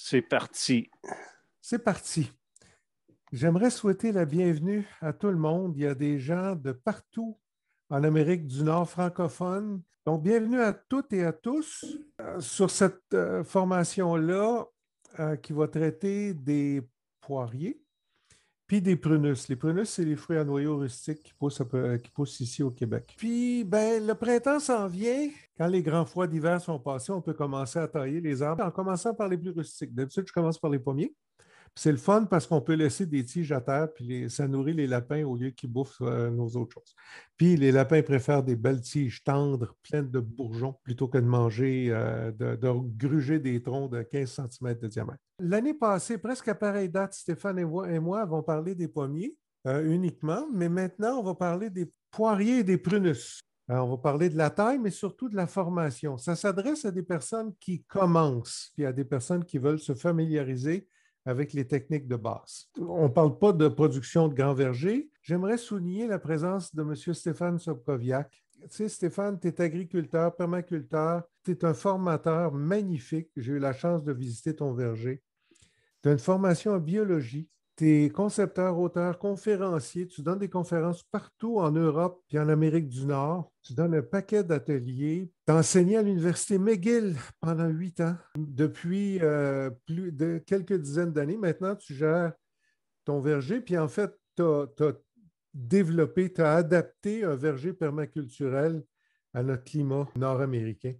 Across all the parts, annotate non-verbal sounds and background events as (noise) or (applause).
C'est parti. C'est parti. J'aimerais souhaiter la bienvenue à tout le monde. Il y a des gens de partout en Amérique du Nord francophone. Donc, bienvenue à toutes et à tous euh, sur cette euh, formation-là euh, qui va traiter des poiriers, puis des prunus. Les prunus, c'est les fruits à noyaux rustiques euh, qui poussent, ici au Québec. Puis, ben, le printemps s'en vient. Quand les grands froids d'hiver sont passés, on peut commencer à tailler les arbres en commençant par les plus rustiques. D'habitude, je commence par les pommiers. C'est le fun parce qu'on peut laisser des tiges à terre, puis ça nourrit les lapins au lieu qu'ils bouffent euh, nos autres choses. Puis les lapins préfèrent des belles tiges tendres, pleines de bourgeons, plutôt que de manger, euh, de, gruger des troncs de 15 cm de diamètre. L'année passée, presque à pareille date, Stéphane et moi, avons parlé des pommiers euh, uniquement, mais maintenant, on va parler des poiriers et des prunus. on va parler de la taille, mais surtout de la formation. Ça s'adresse à des personnes qui commencent, puis à des personnes qui veulent se familiariser avec les techniques de base. On ne parle pas de production de grands vergers. J'aimerais souligner la présence de M. Stéphane Sobkoviak. Tu sais, Stéphane, tu es agriculteur, permaculteur, tu es un formateur magnifique. J'ai eu la chance de visiter ton verger. Tu as une formation en biologie tu es concepteur, auteur, conférencier. Tu donnes des conférences partout en Europe et en Amérique du Nord. Tu donnes un paquet d'ateliers. Tu as enseigné à l'Université McGill pendant huit ans. Depuis euh, plus de quelques dizaines d'années, maintenant, tu gères ton verger. Puis en fait, tu as, développé, tu as adapté un verger permaculturel à notre climat nord-américain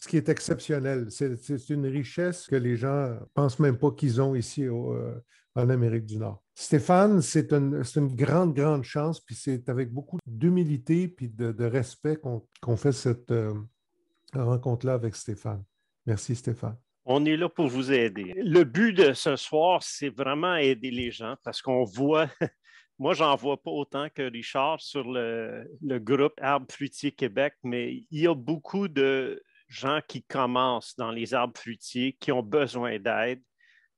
ce qui est exceptionnel. C'est une richesse que les gens ne pensent même pas qu'ils ont ici au, euh, en Amérique du Nord. Stéphane, c'est une, grande, grande chance, puis c'est avec beaucoup d'humilité puis de, respect qu'on fait cette euh, rencontre-là avec Stéphane. Merci Stéphane. On est là pour vous aider. Le but de ce soir, c'est vraiment aider les gens parce qu'on voit, (laughs) moi, j'en vois pas autant que Richard sur le, groupe Arbres fruitiers Québec, mais il y a beaucoup de gens qui commencent dans les arbres fruitiers, qui ont besoin d'aide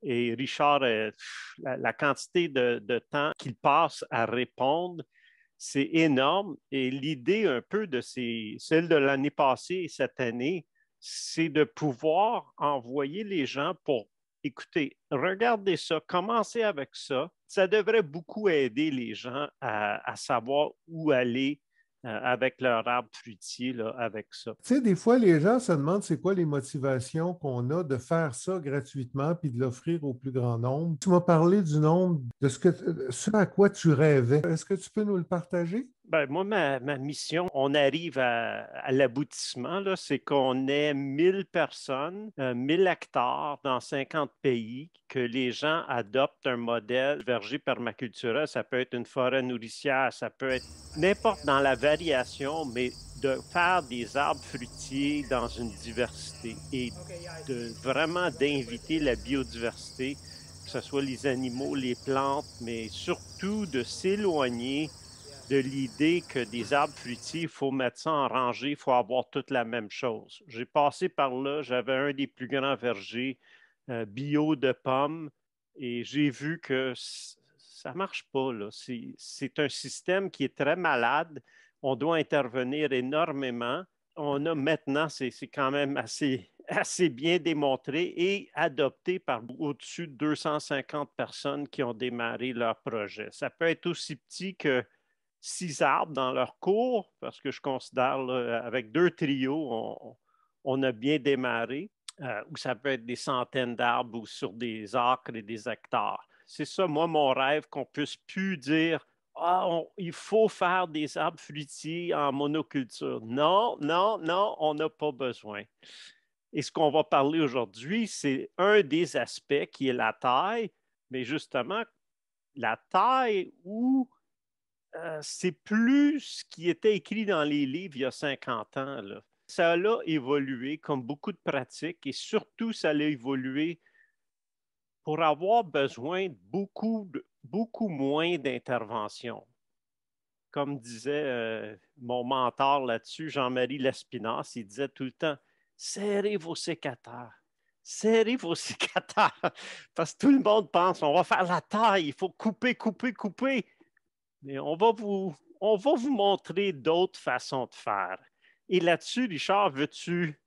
et Richard, euh, la, quantité de, temps qu'il passe à répondre, c'est énorme. Et l'idée un peu de ces, celle de l'année passée et cette année, c'est de pouvoir envoyer les gens pour écouter, regardez ça, commencez avec ça. Ça devrait beaucoup aider les gens à, à savoir où aller euh, avec leur arbre fruitier, là, avec ça. Tu sais, des fois, les gens se demandent c'est quoi les motivations qu'on a de faire ça gratuitement puis de l'offrir au plus grand nombre. Tu m'as parlé du nombre de ce, que, euh, ce à quoi tu rêvais. Est-ce que tu peux nous le partager? Ben, moi, ma, ma, mission, on arrive à, à l'aboutissement, c'est qu'on ait 1000 personnes, 1000 euh, hectares dans 50 pays, que les gens adoptent un modèle verger permaculturel. Ça peut être une forêt nourricière, ça peut être n'importe dans la variation, mais de faire des arbres fruitiers dans une diversité et de vraiment d'inviter la biodiversité, que ce soit les animaux, les plantes, mais surtout de s'éloigner de l'idée que des arbres fruitiers, il faut mettre ça en rangée, il faut avoir toute la même chose. J'ai passé par là, j'avais un des plus grands vergers euh, bio de pommes et j'ai vu que ça ne marche pas. C'est un système qui est très malade. On doit intervenir énormément. On a maintenant, c'est quand même assez, (laughs) assez bien démontré et adopté par au-dessus de 250 personnes qui ont démarré leur projet. Ça peut être aussi petit que six arbres dans leur cours, parce que je considère, avec deux trios, on, a bien démarré, euh, ou ça peut être des centaines d'arbres ou sur des acres et des hectares. C'est ça, moi, mon rêve, qu'on puisse plus dire ah, il faut faire des arbres fruitiers en monoculture. Non, non, non, on n'a pas besoin. Et ce qu'on va parler aujourd'hui, c'est un des aspects qui est la taille, mais justement, la taille où euh, c'est plus ce qui était écrit dans les livres il y a 50 ans. Ça a évolué comme beaucoup de pratiques et surtout, ça a évolué pour avoir besoin de beaucoup, beaucoup moins d'intervention. Comme disait euh, mon mentor là-dessus, Jean-Marie L'Espinasse, il disait tout le temps serrez vos sécateurs. Serrez vos sécateurs. Parce que tout le monde pense qu'on va faire la taille, il faut couper, couper, couper on va vous, montrer d'autres façons de faire. Et là-dessus, Richard, veux-tu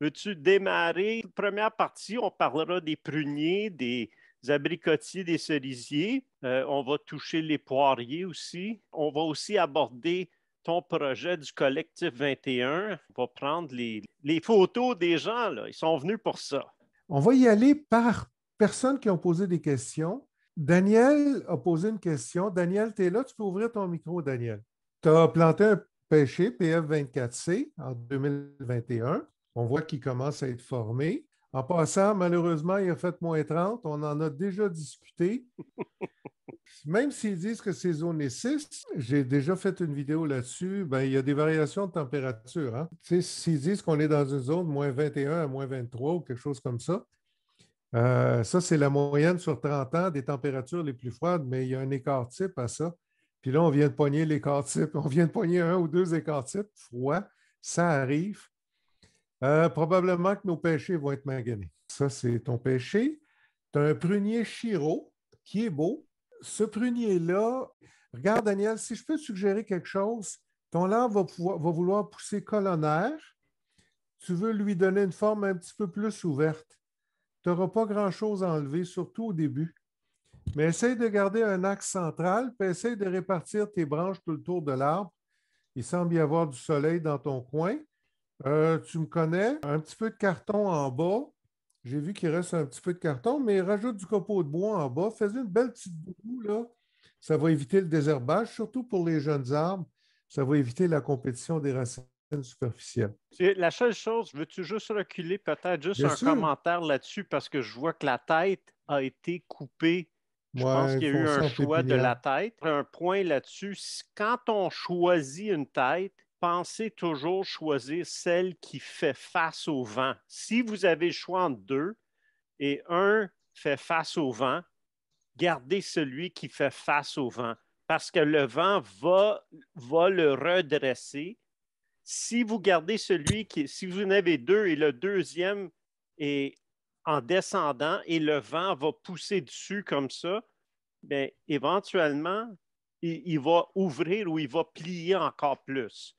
veux-tu démarrer? Première partie, on parlera des pruniers, des abricotiers, des cerisiers. Euh, on va toucher les poiriers aussi. On va aussi aborder ton projet du collectif 21. On va prendre les, les photos des gens. Là. Ils sont venus pour ça. On va y aller par personnes qui ont posé des questions. Daniel a posé une question. Daniel, tu es là, tu peux ouvrir ton micro, Daniel. Tu as planté un pêcher PF24C en 2021. On voit qu'il commence à être formé. En passant, malheureusement, il a fait moins 30. On en a déjà discuté. (laughs) Même s'ils disent que c'est zones 6, j'ai déjà fait une vidéo là-dessus, ben, il y a des variations de température. Hein. S'ils disent qu'on est dans une zone moins 21 à moins 23 ou quelque chose comme ça, euh, ça, c'est la moyenne sur 30 ans des températures les plus froides, mais il y a un écart type à ça. Puis là, on vient de pogner l'écart type. (laughs) On vient de pogner un ou deux écart types froids. Ça arrive. Euh, probablement que nos péchés vont être manganés. Ça, c'est ton pêché, Tu as un prunier Chiro qui est beau. Ce prunier-là, regarde, Daniel, si je peux suggérer quelque chose, ton larve va, va vouloir pousser colonnaire. Tu veux lui donner une forme un petit peu plus ouverte tu n'auras pas grand-chose à enlever, surtout au début. Mais essaye de garder un axe central, puis essaye de répartir tes branches tout le tour de l'arbre. Il semble y avoir du soleil dans ton coin. Euh, tu me connais, un petit peu de carton en bas. J'ai vu qu'il reste un petit peu de carton, mais rajoute du copeau de bois en bas. Fais une belle petite boue, là. Ça va éviter le désherbage, surtout pour les jeunes arbres. Ça va éviter la compétition des racines superficielle. La seule chose, veux-tu juste reculer peut-être juste un commentaire là-dessus parce que je vois que la tête a été coupée. Je pense qu'il y a eu un choix de la tête. Un point là-dessus, quand on choisit une tête, pensez toujours choisir celle qui fait face au vent. Si vous avez le choix entre deux et un fait face au vent, gardez celui qui fait face au vent parce que le vent va le redresser si vous gardez celui qui, si vous en avez deux et le deuxième est en descendant et le vent va pousser dessus comme ça, bien, éventuellement, il, va ouvrir ou il va plier encore plus.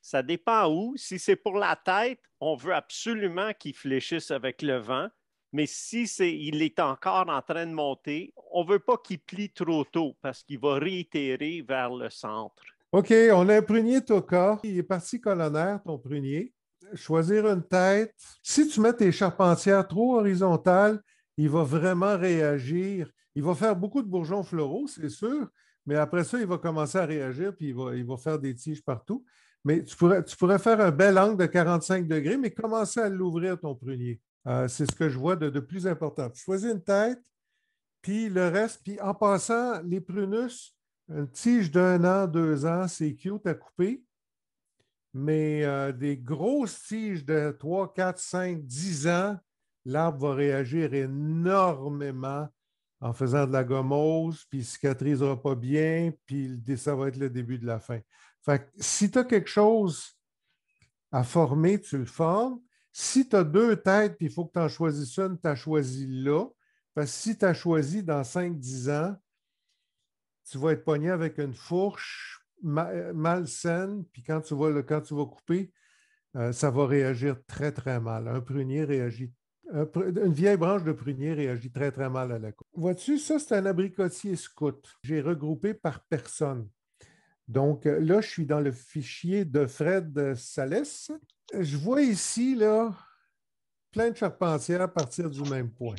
Ça dépend où. Si c'est pour la tête, on veut absolument qu'il fléchisse avec le vent. Mais si il est encore en train de monter, on ne veut pas qu'il plie trop tôt parce qu'il va réitérer vers le centre. OK, on a un prunier Toka. Il est parti colonnaire, ton prunier. Choisir une tête. Si tu mets tes charpentières trop horizontales, il va vraiment réagir. Il va faire beaucoup de bourgeons floraux, c'est sûr, mais après ça, il va commencer à réagir puis il va, faire des tiges partout. Mais tu pourrais, faire un bel angle de 45 degrés, mais commencer à l'ouvrir, ton prunier. Euh, c'est ce que je vois de, de plus important. choisis une tête, puis le reste, puis en passant, les prunus, une tige d'un an, deux ans, c'est cute à couper, mais euh, des grosses tiges de trois, quatre, cinq, dix ans, l'arbre va réagir énormément en faisant de la gomose, puis il ne cicatrisera pas bien, puis ça va être le début de la fin. Fait si tu as quelque chose à former, tu le formes. Si tu as deux têtes, puis il faut que tu en choisisses une, tu as choisi là. Parce si tu as choisi dans 5 dix ans, tu vas être pogné avec une fourche euh, malsaine, puis quand tu vas, couper, euh, ça va réagir très, très mal. Un prunier réagit une vieille branche de prunier réagit très, très mal à la coupe. Vois-tu, ça, c'est un abricotier scout. J'ai regroupé par personne. Donc euh, là, je suis dans le fichier de Fred Salès. Je vois ici, là, plein de charpentières à partir du même point.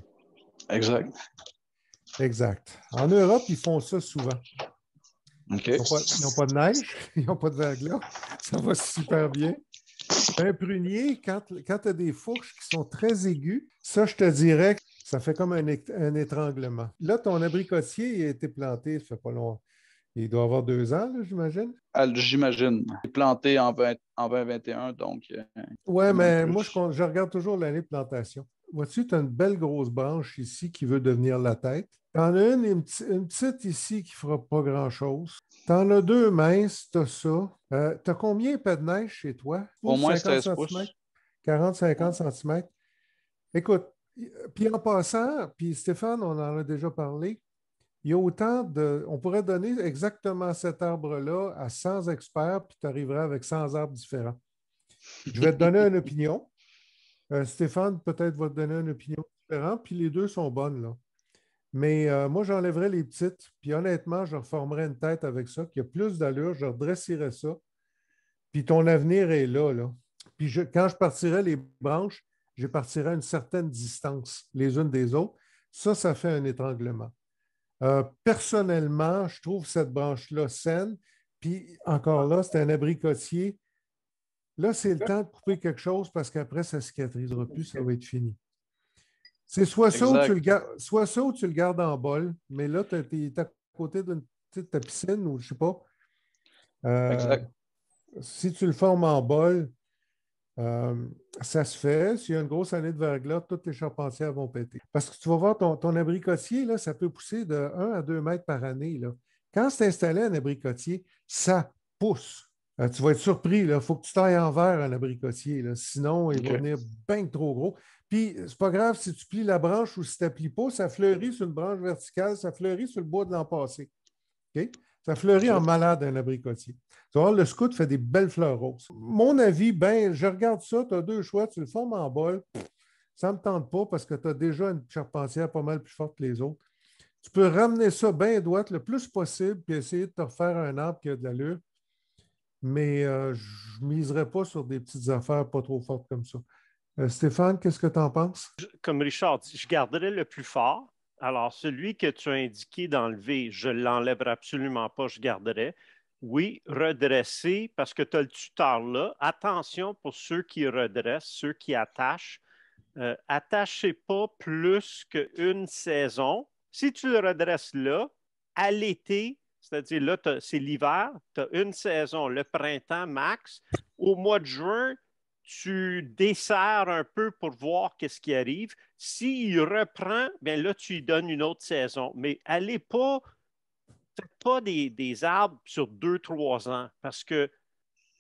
Exact. Exact. En Europe, ils font ça souvent. Ils n'ont pas, de neige, (laughs) ils n'ont pas de verglas. Ça va super bien. Un prunier, quand, tu as des fourches qui sont très aiguës, ça, je te dirais ça fait comme un, étranglement. Là, ton abricotier il a été planté, ça fait pas longtemps. Il doit avoir deux ans, j'imagine. Ah, j'imagine. Il est planté en, 2021, donc. Euh, oui, mais moi, je, je regarde toujours l'année de plantation. Vois-tu, tu as une belle grosse branche ici qui veut devenir la tête. T'en as une, une, petite ici qui ne fera pas grand-chose. T'en as deux minces, t'as ça. Euh, t'as combien pas de neige chez toi? Au moins 40-50 cm. Écoute, puis en passant, puis Stéphane, on en a déjà parlé, il y a autant de... On pourrait donner exactement cet arbre-là à 100 experts, puis tu arriverais avec 100 arbres différents. Je vais te donner une opinion. Euh, Stéphane, peut-être, va te donner une opinion différente, puis les deux sont bonnes, là. Mais euh, moi, j'enlèverais les petites, puis honnêtement, je reformerais une tête avec ça, qui a plus d'allure, je redresserais ça. Puis ton avenir est là, là. Puis quand je partirais les branches, je partirais à une certaine distance les unes des autres. Ça, ça fait un étranglement. Euh, personnellement, je trouve cette branche-là saine. Puis encore là, c'est un abricotier. Là, c'est le temps de couper quelque chose parce qu'après, ça ne cicatrisera plus, ça va être fini. C'est soit ça, ou tu le gardes, soit ça tu le gardes en bol, mais là, tu es, à côté d'une petite piscine ou je ne sais pas. Euh, exact. Si tu le formes en bol, euh, ça se fait. S'il y a une grosse année de verglas, toutes les charpentières vont péter. Parce que tu vas voir, ton, ton abricotier, là, ça peut pousser de 1 à 2 mètres par année. Là. Quand c'est installé un abricotier, ça pousse. Euh, tu vas être surpris. Il faut que tu tailles en verre un abricotier. Sinon, il va venir bien trop gros. Puis, c'est pas grave si tu plies la branche ou si tu n'applies pas, ça fleurit sur une branche verticale, ça fleurit sur le bois de l'an passé. Ça fleurit en malade un abricotier. Tu le scout fait des belles fleurs roses. Mon avis, ben, je regarde ça, tu as deux choix, tu le formes en bol. Ça ne me tente pas parce que tu as déjà une charpentière pas mal plus forte que les autres. Tu peux ramener ça bien droite le plus possible puis essayer de te refaire un arbre qui a de l'allure. Mais euh, je ne miserais pas sur des petites affaires pas trop fortes comme ça. Euh, Stéphane, qu'est-ce que tu en penses? Comme Richard dit, je garderai le plus fort. Alors, celui que tu as indiqué d'enlever, je ne l'enlèverai absolument pas, je garderai. Oui, redresser, parce que tu as le tuteur là. Attention pour ceux qui redressent, ceux qui attachent. Euh, attachez pas plus qu'une saison. Si tu le redresses là, à l'été, c'est-à-dire là, c'est l'hiver, tu as une saison, le printemps max. Au mois de juin, tu desserres un peu pour voir qu'est-ce qui arrive. S'il reprend, bien là, tu lui donnes une autre saison. Mais allez pas, faites pas des, arbres sur deux, trois ans parce que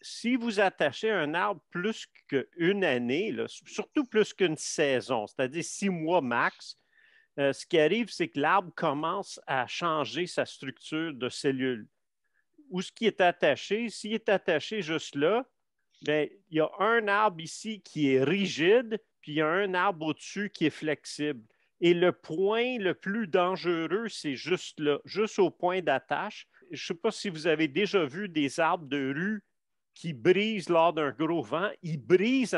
si vous attachez un arbre plus qu'une année, surtout plus qu'une saison, c'est-à-dire six mois max, euh, ce qui arrive, c'est que l'arbre commence à changer sa structure de cellules. Où ce qui est attaché, s'il est attaché juste là, ben, il y a un arbre ici qui est rigide, puis il y a un arbre au-dessus qui est flexible. Et le point le plus dangereux, c'est juste là, juste au point d'attache. Je ne sais pas si vous avez déjà vu des arbres de rue qui brisent lors d'un gros vent. Ils brisent,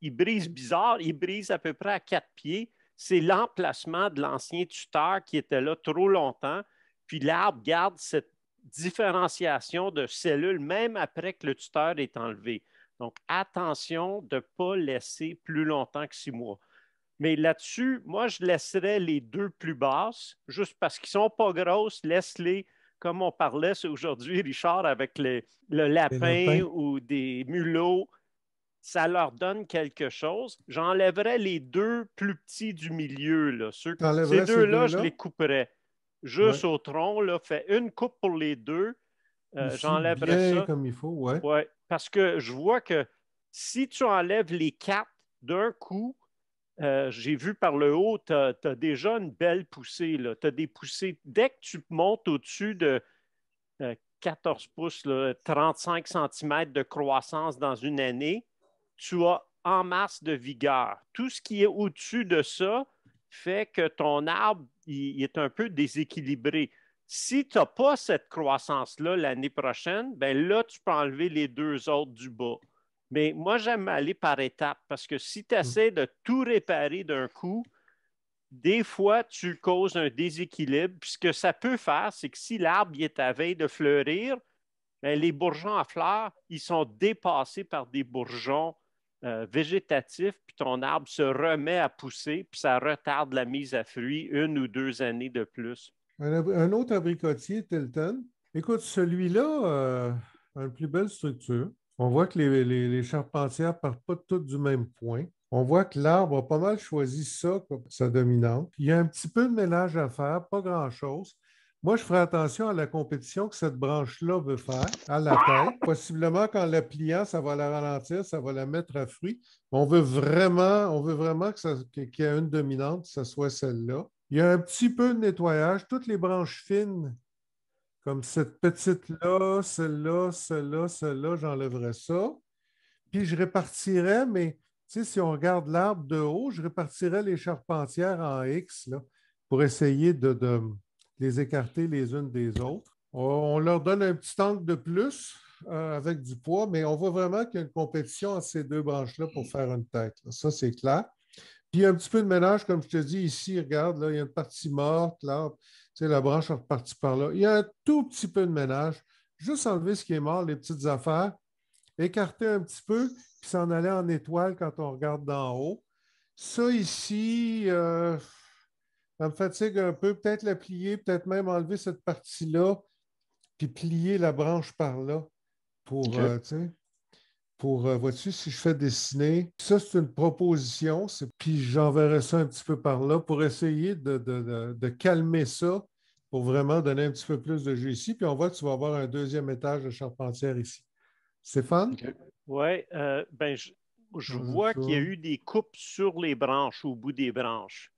ils brisent bizarre, ils brisent à peu près à quatre pieds. C'est l'emplacement de l'ancien tuteur qui était là trop longtemps. Puis l'arbre garde cette différenciation de cellules même après que le tuteur est enlevé. Donc, attention de ne pas laisser plus longtemps que six mois. Mais là-dessus, moi, je laisserais les deux plus basses, juste parce qu'ils ne sont pas grosses, laisse-les, comme on parlait (laughs) aujourd'hui, Richard, avec le lapin ou des mulots. Ça leur donne quelque chose. J'enlèverais les deux plus petits du milieu. ces deux-là, je les couperais. Juste au tronc, là, fais une coupe pour les deux, euh, J'enlèverai ça. comme il faut, Parce que je vois que si tu enlèves les quatre d'un coup, euh, j'ai vu par le haut, tu as, déjà une belle poussée. Tu as des poussées. Dès que tu montes au-dessus de 14 euh, pouces, 35 cm de croissance dans une année, tu as en masse de vigueur. Tout ce qui est au-dessus de ça fait que ton arbre est un peu déséquilibré. Si tu n'as pas cette croissance-là l'année prochaine, ben là, tu peux enlever les deux autres du bas. Mais moi, j'aime aller par étapes parce que si tu mm. essaies de tout réparer d'un coup, des fois, tu causes un déséquilibre. Puis ce que ça peut faire, c'est que si l'arbre est à veille de fleurir, ben les bourgeons à fleurs, ils sont dépassés par des bourgeons euh, végétatifs, puis ton arbre se remet à pousser, puis ça retarde la mise à fruit une ou deux années de plus. Un, autre abricotier, Tilton. Écoute, celui-là euh, a une plus belle structure. On voit que les, charpentières ne partent pas toutes du même point. On voit que l'arbre a pas mal choisi ça comme sa dominante. Il y a un petit peu de mélange à faire, pas grand-chose. Moi, je ferai attention à la compétition que cette branche-là veut faire à la tête. Possiblement qu'en la pliant, ça va la ralentir, ça va la mettre à fruit. On veut vraiment, on veut vraiment qu'il y ait une dominante, que ce soit celle-là. Il y a un petit peu de nettoyage. Toutes les branches fines, comme cette petite-là, celle-là, celle-là, celle-là, j'enlèverais ça. Puis je répartirais, mais si on regarde l'arbre de haut, je répartirais les charpentières en X pour essayer de, les écarter les unes des autres. On leur donne un petit angle de plus euh, avec du poids, mais on voit vraiment qu'il y a une compétition entre ces deux branches-là pour faire une tête. Ça, c'est clair. Puis un petit peu de ménage, comme je te dis ici, regarde, là, il y a une partie morte, là, tu la branche est repartie par là. Il y a un tout petit peu de ménage. Juste enlever ce qui est mort, les petites affaires, écarter un petit peu, puis s'en aller en étoile quand on regarde d'en haut. Ça ici, euh, ça me fatigue un peu. Peut-être la plier, peut-être même enlever cette partie-là, puis plier la branche par là pour. Euh, pour, euh, vois-tu, si je fais dessiner, ça c'est une proposition, puis j'enverrai ça un petit peu par là pour essayer de, calmer ça pour vraiment donner un petit peu plus de jeu ici. Puis on voit que tu vas avoir un deuxième étage de charpentière ici. Stéphane? Oui, euh, ben, je, vois qu'il y a eu des coupes sur les branches, au bout des branches.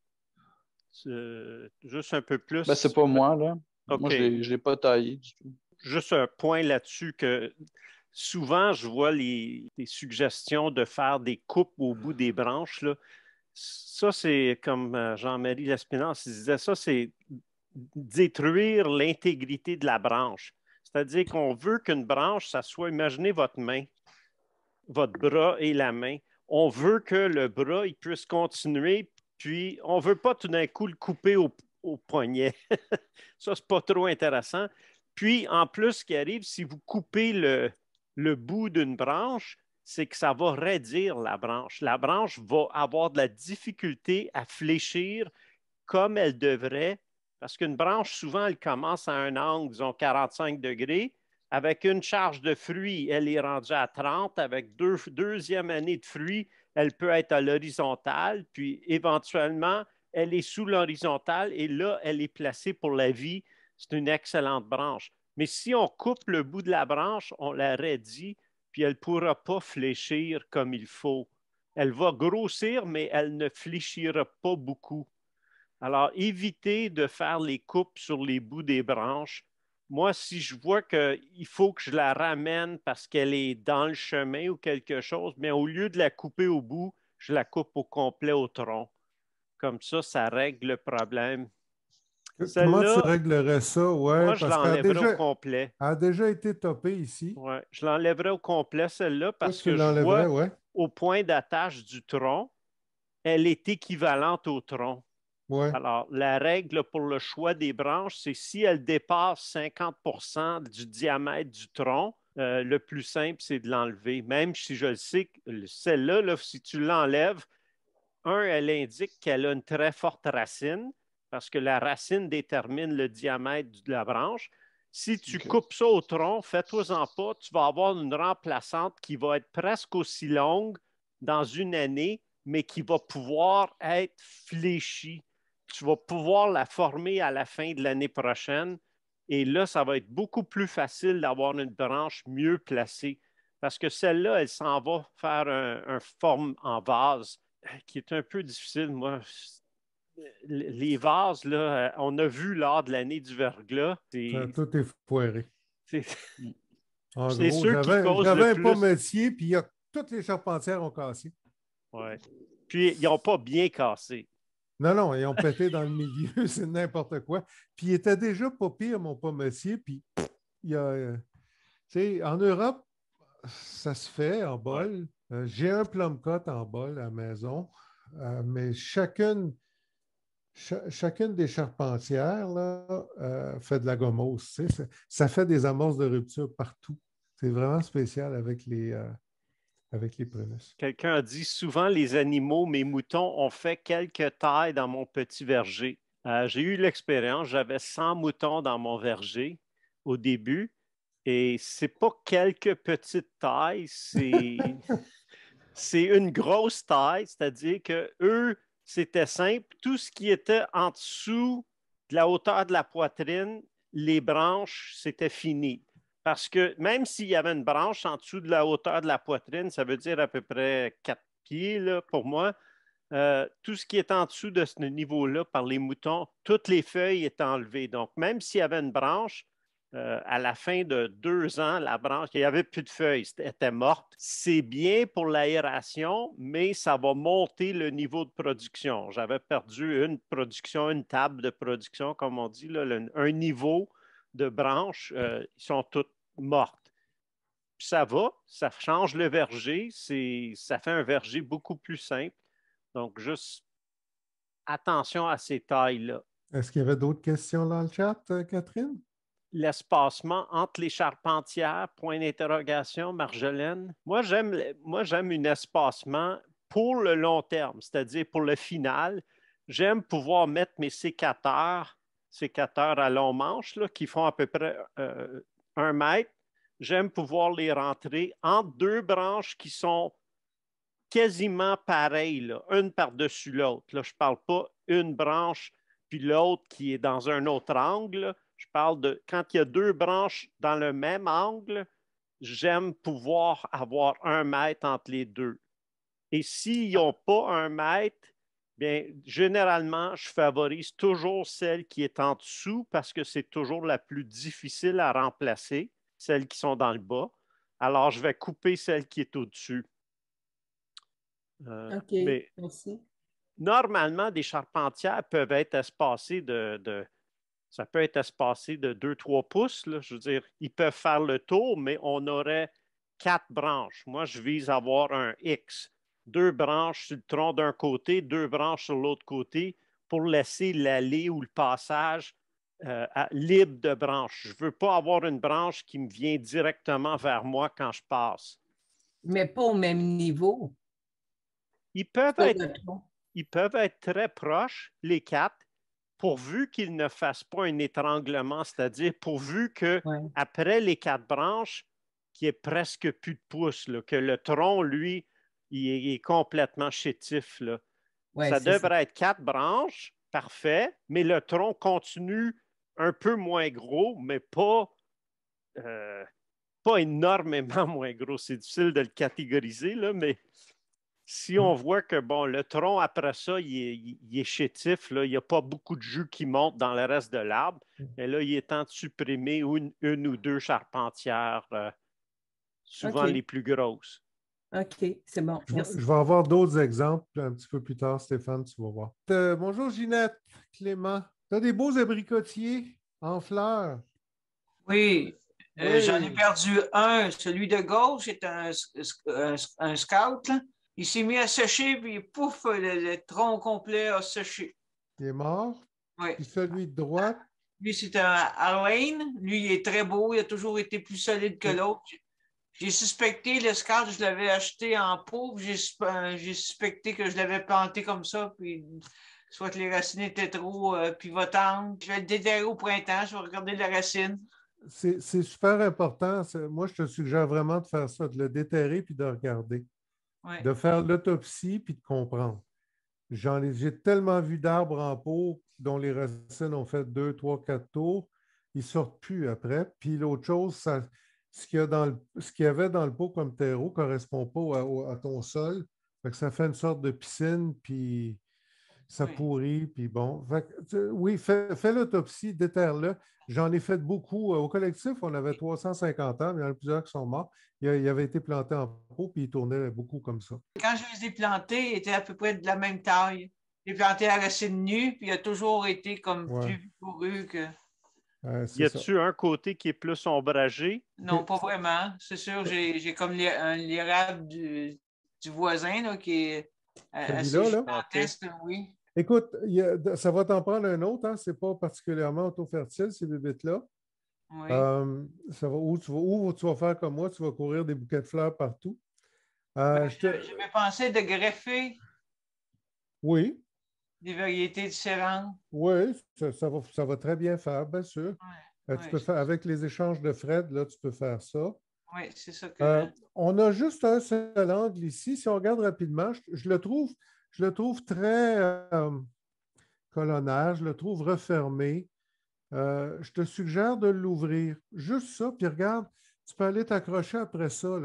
juste un peu plus. Ben, c'est pas moi, là. Moi, je ne pas taillé du tout. Juste un point là-dessus que souvent, je vois les, suggestions de faire des coupes au bout des branches. Ça, c'est comme euh, Jean-Marie Lespinance disait, ça, c'est détruire l'intégrité de la branche. C'est-à-dire qu'on veut qu'une branche, ça soit, imaginez votre main, votre bras et la main. On veut que le bras il puisse continuer, puis on ne veut pas tout d'un coup le couper au, poignet. (laughs) ça, n'est pas trop intéressant. Puis, en plus, ce qui arrive, si vous coupez le, le bout d'une branche, c'est que ça va raidir la branche. La branche va avoir de la difficulté à fléchir comme elle devrait, parce qu'une branche, souvent, elle commence à un angle, disons 45 degrés. Avec une charge de fruits, elle est rendue à 30. Avec deux, deuxième année de fruits, elle peut être à l'horizontale, puis éventuellement, elle est sous l'horizontale et là, elle est placée pour la vie. C'est une excellente branche. Mais si on coupe le bout de la branche, on la raidit, puis elle ne pourra pas fléchir comme il faut. Elle va grossir, mais elle ne fléchira pas beaucoup. Alors, évitez de faire les coupes sur les bouts des branches. Moi, si je vois qu'il faut que je la ramène parce qu'elle est dans le chemin ou quelque chose, mais au lieu de la couper au bout, je la coupe au complet au tronc. Comme ça, ça règle le problème. Comment tu réglerais ça? moi, je l'enlèverais au complet. Elle a déjà été topée ici. Ouais, je l'enlèverais au complet, celle-là, parce que, je vois au point d'attache du tronc, elle est équivalente au tronc. Alors, la règle pour le choix des branches, c'est si elle dépasse 50 du diamètre du tronc, euh, le plus simple, c'est de l'enlever. Même si je le sais, celle là, si tu l'enlèves, un, elle indique qu'elle a une très forte racine parce que la racine détermine le diamètre de la branche. Si tu coupes ça au tronc, fais-toi-en pas, tu vas avoir une remplaçante qui va être presque aussi longue dans une année, mais qui va pouvoir être fléchie. Tu vas pouvoir la former à la fin de l'année prochaine. Et là, ça va être beaucoup plus facile d'avoir une branche mieux placée parce que celle-là, elle s'en va faire un, forme en vase euh, qui est un peu difficile. Moi, les vases, euh, on a vu lors de l'année du verglas. tout est foiré. C'est ceux qui J'avais un pommetier, puis toutes les charpentières ont cassé. Oui. Puis, ils n'ont pas bien cassé. Non, non, ils ont pété dans le milieu, (laughs) c'est n'importe quoi. Puis, il était déjà pas pire, mon pommetier. puis il y a... Euh, tu sais, en Europe, ça se fait en bol. Euh, j'ai un plumcot en bol à la maison, mais chacune chacune des charpentières euh, fait de la gomose. ça fait des amorces de rupture partout. C'est vraiment spécial avec les, euh, avec les prémices. Quelqu'un a dit souvent les animaux, mes moutons, ont fait quelques tailles dans mon petit verger. Euh, j'ai eu l'expérience, j'avais 100 moutons dans mon verger au début et c'est pas quelques petites tailles, c'est. (laughs) c'est une grosse taille, c'est-à-dire que eux, c'était simple. Tout ce qui était en dessous de la hauteur de la poitrine, les branches, c'était fini. Parce que même s'il y avait une branche en dessous de la hauteur de la poitrine, ça veut dire à peu près quatre pieds pour moi, euh, tout ce qui est en dessous de ce niveau-là par les moutons, toutes les feuilles étaient enlevées. Donc, même s'il y avait une branche, euh, à la fin de deux ans, la branche, il n'y avait plus de feuilles, était morte. C'est bien pour l'aération, mais ça va monter le niveau de production. J'avais perdu une production, une table de production, comme on dit, un niveau de branche, euh, ils sont toutes mortes. ça va, ça change le verger, ça fait un verger beaucoup plus simple. Donc, juste attention à ces tailles-là. Est-ce qu'il y avait d'autres questions dans le chat, euh, Catherine? l'espacement entre les charpentières, point d'interrogation, Marjolaine. Moi, j'aime, un espacement pour le long terme, c'est-à-dire pour le final. J'aime pouvoir mettre mes sécateurs, sécateurs à long manche, qui font à peu près euh, un mètre. J'aime pouvoir les rentrer entre deux branches qui sont quasiment pareilles, une par-dessus l'autre. je ne parle pas une branche puis l'autre qui est dans un autre angle. Je parle de quand il y a deux branches dans le même angle, j'aime pouvoir avoir un mètre entre les deux. Et s'ils n'ont pas un mètre, bien, généralement, je favorise toujours celle qui est en dessous parce que c'est toujours la plus difficile à remplacer, celles qui sont dans le bas. Alors, je vais couper celle qui est au-dessus. Euh, OK, merci. Normalement, des charpentières peuvent être espacées de ça peut être espacé de 2-3 pouces. Je veux dire, ils peuvent faire le tour, mais on aurait quatre branches. Moi, je vise à avoir un X. Deux branches sur le tronc d'un côté, deux branches sur l'autre côté pour laisser l'allée ou le passage euh, libre de branches. Je ne veux pas avoir une branche qui me vient directement vers moi quand je passe. Mais pas au même niveau. Ils peuvent, être, ils peuvent être très proches, les quatre, pourvu qu'il ne fasse pas un étranglement, c'est-à-dire pourvu que après les quatre branches, qu'il n'y ait presque plus de pouces, que le tronc, lui, il est, complètement chétif. ça devrait être quatre branches, parfait, mais le tronc continue un peu moins gros, mais pas, euh, pas énormément (laughs) moins gros. C'est difficile de le catégoriser, là, mais si on voit que bon, le tronc, après ça, il est, chétif, il n'y a pas beaucoup de jus qui monte dans le reste de l'arbre, mm. mais là, il est temps de supprimer une, ou deux charpentières, euh, souvent les plus grosses. OK, c'est bon. Je, vais avoir d'autres exemples un petit peu plus tard, Stéphane, tu vas voir. Euh, bonjour Ginette, Clément. Tu as des beaux abricotiers en fleurs. Euh, oui, j'en ai perdu un. Celui de gauche est un, scout. Il s'est mis à sécher, puis pouf, le, tronc complet a séché. Il est mort. Oui. celui de droite. Lui, c'est un Halloween. Lui, il est très beau. Il a toujours été plus solide que l'autre. J'ai suspecté le je l'avais acheté en pauvre. Euh, j'ai suspecté que je l'avais planté comme ça. Puis soit que les racines étaient trop euh, pivotantes. Je vais le déterrer au printemps. Je vais regarder les racines. C'est super important. Moi, je te suggère vraiment de faire ça, de le déterrer puis de regarder de faire l'autopsie puis de comprendre. J'en j'ai tellement vu d'arbres en pot dont les racines ont fait deux, trois, quatre tours. Ils ne sortent plus après. Puis l'autre chose, ce qu'il y, ce qu'il y avait dans le pot comme terreau ne correspond pas à, ton sol. ça fait une sorte de piscine, puis ça pourrit, puis bon. oui, fais, l'autopsie l'autopsie, déterre là J'en ai fait beaucoup. Euh, au collectif, on avait 350 ans, mais il y en a plusieurs qui sont morts. Il, y avait été planté en pot, puis il tournait beaucoup comme ça. Quand je les ai plantés, ils étaient à peu près de la même taille. J'ai planté à racine nue, puis il a toujours été comme plus couru que. Euh, y a-tu un côté qui est plus ombragé? Non, pas vraiment. C'est sûr, j'ai comme l'érable du, du, voisin qui est euh, Écoute, ça va t'en prendre un autre, hein? c'est pas particulièrement auto-fertile, ces bébites-là. Oui. Euh, ça va, où, tu vas, faire comme moi, tu vas courir des bouquets de fleurs partout. Euh, ben, je vais J'avais de greffer. Oui. Des variétés différentes. Oui, ça, va, très bien faire, bien sûr. avec les échanges de Fred, là, tu peux faire ça. Oui, c'est ça. Que... Euh, on a juste un seul angle ici. Si on regarde rapidement, je, le, trouve, je le trouve très euh, colonnage. je le trouve refermé. Euh, je te suggère de l'ouvrir. Juste ça, puis regarde, tu peux aller t'accrocher après ça.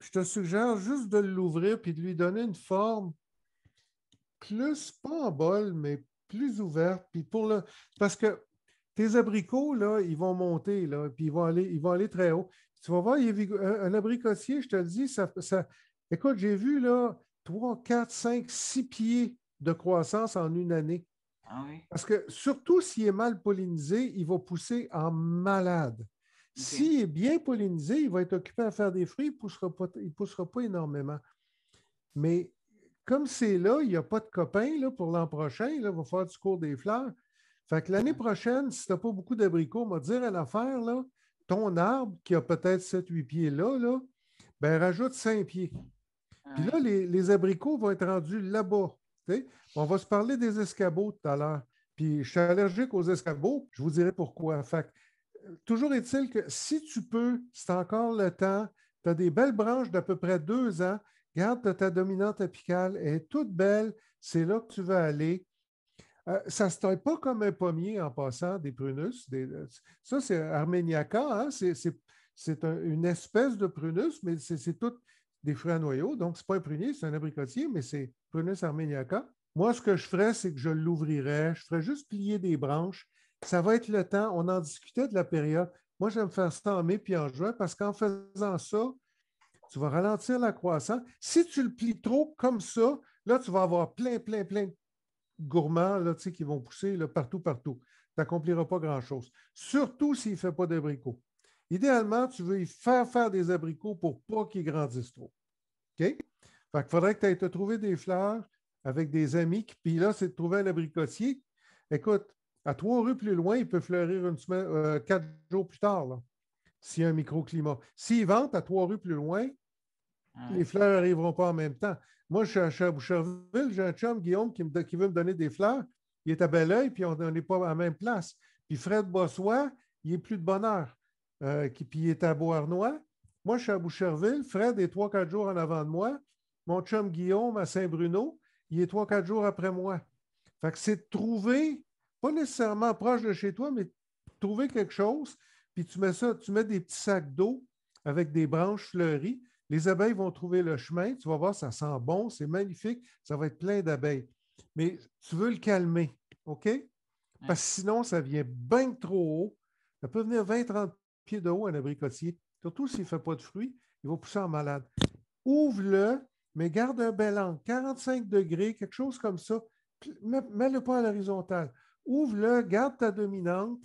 Je te suggère juste de l'ouvrir puis de lui donner une forme plus, pas en bol, mais plus ouverte. Puis pour le, parce que tes abricots, là, ils vont monter, là, puis vont aller, ils vont aller très haut. Tu vas voir, un, abricotier, je te le dis, ça, écoute, j'ai vu là, 3, 4, 5, 6 pieds de croissance en une année. Ah Parce que surtout s'il est mal pollinisé, il va pousser en malade. S'il est bien pollinisé, il va être occupé à faire des fruits, il ne poussera, pas, il poussera pas énormément. Mais comme c'est là, il n'y a pas de copain là, pour l'an prochain, là, il va faire du cours des fleurs. Fait que l'année prochaine, si tu n'as pas beaucoup d'abricots, on va dire à l'affaire, là, ton arbre qui a peut-être 7-8 pieds là, là ben, rajoute 5 pieds. Puis là, les, abricots vont être rendus là-bas. On va se parler des escabeaux tout à l'heure. Puis je suis allergique aux escabeaux, je vous dirai pourquoi. Fait euh, toujours est-il que si tu peux, c'est encore le temps, tu as des belles branches d'à peu près deux ans, garde ta dominante apicale, elle est toute belle, c'est là que tu vas aller. Euh, ça ne se taille pas comme un pommier en passant des prunus. Euh, ça, c'est arméniaca. Hein, c'est une espèce de prunus, mais c'est tout des fruits à noyaux. Donc, ce n'est pas un prunier, c'est un abricotier, mais c'est prunus Armeniaca. Moi, ce que je ferais, c'est que je l'ouvrirais, je ferais juste plier des branches. Ça va être le temps. On en discutait de la période. Moi, j'aime faire ça en mai puis en juin parce qu'en faisant ça, tu vas ralentir la croissance. Si tu le plies trop comme ça, là, tu vas avoir plein, plein, plein de gourmands là, qui vont pousser là, partout, partout. Tu n'accompliras pas grand-chose. Surtout s'il ne fait pas d'abricots. Idéalement, tu veux y faire faire des abricots pour pas qu'ils grandissent trop. OK? Fait qu'il faudrait que tu ailles te trouver des fleurs avec des amis. Puis là, c'est de trouver un abricotier. Écoute, à trois rues plus loin, il peut fleurir une semaine, euh, quatre jours plus tard, s'il y a un microclimat. S'il vente à trois rues plus loin, ah Les fleurs n'arriveront pas en même temps. Moi, je suis à Boucherville, j'ai un chum, Guillaume, qui, veut me donner des fleurs. Il est à bel puis on n'est pas à la même place. Puis Fred Bossois, il est plus de bonheur. Euh, qui, puis il est à Beauharnois. Moi, je suis à Boucherville. Fred est trois, quatre jours en avant de moi. Mon chum Guillaume à Saint-Bruno, il est trois, quatre jours après moi. Fait que c'est de trouver, pas nécessairement proche de chez toi, mais trouver quelque chose, puis tu mets ça, tu mets des petits sacs d'eau avec des branches fleuries, les abeilles vont trouver le chemin, tu vas voir, ça sent bon, c'est magnifique, ça va être plein d'abeilles. Mais tu veux le calmer, OK? Parce que sinon, ça vient bien trop haut. Ça peut venir 20-30 pieds de haut un abricotier, surtout s'il ne fait pas de fruits, il va pousser en malade. Ouvre-le, mais garde un bel angle, 45 degrés, quelque chose comme ça. Mets-le pas à l'horizontale. Ouvre-le, garde ta dominante.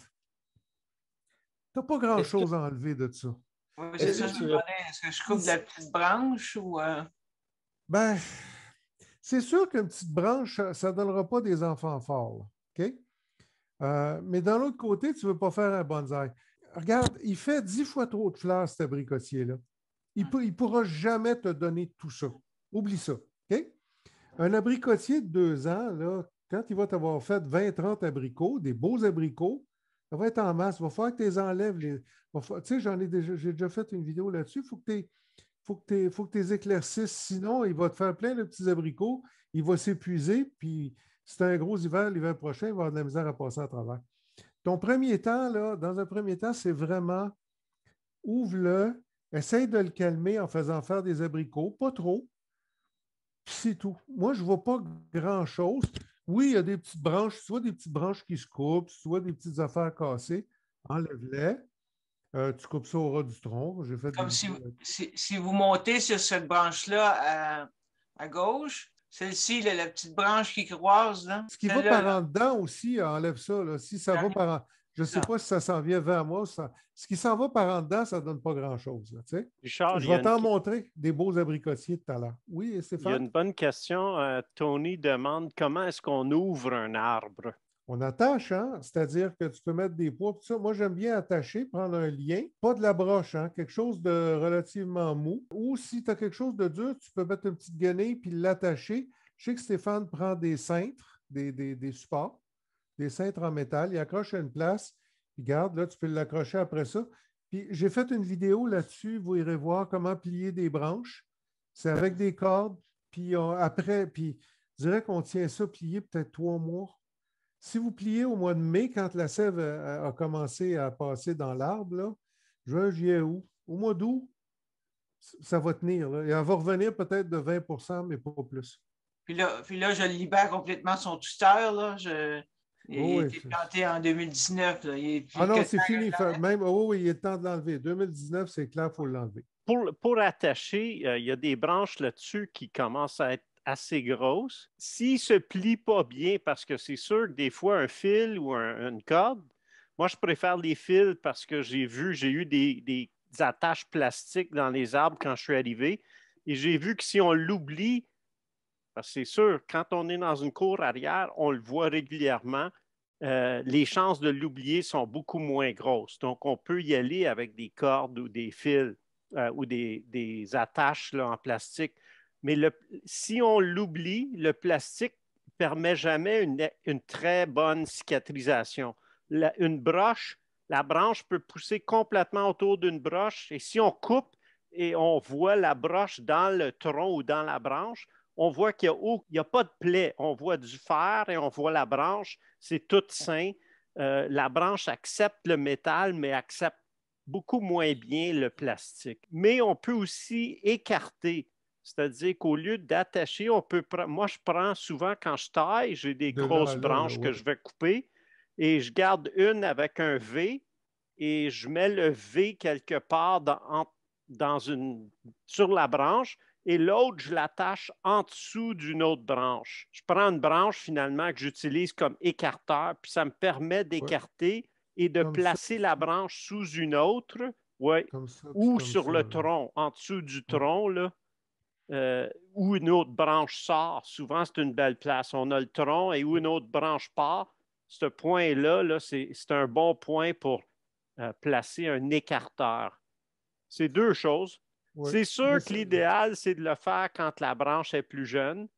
Tu n'as pas grand-chose à enlever de ça. Oui, c'est ça, Est-ce que je coupe la petite branche ou. Euh? Ben, c'est sûr qu'une petite branche, ça ne donnera pas des enfants forts. OK? Euh, mais dans l'autre côté, tu ne veux pas faire un bonsaï. Regarde, il fait dix fois trop de fleurs, cet abricotier-là. Il ne mm. pourra jamais te donner tout ça. Oublie ça. OK? Un abricotier de deux ans, quand il va t'avoir fait 20-30 abricots, des beaux abricots, ça va être en masse. Il va falloir que tu les enlèves. Tu sais, j'en ai j'ai déjà fait une vidéo là-dessus. Il faut que tu faut faut éclaircisses. Sinon, il va te faire plein de petits abricots. Il va s'épuiser. Puis, si tu un gros hiver, l'hiver prochain, il va avoir de la misère à passer à travers. Ton premier temps, là, dans un premier temps, c'est vraiment ouvre-le, essaye de le calmer en faisant faire des abricots, pas trop, puis c'est tout. Moi, je ne vois pas grand-chose. Oui, il y a des petites branches, soit des petites branches qui se coupent, soit des petites affaires cassées. Enlève-les. Euh, tu coupes ça au ras du tronc. Comme si, vous montez sur cette branche-là euh, à, gauche, celle-ci, la, petite branche qui croise. Ce qui va par en dedans aussi, euh, enlève ça. Si ça va par en... Je ne sais ah. pas si ça s'en vient vers moi. Ce qui s'en va par en dedans, ça ne donne pas grand-chose. je vais t'en montrer des beaux abricotiers de talent. Oui, Stéphane? Il y a une bonne question. Euh, Tony demande comment est-ce qu'on ouvre un arbre? On attache, hein, c'est-à-dire que tu peux mettre des poids. Moi, j'aime bien attacher, prendre un lien, pas de la broche, hein, quelque chose de relativement mou. Ou si tu as quelque chose de dur, tu peux mettre une petite guenille puis l'attacher. Je sais que Stéphane prend des cintres, des, des, des supports des cintres en métal, il accroche à une place, puis garde, là, tu peux l'accrocher après ça. Puis j'ai fait une vidéo là-dessus, vous irez voir comment plier des branches. C'est avec des cordes, puis après, puis je dirais qu'on tient ça plié peut-être trois mois. Si vous pliez au mois de mai, quand la sève euh, a, commencé à passer dans l'arbre, juin, juillet, où? au mois d'août, ça va tenir. Là. Et elle va revenir peut-être de 20 mais pas plus. Puis là, puis là, je libère complètement son tuteur. Là. Je, il a planté en 2019. ah non, c'est fini. Même, oh, oui, il est temps de l'enlever. 2019, c'est clair, il faut l'enlever. Pour, attacher, euh, il y a des branches là-dessus qui commencent à être assez grosses. S'il ne se plie pas bien, parce que c'est sûr que des fois, un fil ou un, une corde, moi, je préfère les fils parce que j'ai vu, j'ai eu des, des attaches plastiques dans les arbres quand je suis arrivé. Et j'ai vu que si on l'oublie, parce c'est sûr, quand on est dans une cour arrière, on le voit régulièrement, euh, les chances de l'oublier sont beaucoup moins grosses. Donc, on peut y aller avec des cordes ou des fils euh, ou des, attaches en plastique. Mais si on l'oublie, le plastique ne permet jamais une, très bonne cicatrisation. une broche, la branche peut pousser complètement autour d'une broche et si on coupe et on voit la broche dans le tronc ou dans la branche, on voit qu'il n'y a, a, pas de plaie. On voit du fer et on voit la branche. C'est tout sain. Euh, la branche accepte le métal, mais accepte beaucoup moins bien le plastique. Mais on peut aussi écarter. C'est-à-dire qu'au lieu d'attacher, on peut. Moi, je prends souvent quand je taille, j'ai des grosses branches que je vais couper et je garde une avec un V et je mets le V quelque part dans une, sur la branche et l'autre, je l'attache en dessous d'une autre branche. Je prends une branche finalement que j'utilise comme écarteur, puis ça me permet d'écarter et de placer la branche sous une autre, ou sur le tronc, en dessous du tronc, là, euh, où une autre branche sort. Souvent, c'est une belle place. On a le tronc et où une autre branche part. Ce point-là, -là, c'est un bon point pour euh, placer un écarteur. C'est deux choses c'est sûr que l'idéal, c'est de le faire quand la branche est plus jeune,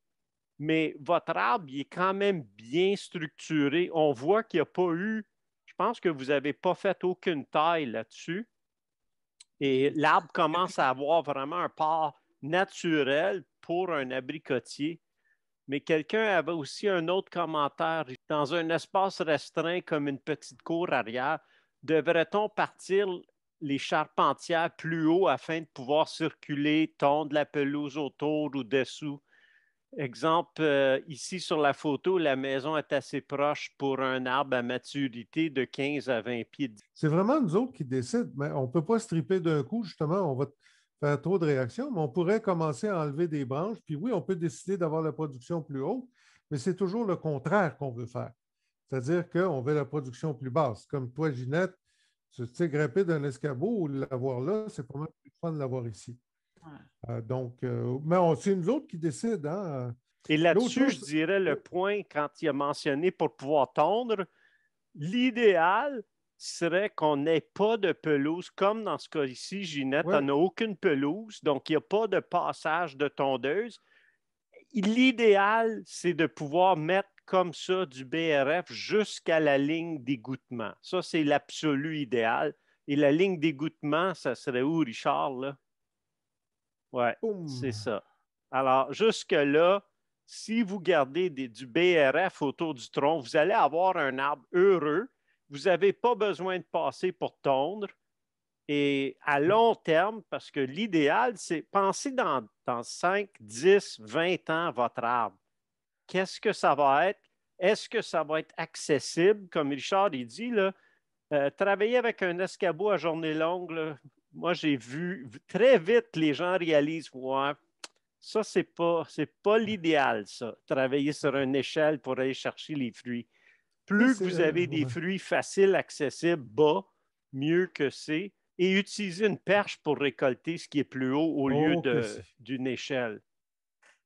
mais votre arbre, il est quand même bien structuré. On voit qu'il n'y a pas eu, je pense que vous n'avez pas fait aucune taille là-dessus. Et l'arbre commence à avoir vraiment un port naturel pour un abricotier. Mais quelqu'un avait aussi un autre commentaire. Dans un espace restreint comme une petite cour arrière, devrait-on partir les charpentières plus haut afin de pouvoir circuler, tondre la pelouse autour ou dessous. Exemple, euh, ici sur la photo, la maison est assez proche pour un arbre à maturité de 15 à 20 pieds. C'est vraiment nous autres qui décident, mais on ne peut pas striper d'un coup, justement, on va faire trop de réactions, mais on pourrait commencer à enlever des branches, puis oui, on peut décider d'avoir la production plus haute, mais c'est toujours le contraire qu'on veut faire. C'est-à-dire qu'on veut la production plus basse. Comme toi, Ginette, se grimper d'un escabeau ou l'avoir là, c'est pas mal plus fun de l'avoir ici. Euh, donc, euh, mais c'est nous autres qui décident. Hein? Et là-dessus, je dirais le point quand il a mentionné pour pouvoir tondre, l'idéal serait qu'on n'ait pas de pelouse, comme dans ce cas-ci, Ginette, on n'a aucune pelouse, donc il n'y a pas de passage de tondeuse. L'idéal, c'est de pouvoir mettre comme ça du BRF jusqu'à la ligne d'égouttement. Ça, c'est l'absolu idéal. Et la ligne d'égouttement, ça serait où, Richard? Là? Ouais, c'est ça. Alors, jusque-là, si vous gardez des, du BRF autour du tronc, vous allez avoir un arbre heureux. Vous n'avez pas besoin de passer pour tondre. Et à long terme, parce que l'idéal, c'est penser dans, dans 5, 10, 20 ans votre arbre. Qu'est-ce que ça va être? Est-ce que ça va être accessible? Comme Richard il dit, euh, travailler avec un escabeau à journée longue, moi, j'ai vu très vite les gens réalisent ça, c'est pas, pas l'idéal, ça, travailler sur une échelle pour aller chercher les fruits. Plus que vous avez des fruits faciles, accessibles, bas, mieux que c'est. Et utiliser une perche pour récolter ce qui est plus haut au lieu d'une échelle.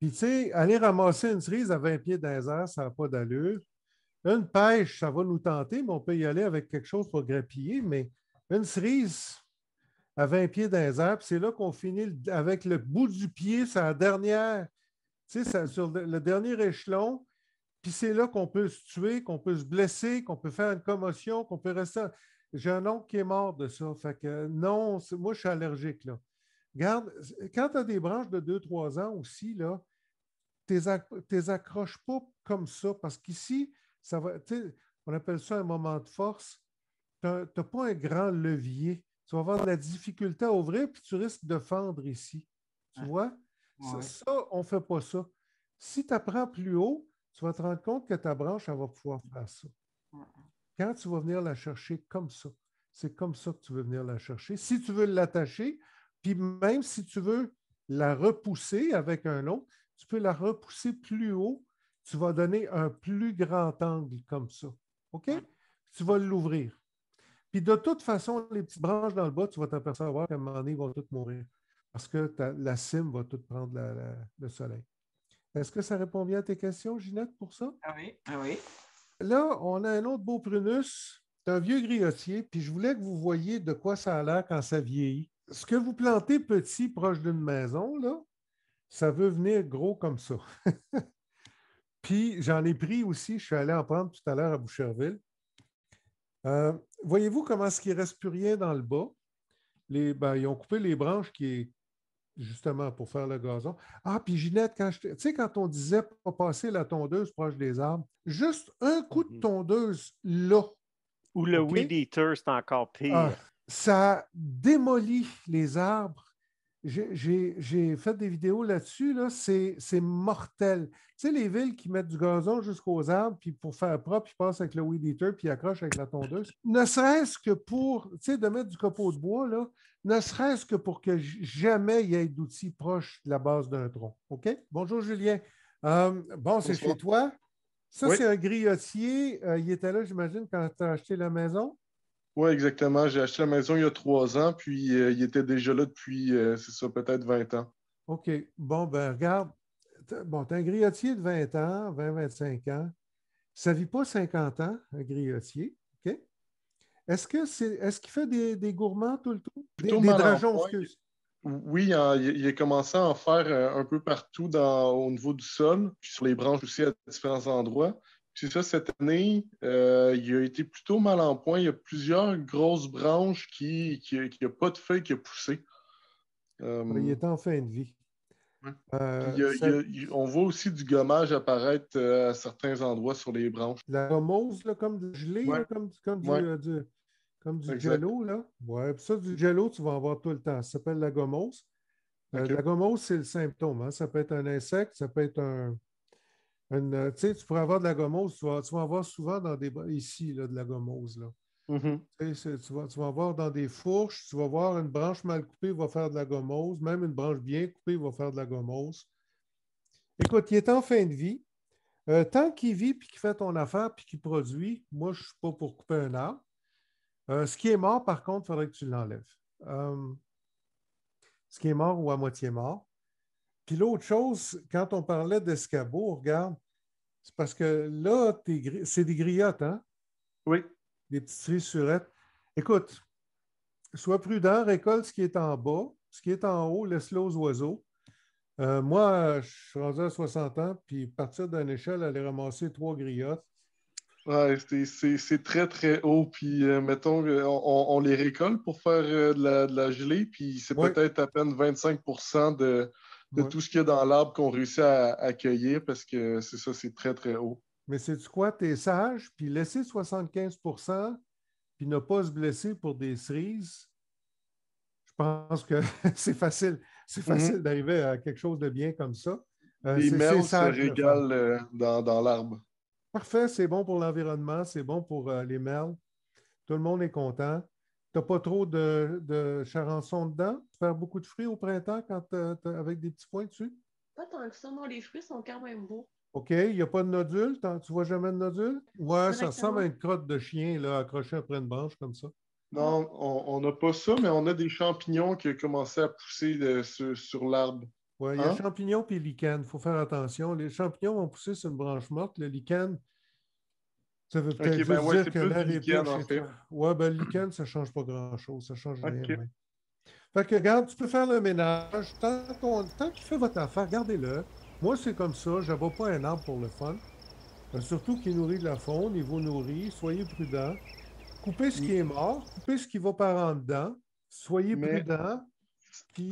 Puis, tu sais, aller ramasser une cerise à 20 pieds dans ça n'a pas d'allure. Une pêche, ça va nous tenter, mais on peut y aller avec quelque chose pour grappiller. Mais une cerise à 20 pieds dans les c'est là qu'on finit avec le bout du pied, c'est la dernière, tu sais, sur le dernier échelon. Puis c'est là qu'on peut se tuer, qu'on peut se blesser, qu'on peut faire une commotion, qu'on peut rester. J'ai un oncle qui est mort de ça. Fait que non, moi, je suis allergique. Là. Garde, quand tu as des branches de 2-3 ans aussi, là, t'es accroches pas comme ça, parce qu'ici, ça va, on appelle ça un moment de force. Tu n'as pas un grand levier. Tu vas avoir de la difficulté à ouvrir, puis tu risques de fendre ici. Tu vois? Ça, on ne fait pas ça. Si tu apprends plus haut, tu vas te rendre compte que ta branche, elle va pouvoir faire ça. Quand tu vas venir la chercher comme ça, c'est comme ça que tu veux venir la chercher. Si tu veux l'attacher, puis même si tu veux la repousser avec un autre, tu peux la repousser plus haut, tu vas donner un plus grand angle comme ça. OK? Tu vas l'ouvrir. Puis de toute façon, les petites branches dans le bas, tu vas t'apercevoir qu'à un moment donné, ils vont toutes mourir parce que la cime va toute prendre le soleil. Est-ce que ça répond bien à tes questions, Ginette, pour ça? Ah oui, ah oui. Là, on a un autre beau prunus. C'est un vieux griotier, puis je voulais que vous voyiez de quoi ça a l'air quand ça vieillit. Ce que vous plantez petit proche d'une maison, là, ça veut venir gros comme ça. (laughs) Puis j'en ai pris aussi, je suis allé en prendre tout à l'heure à Boucherville. Euh, voyez-vous comment ce qu'il ne reste plus rien dans le bas? Ben, ils ont coupé les branches qui sont justement pour faire le gazon. Ah, puis Ginette, quand tu sais, quand on disait pas passer la tondeuse proche des arbres, juste un coup de mhm. tondeuse là. Ou le weed eater, c'est encore pire. Ah, ça démolit les arbres j'ai fait des vidéos là-dessus, là, c'est mortel. Tu sais, les villes qui mettent du gazon jusqu'aux arbres, puis pour faire propre, ils passent avec le weed eater, puis ils accrochent avec la tondeuse. Ne serait-ce que pour, tu sais, de mettre du copeau de bois, là, ne serait-ce que pour que jamais il y ait d'outils proches de la base d'un tronc. OK? Bonjour, Julien. Euh, bon, c'est chez toi. Ça, c'est un grillotier. Euh, il était là, j'imagine, quand tu as acheté la maison. Oui, exactement. J'ai acheté la maison il y a trois ans, puis euh, il était déjà là depuis, euh, c'est ça, peut-être 20 ans. OK. Bon, ben regarde, bon, tu as un griotier de 20 ans, 20-25 ans. Ça ne vit pas 50 ans, un griotier. OK? Est-ce que c'est est-ce qu'il fait des, gourmands tout le temps? Des, drageons, Oui, il a, commencé à en faire euh, un peu partout dans, au niveau du sol, puis sur les branches aussi à différents endroits. C'est ça, cette année, euh, il a été plutôt mal en point. Il y a plusieurs grosses branches qui n'ont pas de feuilles qui a poussé. Euh, il est en fin de vie. Euh, on voit aussi du gommage apparaître à certains endroits sur les branches. La gomose, comme du gelé, comme, du, Là. ça, du jello, tu vas en voir tout le temps. Ça s'appelle la gomose. la gomose, c'est le symptôme. Hein. Ça peut être un insecte, ça peut être un, euh, tu pourrais avoir de la gomose. tu vas, en voir souvent dans des, ici, de la gomose Là. Mm-hmm. tu, vas, en voir dans des fourches, tu vas voir une branche mal coupée va faire de la gomose. même une branche bien coupée va faire de la gomose. Écoute, il est en fin de vie. Euh, tant qu'il vit, puis qu'il fait ton affaire, puis qu'il produit, moi, je ne suis pas pour couper un arbre. Euh, ce qui est mort, par contre, il faudrait que tu l'enlèves. ce qui est mort ou à moitié mort, puis l'autre chose, quand on parlait d'escabeau, regarde, c'est parce que là, c'est des griottes, hein? Oui. Des petites cerises Écoute, sois prudent, récolte ce qui est en bas, ce qui est en haut, laisse-le aux oiseaux. Euh, moi, je suis rendu à 60 ans, puis partir d'une échelle, aller ramasser trois griottes. Ouais, c'est très, très haut. Puis, euh, mettons, euh, on, les récolte pour faire de, la, gelée, puis c'est peut-être à peine 25 de, de tout ce qu'il y a dans l'arbre qu'on réussit à accueillir parce que c'est ça, c'est très, très haut. Mais c'est quoi? Tu es sage, puis laisser 75 puis ne pas se blesser pour des cerises, je pense que (laughs) c'est facile. C'est mm-hmm. facile d'arriver à quelque chose de bien comme ça. Euh, les se régalent euh, dans, l'arbre. Parfait, c'est bon pour l'environnement, c'est bon pour euh, les merles. Tout le monde est content n'as pas trop de, charançon dedans? Tu perds beaucoup de fruits au printemps quand avec des petits points dessus? Pas tant que ça, non, les fruits sont quand même beaux. OK, il n'y a pas de nodule? Tu vois jamais de nodule? Ouais, ça ressemble à une crotte de chien là, accrochée après une branche comme ça. Non, on n'a pas ça, mais on a des champignons qui ont commencé à pousser euh, sur, l'arbre. Oui, il y a hein? champignons et lichens. Il faut faire attention. Les champignons vont pousser sur une branche morte. Le lichen, ça veut peut-être ben dire que l'air est plus en Ouais, ben le ça ne change pas grand-chose. Ça change rien. Fait que, regarde, tu peux faire le ménage. Tant, qu'il fait votre affaire, gardez-le. Moi, c'est comme ça. Je pas un arbre pour le fun. Euh, surtout qu'il nourrit de la faune, il vous nourrit. Soyez prudent. Coupez ce qui est mort, coupez ce qui va pas en dedans. Soyez prudent.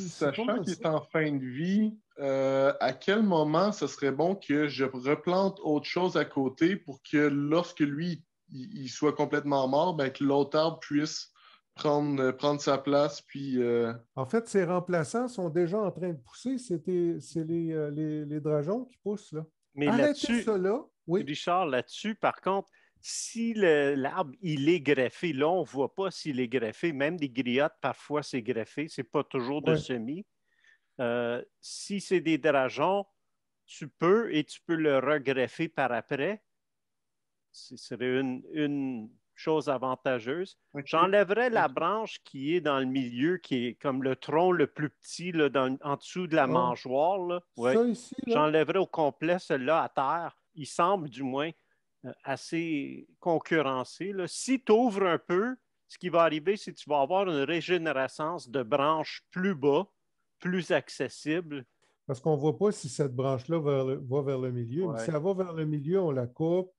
sachant qu'il est en fin de vie, euh, à quel moment ce serait bon que je replante autre chose à côté pour que lorsque lui, il, soit complètement mort, ben, que l'autre arbre puisse euh, prendre, sa place. Puis, euh, En fait, ces remplaçants sont déjà en train de pousser. C'est les, les, drageons qui poussent. Là. Mais là-dessus, là. Richard, là-dessus, par contre, si l'arbre, il est greffé, là, on ne voit pas s'il est greffé. Même des griottes, parfois, c'est greffé. Ce n'est pas toujours de semis. Euh, si c'est des drageons, tu peux et tu peux le regreffer par après. Ce serait une, chose avantageuse. J'enlèverais la branche qui est dans le milieu, qui est comme le tronc le plus petit en dessous de la ah. mangeoire. J'enlèverais au complet celle-là à terre. Il semble du moins euh, assez concurrencé. Si tu ouvres un peu, ce qui va arriver, c'est que tu vas avoir une régénérescence de branches plus bas plus accessible. Parce qu'on ne voit pas si cette branche-là va, vers le milieu. si elle va vers le milieu, on la coupe.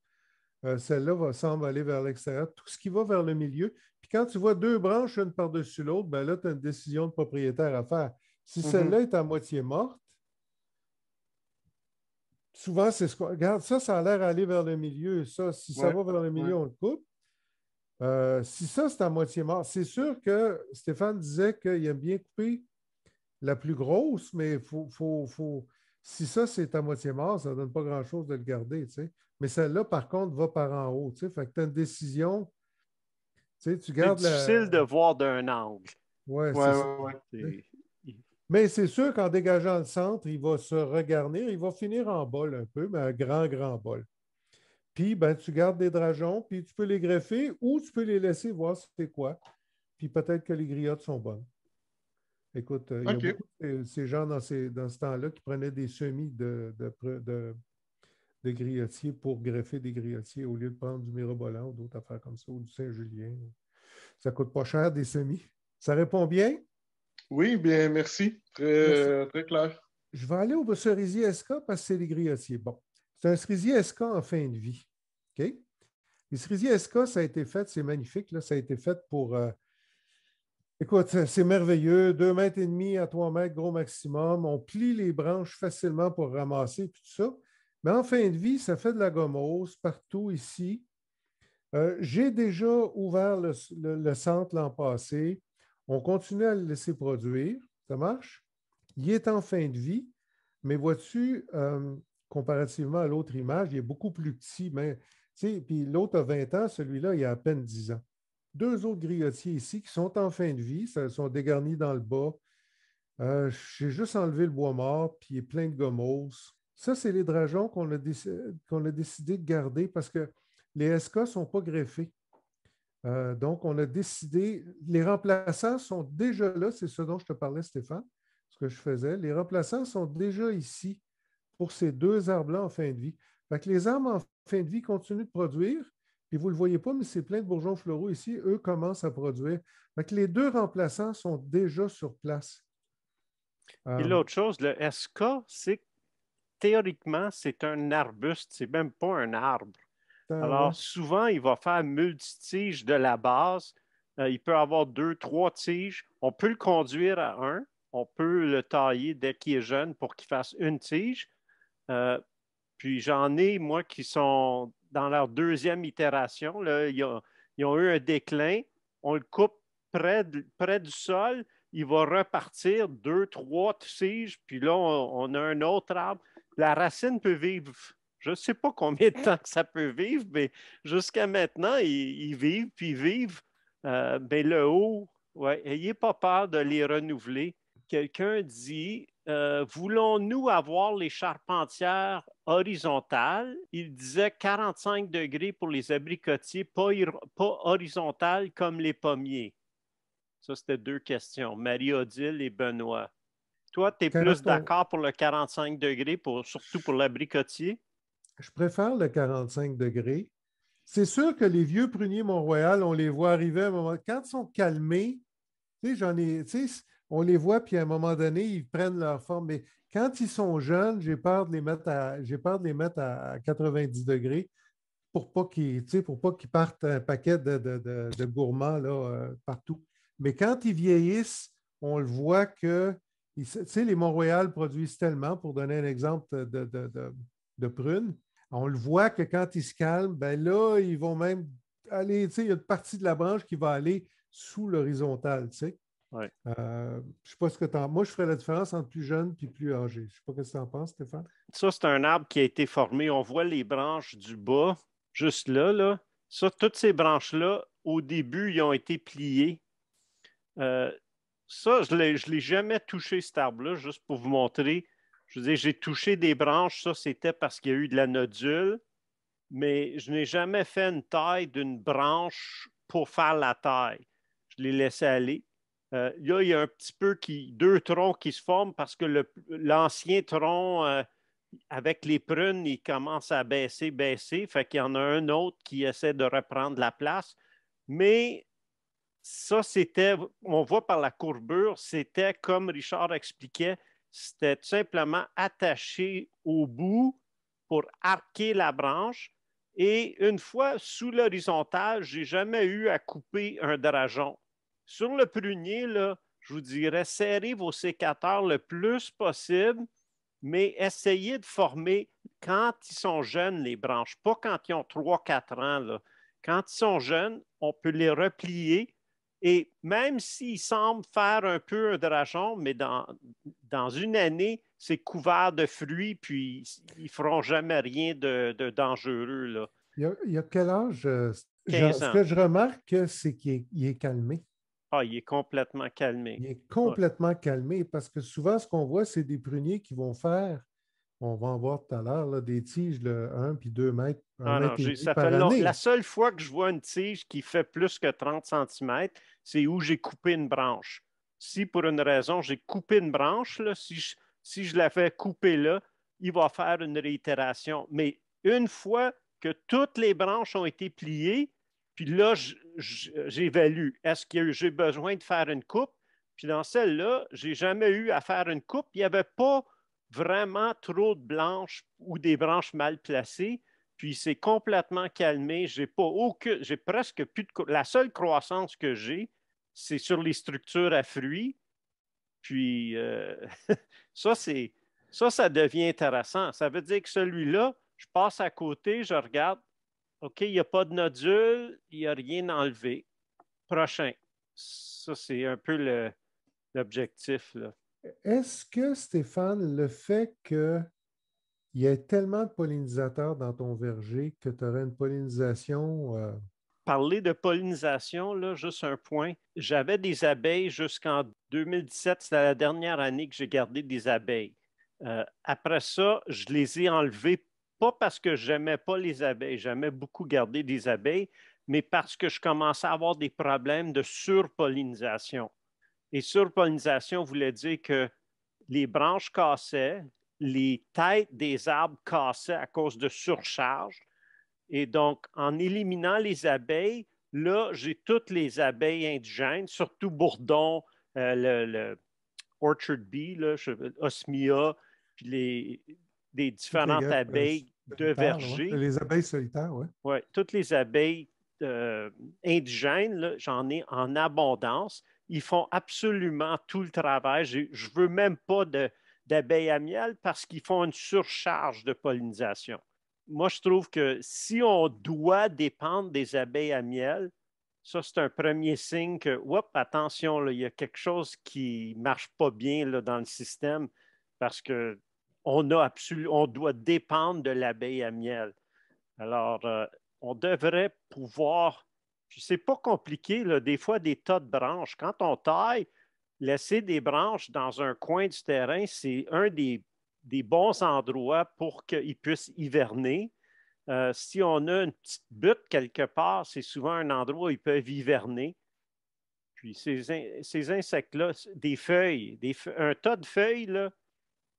Euh, celle-là va semble aller vers l'extérieur. Tout ce qui va vers le milieu. Puis quand tu vois deux branches une par-dessus l'autre, ben là, tu as une décision de propriétaire à faire. Si mhm. celle-là est à moitié morte, souvent, c'est ce qu'on. Regarde, ça, ça a l'air d'aller vers le milieu. Ça, si ça va vers le milieu, on le coupe. Euh, si ça, c'est à moitié mort, c'est sûr que Stéphane disait qu'il aime bien couper la plus grosse, mais faut, faut, si ça, c'est à moitié mort, ça ne donne pas grand-chose de le garder. Mais celle-là, par contre, va par en haut. Fait que tu as une décision. tu gardes c'est difficile de voir d'un angle. Oui, ouais, ouais, Mais c'est sûr qu'en dégageant le centre, il va se regarnir. Il va finir en bol un peu, mais un grand, grand bol. Puis, ben, tu gardes des dragons, puis tu peux les greffer ou tu peux les laisser voir c'est quoi. Puis peut-être que les griottes sont bonnes. Écoute, euh, il y a beaucoup ces gens dans, ces, dans ce temps-là qui prenaient des semis de, de, de, pour greffer des griotiers au lieu de prendre du mirobolant ou d'autres affaires comme ça, ou du Saint-Julien. Ça ne coûte pas cher des semis. Ça répond bien? Oui, bien, merci. Très, clair. Je vais aller au cerisier SK parce que c'est des griotiers. Bon, c'est un cerisier SK en fin de vie. OK? Les cerisiers SK, ça a été fait, c'est magnifique, là, ça a été fait pour. Euh, Écoute, c'est merveilleux. Deux mètres et demi à trois mètres, gros maximum. On plie les branches facilement pour ramasser tout ça. Mais en fin de vie, ça fait de la gomose partout ici. Euh, j'ai déjà ouvert le, centre l'an passé. On continue à le laisser produire. Ça marche. Il est en fin de vie. Mais vois-tu, euh, comparativement à l'autre image, il est beaucoup plus petit. Mais, puis l'autre a 20 ans, celui-là, il a à peine 10 ans deux autres grillotiers ici qui sont en fin de vie, ça, sont dégarnis dans le bas. Euh, j'ai juste enlevé le bois mort, puis il est plein de gomos. Ça, c'est les dragons qu'on a, décidé de garder parce que les SK ne sont pas greffés. Euh, donc, on a décidé, les remplaçants sont déjà là, c'est ce dont je te parlais, Stéphane, ce que je faisais. Les remplaçants sont déjà ici pour ces deux arbres-là en fin de vie. que les arbres en fin de vie continuent de produire, et vous ne le voyez pas, mais c'est plein de bourgeons floraux ici. Eux commencent à produire. les deux remplaçants sont déjà sur place. Et euh, l'autre chose, le SK, c'est théoriquement, c'est un arbuste, c'est même pas un arbre. Alors, souvent, il va faire multi-tiges de la base. Euh, il peut avoir deux, trois tiges. On peut le conduire à un. On peut le tailler dès qu'il est jeune pour qu'il fasse une tige. Euh, puis j'en ai, moi, qui sont dans leur deuxième itération, ils, ont, eu un déclin, on le coupe près, du sol, il va repartir deux, trois tiges, puis là, on, a un autre arbre. La racine peut vivre je ne sais pas combien de temps ça peut vivre, mais jusqu'à maintenant, ils, vivent, puis ils vivent. mais euh, ben, le haut, ouais, n'ayez pas peur de les renouveler. Quelqu'un dit, euh, voulons-nous avoir les charpentières horizontales? Il disait 45 degrés pour les abricotiers, pas, horizontales comme les pommiers. Ça, c'était deux questions, Marie-Odile et Benoît. Toi, tu es plus d'accord pour le 45 degrés, surtout pour l'abricotier? Je préfère le 45 degrés. C'est sûr que les vieux pruniers Mont-Royal, on les voit arriver à un moment. Quand ils sont calmés, tu sais, j'en ai on les voit, puis à un moment donné, ils prennent leur forme. Mais quand ils sont jeunes, j'ai peur de les mettre à, j'ai peur les mettre à 90 degrés pour pas qu'ils, pour pas qu'ils partent un paquet de, gourmands là, euh, partout. Mais quand ils vieillissent, on le voit que les Montréal produisent tellement, pour donner un exemple de, de prunes, on le voit que quand ils se calment, ben là, ils vont même aller, il y a une partie de la branche qui va aller sous l'horizontale, tu sais. Ouais. Euh, je sais pas ce que en... Moi, je ferais la différence entre plus jeune et plus âgé. Je ne sais pas ce que tu en penses, Stéphane. Ça, c'est un arbre qui a été formé. On voit les branches du bas, juste là. là. Ça, toutes ces branches-là, au début, ils ont été pliées. Euh, ça, je ne l'ai jamais touché, cet arbre-là, juste pour vous montrer. Je veux dire, j'ai touché des branches. Ça, c'était parce qu'il y a eu de la nodule. Mais je n'ai jamais fait une taille d'une branche pour faire la taille. Je l'ai laissé aller. Euh, là, il y a un petit peu deux troncs qui se forment parce que l'ancien tronc euh, avec les prunes, il commence à baisser, baisser. Fait qu'il y en a un autre qui essaie de reprendre la place. Mais ça, c'était, on voit par la courbure, c'était comme Richard expliquait, c'était simplement attaché au bout pour arquer la branche. Et une fois sous l'horizontale, je n'ai jamais eu à couper un dragon. Sur le prunier, là, je vous dirais, serrez vos sécateurs le plus possible, mais essayez de former quand ils sont jeunes les branches, pas quand ils ont 3-4 ans. Quand ils sont jeunes, on peut les replier et même s'ils semblent faire un peu un drachon, mais dans, dans une année, c'est couvert de fruits, puis ils ne feront jamais rien de, dangereux. Il, y a, quel âge? Euh, je, ce que je remarque, c'est qu'il est, calmé. Ah, il est complètement calmé. Il est complètement calmé parce que souvent, ce qu'on voit, c'est des pruniers qui vont faire, on va en voir tout à l'heure, des tiges de 1 puis 2 mètres. Ah, mètre non, ça fait La seule fois que je vois une tige qui fait plus que 30 cm, c'est où j'ai coupé une branche. Si pour une raison, j'ai coupé une branche, si, je, si je la fais couper là, il va faire une réitération. Mais une fois que toutes les branches ont été pliées, puis là, je, j'évalue. Est-ce que j'ai besoin de faire une coupe? Puis dans celle-là, j'ai jamais eu à faire une coupe. Il n'y avait pas vraiment trop de blanches ou des branches mal placées. Puis c'est complètement calmé. J'ai pas j'ai presque plus de. La seule croissance que j'ai, c'est sur les structures à fruits. Puis euh, (laughs) ça, c'est ça, ça devient intéressant. Ça veut dire que celui-là, je passe à côté, je regarde, OK, il n'y a pas de nodule, il n'y a rien enlever. Prochain. Ça, c'est un peu l'objectif. Est-ce que, Stéphane, le fait qu'il y ait tellement de pollinisateurs dans ton verger que tu aurais une pollinisation euh? parler de pollinisation, là, juste un point. J'avais des abeilles jusqu'en 2017. C'était la dernière année que j'ai gardé des abeilles. Euh, après ça, je les ai enlevées pas parce que j'aimais pas les abeilles, j'aimais beaucoup garder des abeilles, mais parce que je commençais à avoir des problèmes de surpollinisation. Et surpollinisation voulait dire que les branches cassaient, les têtes des arbres cassaient à cause de surcharge. Et donc, en éliminant les abeilles, là, j'ai toutes les abeilles indigènes, surtout bourdon, euh, le, orchard bee, osmia, puis les, les différentes abeilles de vergers. Les abeilles solitaires, oui. Oui, toutes les abeilles euh, indigènes, j'en ai en abondance. Ils font absolument tout le travail. Je ne veux même pas d'abeilles à miel parce qu'ils font une surcharge de pollinisation. Moi, je trouve que si on doit dépendre des abeilles à miel, ça, c'est un premier signe que, attention, là, il y a quelque chose qui ne marche pas bien dans le système parce que on, doit dépendre de l'abeille à miel. Alors, euh, on devrait pouvoir, puis c'est pas compliqué, des fois des tas de branches. Quand on taille, laisser des branches dans un coin du terrain, c'est un des, bons endroits pour qu'ils puissent hiverner. Euh, si on a une petite butte quelque part, c'est souvent un endroit où ils peuvent hiverner. Puis ces, insectes-là, des feuilles, des, un tas de feuilles, là,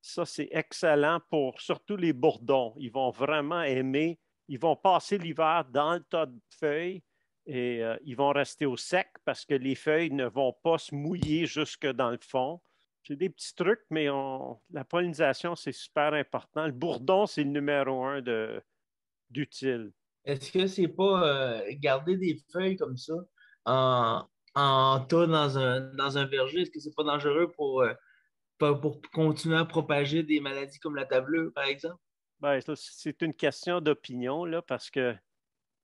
ça, c'est excellent pour surtout les bourdons. Ils vont vraiment aimer. Ils vont passer l'hiver dans le tas de feuilles et euh, ils vont rester au sec parce que les feuilles ne vont pas se mouiller jusque dans le fond. C'est des petits trucs, mais la pollinisation, c'est super important. Le bourdon, c'est le numéro un d'utile. Est-ce que c'est pas euh, garder des feuilles comme ça en, tas dans un, verger? Est-ce que c'est pas dangereux pour euh, pour continuer à propager des maladies comme la table, par exemple? Ben, c'est une question d'opinion, parce que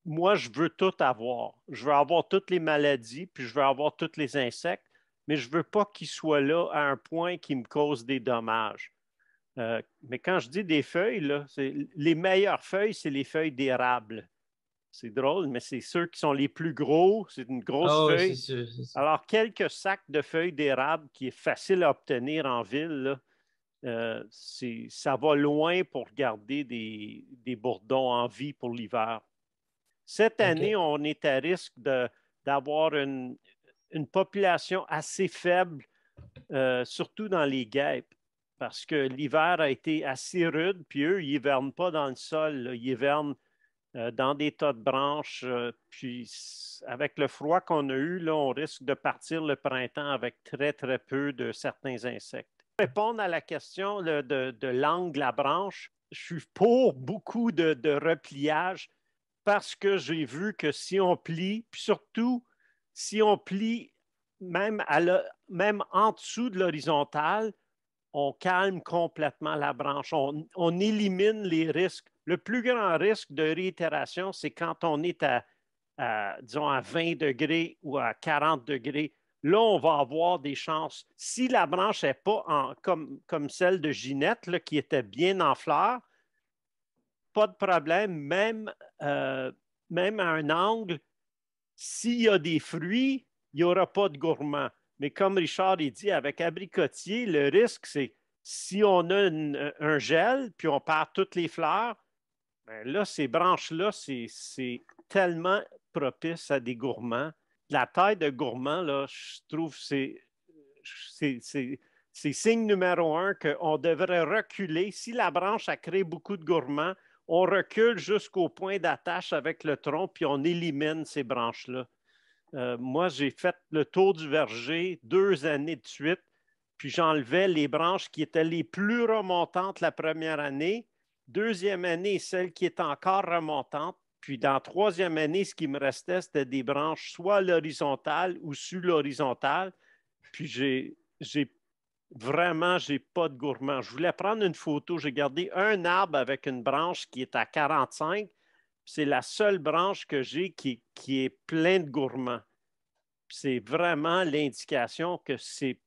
moi, je veux tout avoir. Je veux avoir toutes les maladies, puis je veux avoir tous les insectes, mais je ne veux pas qu'ils soient là à un point qui me cause des dommages. Euh, mais quand je dis des feuilles, les meilleures feuilles, c'est les feuilles d'érable. C'est drôle, mais c'est ceux qui sont les plus gros. C'est une grosse ah feuille. Alors, quelques sacs de feuilles d'érable qui est facile à obtenir en ville, euh, ça va loin pour garder des, bourdons en vie pour l'hiver. Cette année, on est à risque d'avoir une, population assez faible, euh, surtout dans les guêpes, parce que l'hiver a été assez rude, puis eux, ils hivernent pas dans le sol, ils hivernent euh, dans des tas de branches. Euh, puis avec le froid qu'on a eu, on risque de partir le printemps avec très, très peu de certains insectes. Pour répondre à la question de, l'angle de la branche, je suis pour beaucoup de, repliage parce que j'ai vu que si on plie, puis surtout si on plie même, en dessous de l'horizontale, on calme complètement la branche, on élimine les risques le plus grand risque de réitération, c'est quand on est à, disons, à 20 degrés ou à 40 degrés. Là, on va avoir des chances. Si la branche n'est pas comme, celle de Ginette, qui était bien en fleur, pas de problème, même, euh, même à un angle, s'il y a des fruits, il n'y aura pas de gourmand. Mais comme Richard dit, avec abricotier, le risque, c'est si on a un gel, puis on perd toutes les fleurs, ben, là, ces branches-là, c'est tellement propice à des gourmands. La taille de gourmand, là, je trouve, c'est signe numéro un qu'on devrait reculer. Si la branche a créé beaucoup de gourmands, on recule jusqu'au point d'attache avec le tronc, puis on élimine ces branches-là. Euh, moi, j'ai fait le tour du verger deux années de suite, puis j'enlevais les branches qui étaient les plus remontantes la première année, Deuxième année, celle qui est encore remontante. Puis dans la troisième année, ce qui me restait, c'était des branches soit l'horizontale ou sur l'horizontale. Puis j'ai, vraiment, j'ai pas de gourmand. Je voulais prendre une photo. J'ai gardé un arbre avec une branche qui est à 45. C'est la seule branche que j'ai qui, est pleine de gourmands. C'est vraiment l'indication que c'est,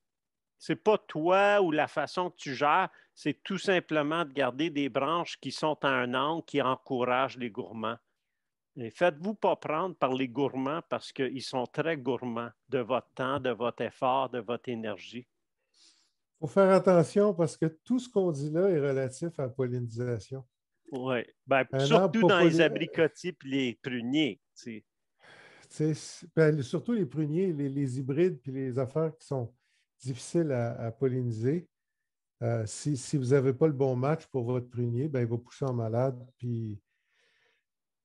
c'est pas toi ou la façon que tu gères, c'est tout simplement de garder des branches qui sont à un angle qui encouragent les gourmands. Et faites-vous pas prendre par les gourmands parce qu'ils sont très gourmands de votre temps, de votre effort, de votre énergie. Il faut faire attention parce que tout ce qu'on dit là est relatif à la pollinisation. Oui, ben, surtout dans les abricotiers et les pruniers. Ben, surtout les pruniers, les, hybrides puis les affaires qui sont difficiles à polliniser. Euh, si, vous n'avez pas le bon match pour votre prunier, ben, il va pousser en malade. Puis,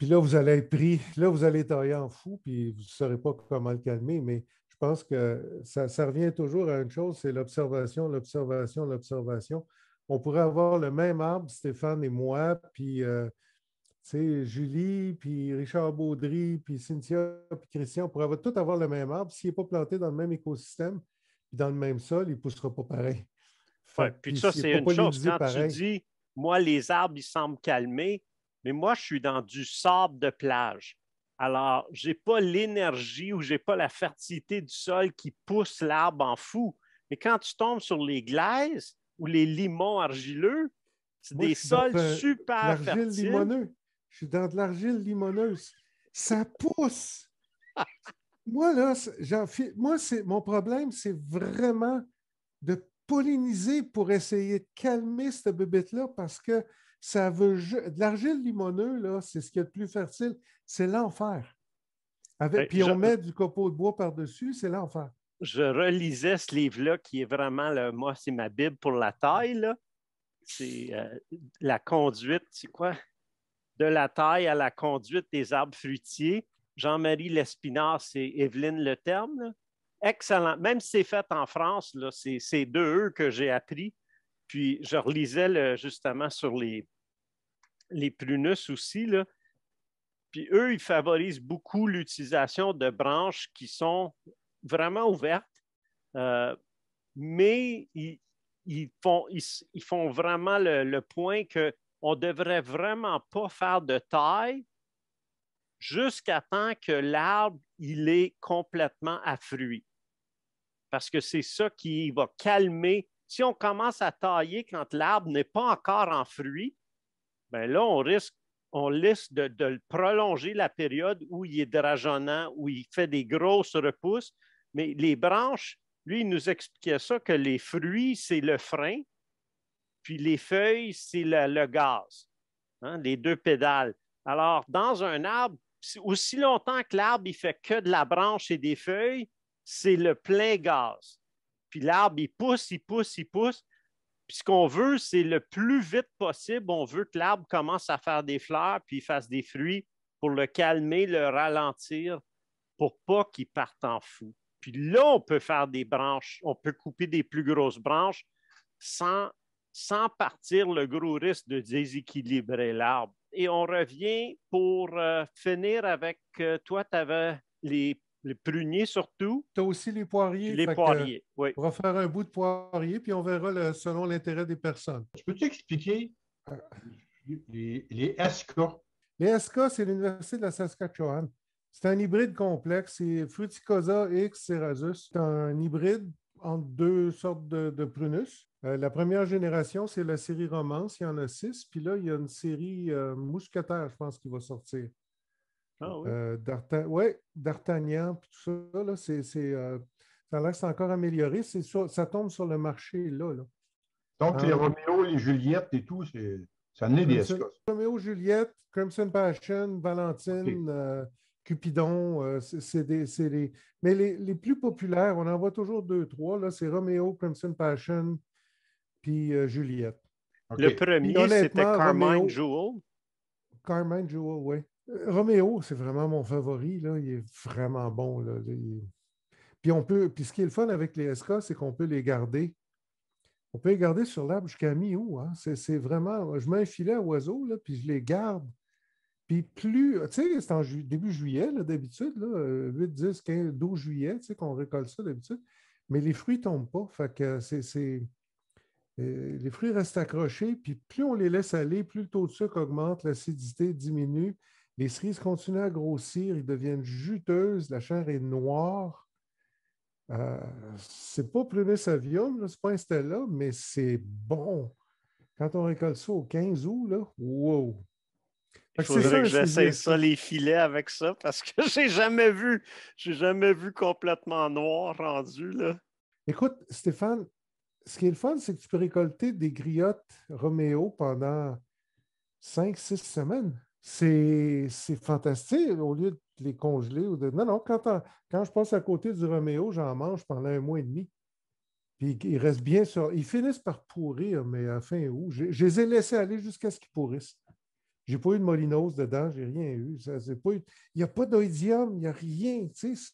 là, vous allez être pris, là, vous allez tailler en fou, puis vous ne saurez pas comment le calmer. Mais je pense que ça, revient toujours à une chose, c'est l'observation, l'observation, l'observation. On pourrait avoir le même arbre, Stéphane et moi, puis euh, Julie, puis Richard Baudry, puis Cynthia, puis Christian, on pourrait tout avoir le même arbre. S'il n'est pas planté dans le même écosystème, puis dans le même sol, il ne poussera pas pareil puis, ça, c'est une chose. Quand tu dis, moi, les arbres, ils semblent calmer mais moi, je suis dans du sable de plage. Alors, je n'ai pas l'énergie ou je n'ai pas la fertilité du sol qui pousse l'arbre en fou. Mais quand tu tombes sur les glaises ou les limons argileux, c'est des sols super fertiles. Je suis dans de l'argile limoneuse. Ça pousse. (laughs) moi, là, moi, mon problème, c'est vraiment de polliniser pour essayer de calmer cette bébête-là parce que ça veut. De l'argile limoneuse, c'est ce qui est le plus fertile, c'est l'enfer. Avec, ben, puis on met du copeau de bois par-dessus, c'est l'enfer. Je relisais ce livre-là qui est vraiment le moi, c'est ma Bible pour la taille. C'est euh, la conduite, c'est quoi? De la taille à la conduite des arbres fruitiers. Jean-Marie Lespinard, c'est Evelyne Le Terme excellent. Même si c'est fait en France, c'est de eux que j'ai appris. Puis je relisais justement sur les, les prunus aussi. Puis eux, ils favorisent beaucoup l'utilisation de branches qui sont vraiment ouvertes, euh, mais ils, font, ils, font vraiment le, point qu'on ne devrait vraiment pas faire de taille jusqu'à temps que l'arbre il est complètement à parce que c'est ça qui va calmer. Si on commence à tailler quand l'arbre n'est pas encore en fruit, bien là, on risque, on de, prolonger la période où il est drageonnant, où il fait des grosses repousses. Mais les branches, lui, il nous expliquait ça, que les fruits, c'est le frein, puis les feuilles, c'est le, gaz, hein, les deux pédales. Alors, dans un arbre, aussi longtemps que l'arbre, il fait que de la branche et des feuilles, c'est le plein gaz. Puis l'arbre, il pousse, il pousse, il pousse. Puis ce qu'on veut, c'est le plus vite possible, on veut que l'arbre commence à faire des fleurs, puis il fasse des fruits pour le calmer, le ralentir, pour pas qu'il parte en fou. Puis là, on peut faire des branches, on peut couper des plus grosses branches sans, partir le gros risque de déséquilibrer l'arbre. Et on revient pour euh, finir avec, euh, toi, tu avais les les pruniers surtout. Tu as aussi les poiriers. Les poiriers, oui. On va faire un bout de poirier, puis on verra selon l'intérêt des personnes. Je peux t'expliquer les, les SK? Les SK, c'est l'Université de la Saskatchewan. C'est un hybride complexe. C'est Fruticosa X Cerasus. C'est un hybride entre deux sortes de, prunus. Euh, la première génération, c'est la série romance. Il y en a six. Puis là, il y a une série euh, mousquetaire, je pense, qui va sortir. Ah oui. Euh, D'Artagnan, tout ça, là, c'est, euh, ça a l'air c'est encore amélioré. C'est ça tombe sur le marché là. Donc, les euh, Roméo, les Juliette et tout, ça n'est est des Roméo, Juliette, Crimson Passion, Valentine, Cupidon, c'est, des, Mais les, plus populaires, on en voit toujours deux, trois, c'est Roméo, Crimson Passion, puis Juliette. Le premier, c'était Carmine Jewel. Carmine Jewel, oui. Roméo, c'est vraiment mon favori. Là. Il est vraiment bon. Puis, on peut... Puis ce qui est le fun avec les SK, c'est qu'on peut les garder. On peut les garder sur l'arbre jusqu'à mi-août. Hein. C'est vraiment. Je mets un filet à oiseaux, là, puis je les garde. Puis plus, c'est en début juillet, d'habitude, 8, 10, 15, 12 juillet, tu qu'on récolte ça d'habitude. Mais les fruits ne tombent pas. Euh, les fruits restent accrochés, puis plus on les laisse aller, plus le taux de sucre augmente, l'acidité diminue, les cerises continuent à grossir, ils deviennent juteuses, la chair est noire. Euh, c'est pas Prunus avium, c'est pas un Stella, mais c'est bon. Quand on récolte ça au 15 août, là, wow! Il faudrait que j'essaie ça, les filets avec ça, parce que (laughs) j'ai jamais vu, j'ai jamais vu complètement noir rendu, là. Écoute, Stéphane, ce qui est le fun, c'est que tu peux récolter des griottes Roméo pendant 5-6 semaines c'est fantastique. Au lieu de les congeler ou de. Non, non, quand, je passe à côté du Roméo, j'en mange pendant un mois et demi. Puis ils restent bien sur. Ils finissent par pourrir, mais à fin août, je, les ai laissés aller jusqu'à ce qu'ils pourrissent. Je n'ai pas eu de molinose dedans, je n'ai rien eu. Ça, Il n'y a pas d'oïdium, il n'y a rien. Tu sais,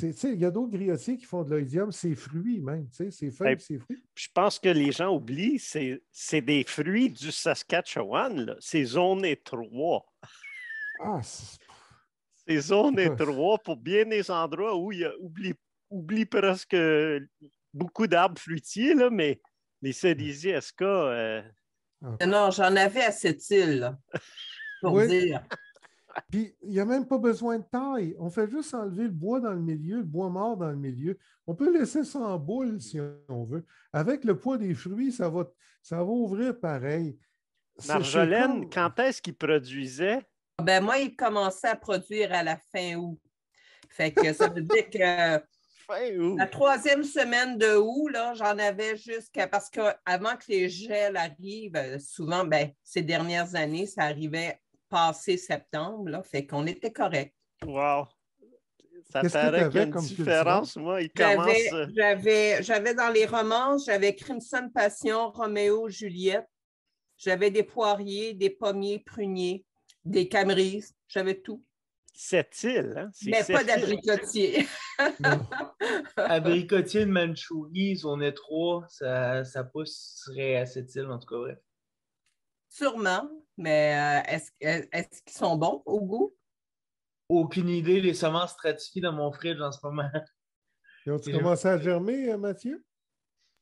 il y a d'autres griotiers qui font de l'oïdium, c'est fruits même, c'est feuilles, ben, c'est fruits. Je pense que les gens oublient, c'est des fruits du Saskatchewan, c'est zone étroite. Ah, c'est zone étroite (laughs) pour bien des endroits où il y a, oublie, presque beaucoup d'arbres fruitiers, mais les cerisiers, est-ce euh, que. Ah. Non, j'en avais à cette île, pour dire. (laughs) Puis il n'y a même pas besoin de taille. On fait juste enlever le bois dans le milieu, le bois mort dans le milieu. On peut laisser ça en boule si on veut. Avec le poids des fruits, ça va, ça va ouvrir pareil. Marjolaine, quand est-ce qu'il produisait? Ah ben moi, il commençait à produire à la fin août. Fait que ça veut dire que (laughs) la troisième semaine de août, j'en avais jusqu'à parce qu'avant que les gels arrivent, euh, souvent, ben, ces dernières années, ça arrivait passé septembre, là, fait qu'on était correct. Wow! Ça paraît qu'il y a une différence, moi, il commence... Euh, j'avais, dans les romances, j'avais Crimson Passion, Roméo, Juliette, j'avais des poiriers, des pommiers, pruniers, des camerises, j'avais tout. Cette île, hein? Mais pas d'abricotier. (laughs) abricotier de on est trois, ça, ça pousserait à cette île, en tout cas, bref. Sûrement, mais euh, est-ce est qu'ils sont bons au goût? Aucune idée, les semences stratifiées dans mon fridge en ce moment. Ils ont commencé à germer, euh, Mathieu?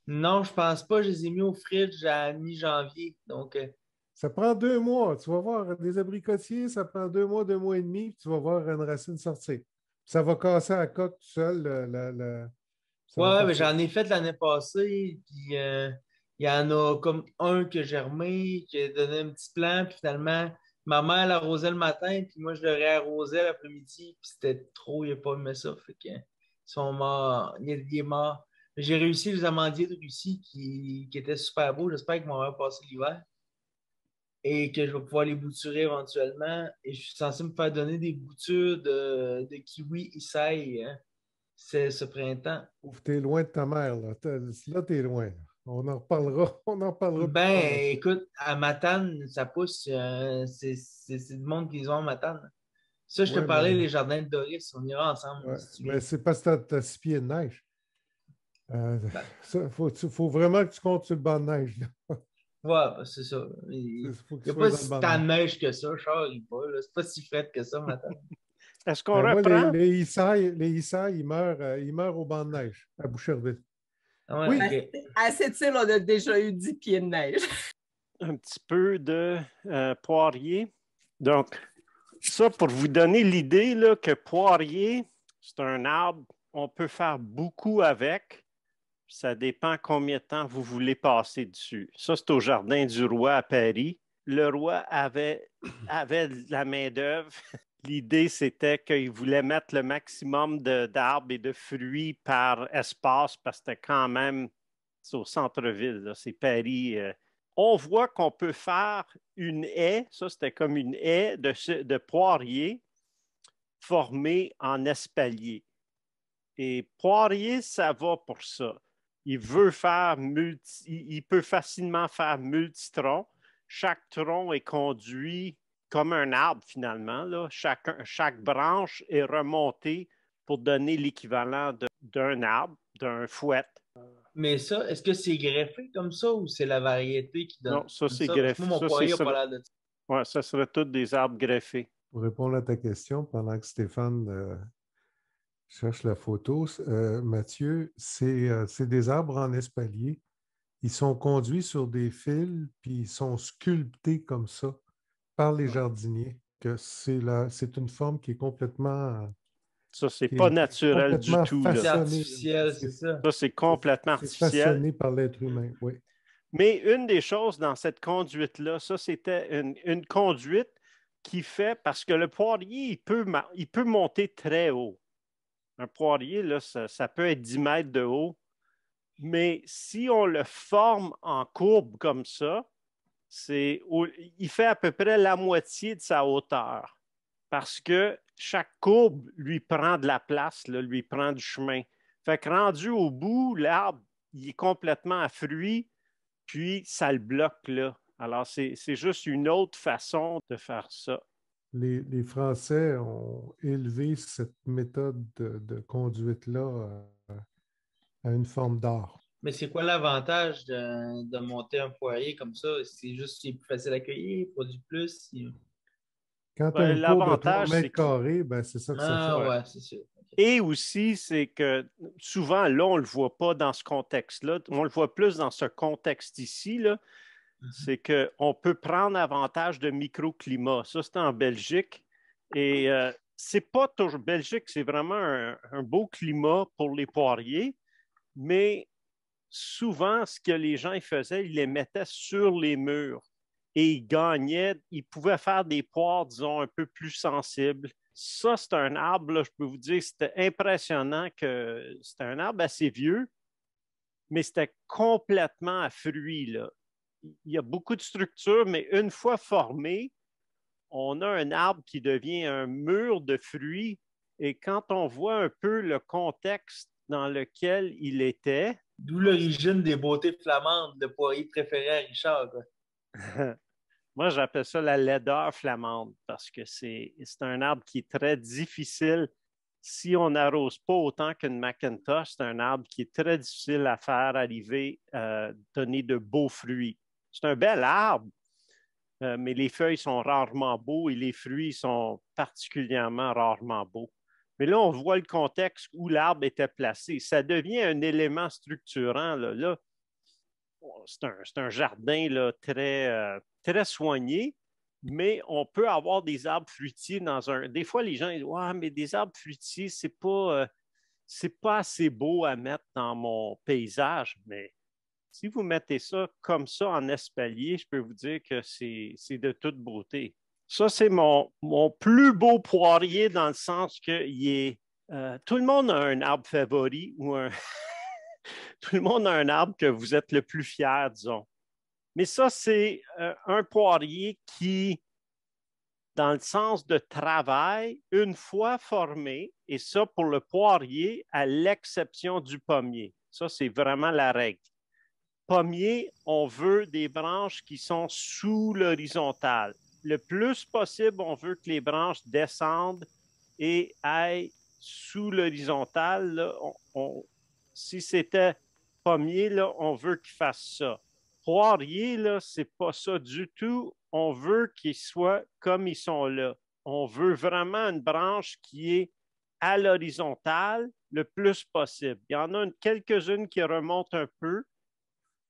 Non, je pense pas. Je les ai mis au fridge à mi-janvier. Donc, euh, Ça prend deux mois. Tu vas voir des abricotiers, ça prend deux mois, deux mois et demi, puis tu vas voir une racine sortir. Ça va casser à coque tout seul. Le, Oui, mais j'en ai fait l'année passée, puis il y en a comme un que j'ai remis, qui a donné un petit plan, puis finalement, ma mère l'arrosait le matin, puis moi, je le réarrosais l'après-midi, puis c'était trop, il a pas aimé ça. Fait ils sont morts, il, est mort. J'ai réussi les amandiers de Russie qui, qui étaient super beaux. J'espère qu'ils vont avoir passé l'hiver et que je vais pouvoir les bouturer éventuellement. Et je suis censé me faire donner des boutures de, de kiwi isaï hein, c'est ce printemps. Ouf, t'es loin de ta mère, là. Là, t'es loin. On en reparlera. (laughs) On en reparlera. Ben, hein. écoute, à Matane, ça pousse. Euh, c'est du monde qu'ils ont à Matane. Ça, je te parlais, les jardins de Doris, on ira ensemble. Mais c'est parce que tu as, six pieds de neige. Il euh, ben. faut, vraiment que tu comptes sur le banc de neige. Là. (laughs) Ouais, ben, c'est ça. Il n'y a pas si t'as de neige que ça, Charles, C'est pas si frais que ça, (laughs) Matane. Est-ce ben, qu'on reprend? les, les euh, ils meurent au banc de neige à Boucherville. Ah oui. À cette île, on a déjà eu dix pieds de neige. (laughs) Un petit peu de euh, poirier. Donc, ça pour vous donner l'idée que poirier, c'est un arbre, on peut faire beaucoup avec. Ça dépend combien de temps vous voulez passer dessus. Ça, c'est au Jardin du Roi à Paris. Le roi avait, avait la main-d'œuvre. L'idée, c'était qu'il voulait mettre le maximum d'arbres et de fruits par espace parce que quand même, c'est au centre-ville, c'est Paris. Euh. on voit qu'on peut faire une haie, ça c'était comme une haie de, poirier formée en espalier. Et poirier, ça va pour ça. Il, veut faire multi, il peut facilement faire multitron. Chaque tronc est conduit comme un arbre finalement. Chaque, branche est remontée pour donner l'équivalent d'un arbre, d'un fouet. Mais ça, est-ce que c'est greffé comme ça ou c'est la variété qui donne? Non, ça c'est greffé. ça, serait tous des arbres greffés. Pour répondre à ta question, pendant que Stéphane euh, cherche la photo, euh, Mathieu, euh, c'est des arbres en espalier. Ils sont conduits sur des fils, puis ils sont sculptés comme ça par les jardiniers, que c'est, la, c'est une forme qui est complètement. Ça, c'est pas naturel du tout. c'est artificiel, c'est ça. Ça, c'est complètement artificiel. façonné par l'être humain, oui. Mais une des choses dans cette conduite-là, ça, c'était une, conduite qui fait parce que le poirier, il peut, il peut monter très haut. Un poirier, là, ça, peut être 10 mètres de haut. Mais si on le forme en courbe comme ça, il fait à peu près la moitié de sa hauteur parce que chaque courbe lui prend de la place, lui prend du chemin. Fait que rendu au bout, l'arbre, il est complètement à fruit, puis ça le bloque là. Alors, c'est juste une autre façon de faire ça. Les, Français ont élevé cette méthode de, de conduite-là euh, à une forme d'art. Mais c'est quoi l'avantage de, monter un poirier comme ça? C'est juste qu'il est plus facile à cueillir, il produit plus. Quand ben, un ben, c'est ça que ça ah, fait. Et aussi, c'est que souvent, là, on ne le voit pas dans ce contexte-là. On le voit plus dans ce contexte ici. Là. Mm-hmm. C'est qu'on peut prendre avantage de microclimat. Ça, c'est en Belgique. Et euh, c'est pas toujours. Belgique, c'est vraiment un, un, beau climat pour les poiriers, mais souvent, ce que les gens faisaient, ils les mettaient sur les murs et ils gagnaient. Ils pouvaient faire des poires, disons, un peu plus sensibles. Ça, c'est un arbre, je peux vous dire, c'était impressionnant que c'était un arbre assez vieux, mais c'était complètement à fruits. Là. Il y a beaucoup de structures, mais une fois formé, on a un arbre qui devient un mur de fruits. Et quand on voit un peu le contexte dans lequel il était, D'où l'origine des beautés flamandes, le poirier préféré à Richard. (laughs) Moi, j'appelle ça la laideur flamande parce que c'est un arbre qui est très difficile. Si on n'arrose pas autant qu'une Macintosh, c'est un arbre qui est très difficile à faire arriver, euh, donner de beaux fruits. C'est un bel arbre, euh, mais les feuilles sont rarement beaux et les fruits sont particulièrement rarement beaux. Mais là, on voit le contexte où l'arbre était placé. Ça devient un élément structurant. Là, c'est un, jardin euh, très, soigné, mais on peut avoir des arbres fruitiers dans un. Des fois, les gens disent Ouais, mais des arbres fruitiers, c'est pas. Euh, c'est pas assez beau à mettre dans mon paysage, mais si vous mettez ça comme ça en espalier, je peux vous dire que c'est de toute beauté. Ça, c'est mon, plus beau poirier dans le sens que est, euh, tout le monde a un arbre favori ou un (laughs) tout le monde a un arbre que vous êtes le plus fier, disons. Mais ça, c'est euh, un poirier qui, dans le sens de travail, une fois formé, et ça pour le poirier, à l'exception du pommier. Ça, c'est vraiment la règle. Pommier, on veut des branches qui sont sous l'horizontale le plus possible, on veut que les branches descendent et aillent sous l'horizontale. si c'était pommier, là, on veut qu'il fasse ça. Poirier, ce c'est pas ça du tout. On veut qu'ils soient comme ils sont là. On veut vraiment une branche qui est à l'horizontale le plus possible. Il y en a quelques-unes qui remontent un peu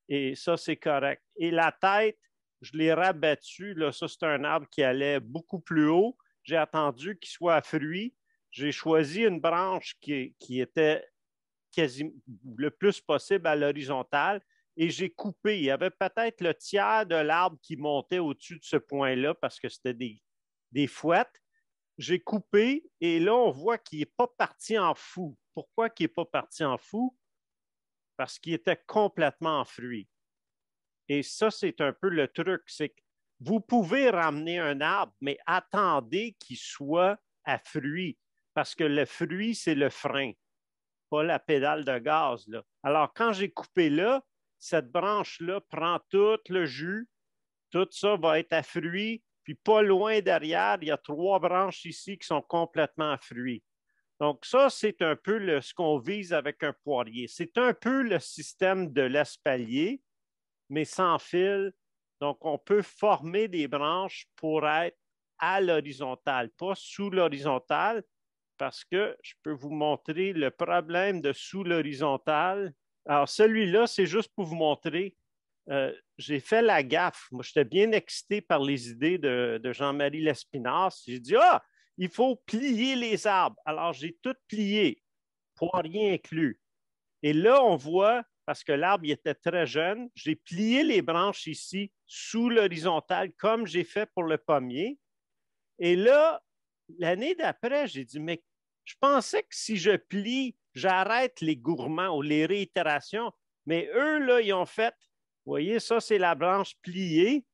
et ça, c'est correct. Et la tête, je l'ai rabattu. Là, ça, c'est un arbre qui allait beaucoup plus haut. J'ai attendu qu'il soit à fruit. J'ai choisi une branche qui, était le plus possible à l'horizontale et j'ai coupé. Il y avait peut-être le tiers de l'arbre qui montait au-dessus de ce point-là parce que c'était des, fouettes. J'ai coupé et là, on voit qu'il n'est pas parti en fou. Pourquoi qu'il n'est pas parti en fou? Parce qu'il était complètement en fruit. Et ça, c'est un peu le truc, c'est que vous pouvez ramener un arbre, mais attendez qu'il soit à fruit, parce que le fruit, c'est le frein, pas la pédale de gaz. Alors, quand j'ai coupé là, cette branche-là prend tout le jus, tout ça va être à fruit, puis pas loin derrière, il y a trois branches ici qui sont complètement à fruit. Donc, ça, c'est un peu ce qu'on vise avec un poirier. C'est un peu le système de l'espalier, mais sans fil. Donc, on peut former des branches pour être à l'horizontale, pas sous l'horizontale, parce que je peux vous montrer le problème de sous l'horizontale. Alors, celui-là, c'est juste pour vous montrer. Euh, j'ai fait la gaffe. Moi, j'étais bien excité par les idées de, Jean-Marie Lespinasse. J'ai dit, ah, il faut plier les arbres. Alors, j'ai tout plié, rien inclus. Et là, on voit parce que l'arbre était très jeune. J'ai plié les branches ici sous l'horizontale, comme j'ai fait pour le pommier. Et là, l'année d'après, j'ai dit, mais je pensais que si je plie, j'arrête les gourmands ou les réitérations. Mais eux, là, ils ont fait, vous voyez, ça, c'est la branche pliée.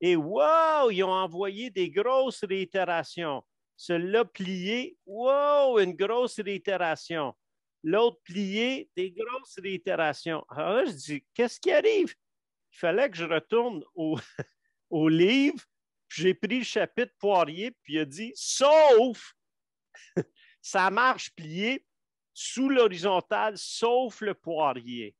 Et wow, ils ont envoyé des grosses réitérations. celle là plié, wow, une grosse réitération l'autre plié, des grosses réitérations. Alors je dis, qu'est-ce qui arrive? Il fallait que je retourne au, (laughs) au livre, j'ai pris le chapitre Poirier, puis il a dit, sauf, (laughs) ça marche plié sous l'horizontale, sauf le Poirier.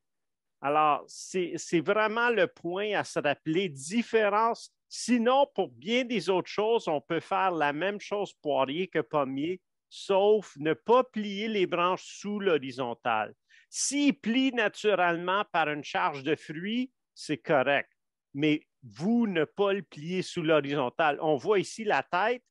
Alors, c'est vraiment le point à se rappeler, différence. Sinon, pour bien des autres choses, on peut faire la même chose Poirier que Pommier, sauf ne pas plier les branches sous l'horizontale. S'il plie naturellement par une charge de fruits, c'est correct, mais vous ne pas le plier sous l'horizontale. On voit ici la tête.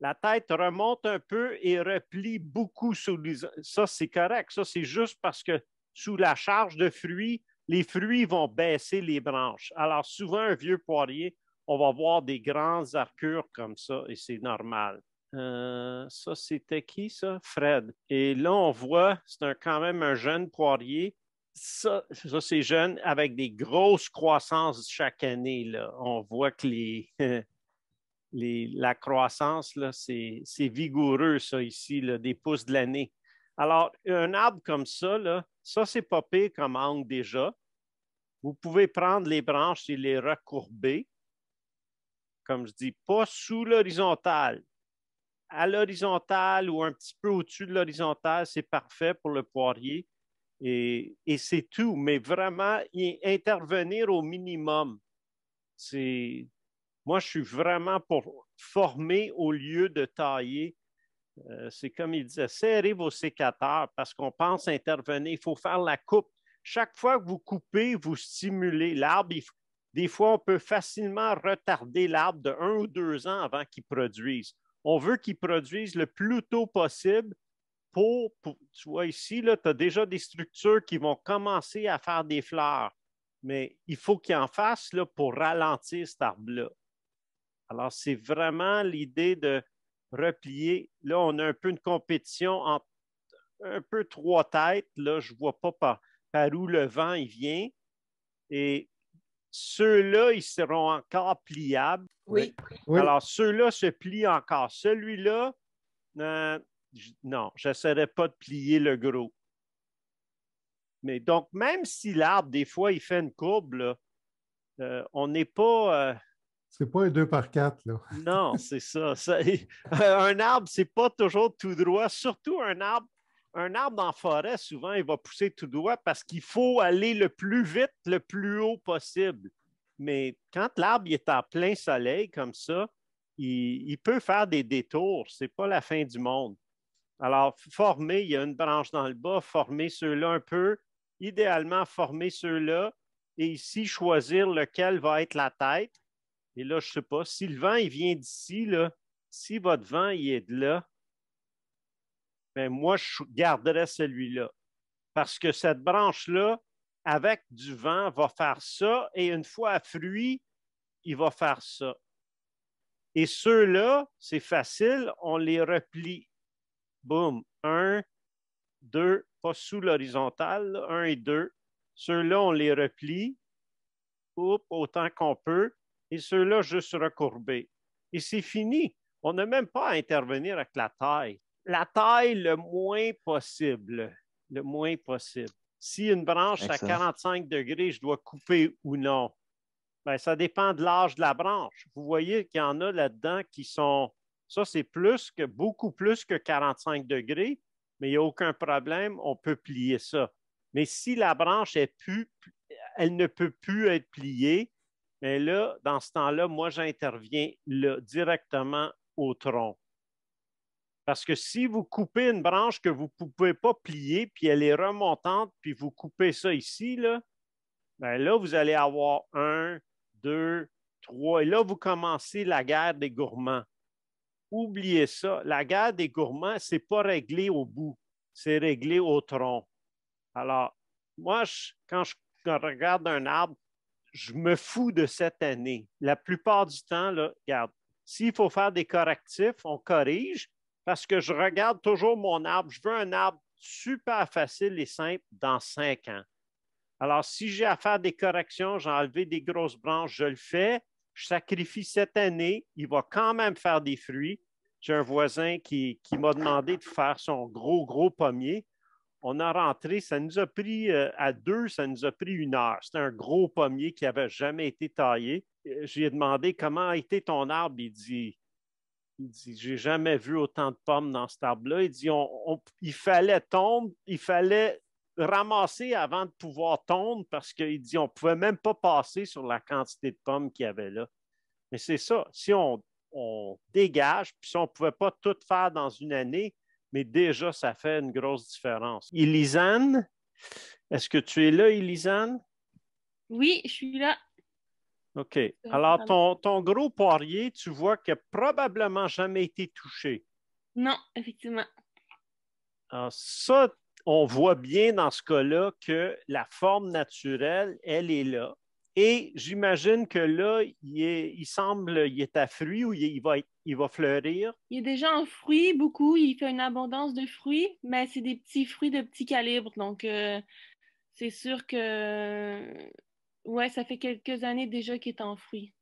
La tête remonte un peu et replie beaucoup sous l'horizontale. Ça, c'est correct. Ça, c'est juste parce que sous la charge de fruits, les fruits vont baisser les branches. Alors, souvent, un vieux poirier, on va voir des grandes arcures comme ça et c'est normal. Euh, ça, c'était qui, ça? Fred. Et là, on voit, c'est quand même un jeune poirier. Ça, ça c'est jeune, avec des grosses croissances chaque année. On voit que (laughs) la croissance, c'est, vigoureux, ça, ici, là, des pousses de l'année. Alors, un arbre comme ça, ça, c'est pas pire comme angle déjà. Vous pouvez prendre les branches et les recourber. Comme je dis, pas sous l'horizontale à l'horizontale ou un petit peu au-dessus de l'horizontale, c'est parfait pour le poirier. Et, c'est tout. Mais vraiment, intervenir au minimum. C'est, moi, je suis vraiment pour former au lieu de tailler. Euh, c'est comme il disait, serrez vos sécateurs parce qu'on pense intervenir. Il faut faire la coupe. Chaque fois que vous coupez, vous stimulez l'arbre. Des fois, on peut facilement retarder l'arbre de un ou deux ans avant qu'il produise on veut qu'ils produisent le plus tôt possible pour, tu vois ici, tu as déjà des structures qui vont commencer à faire des fleurs, mais il faut qu'ils en fassent là, pour ralentir cet arbre-là. Alors, c'est vraiment l'idée de replier. Là, on a un peu une compétition entre un peu trois têtes. Là, je ne vois pas par, par où le vent il vient. Et ceux-là, ils seront encore pliables. Oui. Alors, ceux-là se plient encore. Celui-là, euh, non, n'essaierai pas de plier le gros. Mais donc, même si l'arbre, des fois, il fait une courbe, euh, on n'est pas. Euh, c'est pas un 2 par 4, là. (laughs) non, c'est ça. un arbre, c'est pas toujours tout droit, surtout un arbre. Un arbre dans forêt, souvent, il va pousser tout droit parce qu'il faut aller le plus vite, le plus haut possible mais quand l'arbre est en plein soleil comme ça, il, peut faire des détours. Ce n'est pas la fin du monde. Alors, former, il y a une branche dans le bas, former ceux-là un peu, idéalement former ceux-là, et ici choisir lequel va être la tête. Et là, je ne sais pas, si le vent il vient d'ici, là, si votre vent il est de là, ben, moi, je garderais celui-là. Parce que cette branche-là, avec du vent, va faire ça, et une fois à fruit, il va faire ça. Et ceux-là, c'est facile, on les replie. Boum, un, deux, pas sous l'horizontale, un et deux. Ceux-là, on les replie, Oups, autant qu'on peut, et ceux-là, juste recourbés. Et c'est fini. On n'a même pas à intervenir avec la taille. La taille le moins possible, le moins possible. Si une branche est à 45 degrés, je dois couper ou non? Ben, ça dépend de l'âge de la branche. Vous voyez qu'il y en a là-dedans qui sont. Ça, c'est plus que, beaucoup plus que 45 degrés, mais il n'y a aucun problème, on peut plier ça. Mais si la branche est plus, elle ne peut plus être pliée, mais ben là, dans ce temps-là, moi, j'interviens directement au tronc. Parce que si vous coupez une branche que vous ne pouvez pas plier, puis elle est remontante, puis vous coupez ça ici, là, ben là, vous allez avoir un, deux, trois. Et là, vous commencez la guerre des gourmands. Oubliez ça. La guerre des gourmands, ce n'est pas réglé au bout, c'est réglé au tronc. Alors, moi, quand je regarde un arbre, je me fous de cette année. La plupart du temps, là, regarde, s'il faut faire des correctifs, on corrige, parce que je regarde toujours mon arbre. Je veux un arbre super facile et simple dans cinq ans. Alors, si j'ai à faire des corrections, j'ai enlevé des grosses branches, je le fais. Je sacrifie cette année. Il va quand même faire des fruits. J'ai un voisin qui, m'a demandé de faire son gros, gros pommier. On a rentré, ça nous a pris euh, à deux, ça nous a pris une heure. C'était un gros pommier qui n'avait jamais été taillé. Euh, je lui ai demandé comment a été ton arbre. Il dit il dit J'ai jamais vu autant de pommes dans ce arbre-là. Il dit on, Il fallait tomber, il fallait ramasser avant de pouvoir tomber parce qu'il dit on ne pouvait même pas passer sur la quantité de pommes qu'il y avait là. Mais c'est ça. Si on, dégage, puis si on ne pouvait pas tout faire dans une année, mais déjà, ça fait une grosse différence. Elisanne, est-ce que tu es là, Elisanne? Oui, je suis là. OK. Alors, ton, gros poirier, tu vois qu'il n'a probablement jamais été touché. Non, effectivement. Alors, ça, on voit bien dans ce cas-là que la forme naturelle, elle est là. Et j'imagine que là, il, semble, il est à fruit ou il, va, il va fleurir. Il est déjà en fruit, beaucoup. Il fait une abondance de fruits, mais c'est des petits fruits de petit calibre. Donc, euh, c'est sûr que oui, ça fait quelques années déjà qu'il est enfoui.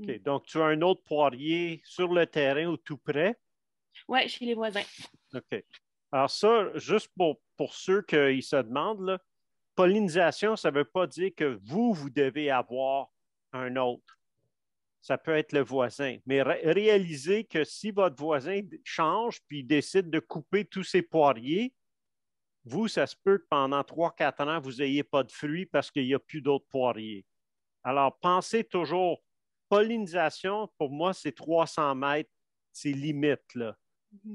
Ok, mm. donc, tu as un autre poirier sur le terrain ou tout près? Oui, chez les voisins. OK. Alors ça, juste pour, pour ceux qui se demandent, pollinisation, ça ne veut pas dire que vous, vous devez avoir un autre. Ça peut être le voisin. Mais réalisez que si votre voisin change puis décide de couper tous ses poiriers, vous, ça se peut que pendant 3-4 ans, vous n'ayez pas de fruits parce qu'il n'y a plus d'autres poiriers. Alors, pensez toujours, pollinisation, pour moi, c'est 300 mètres, c'est limite.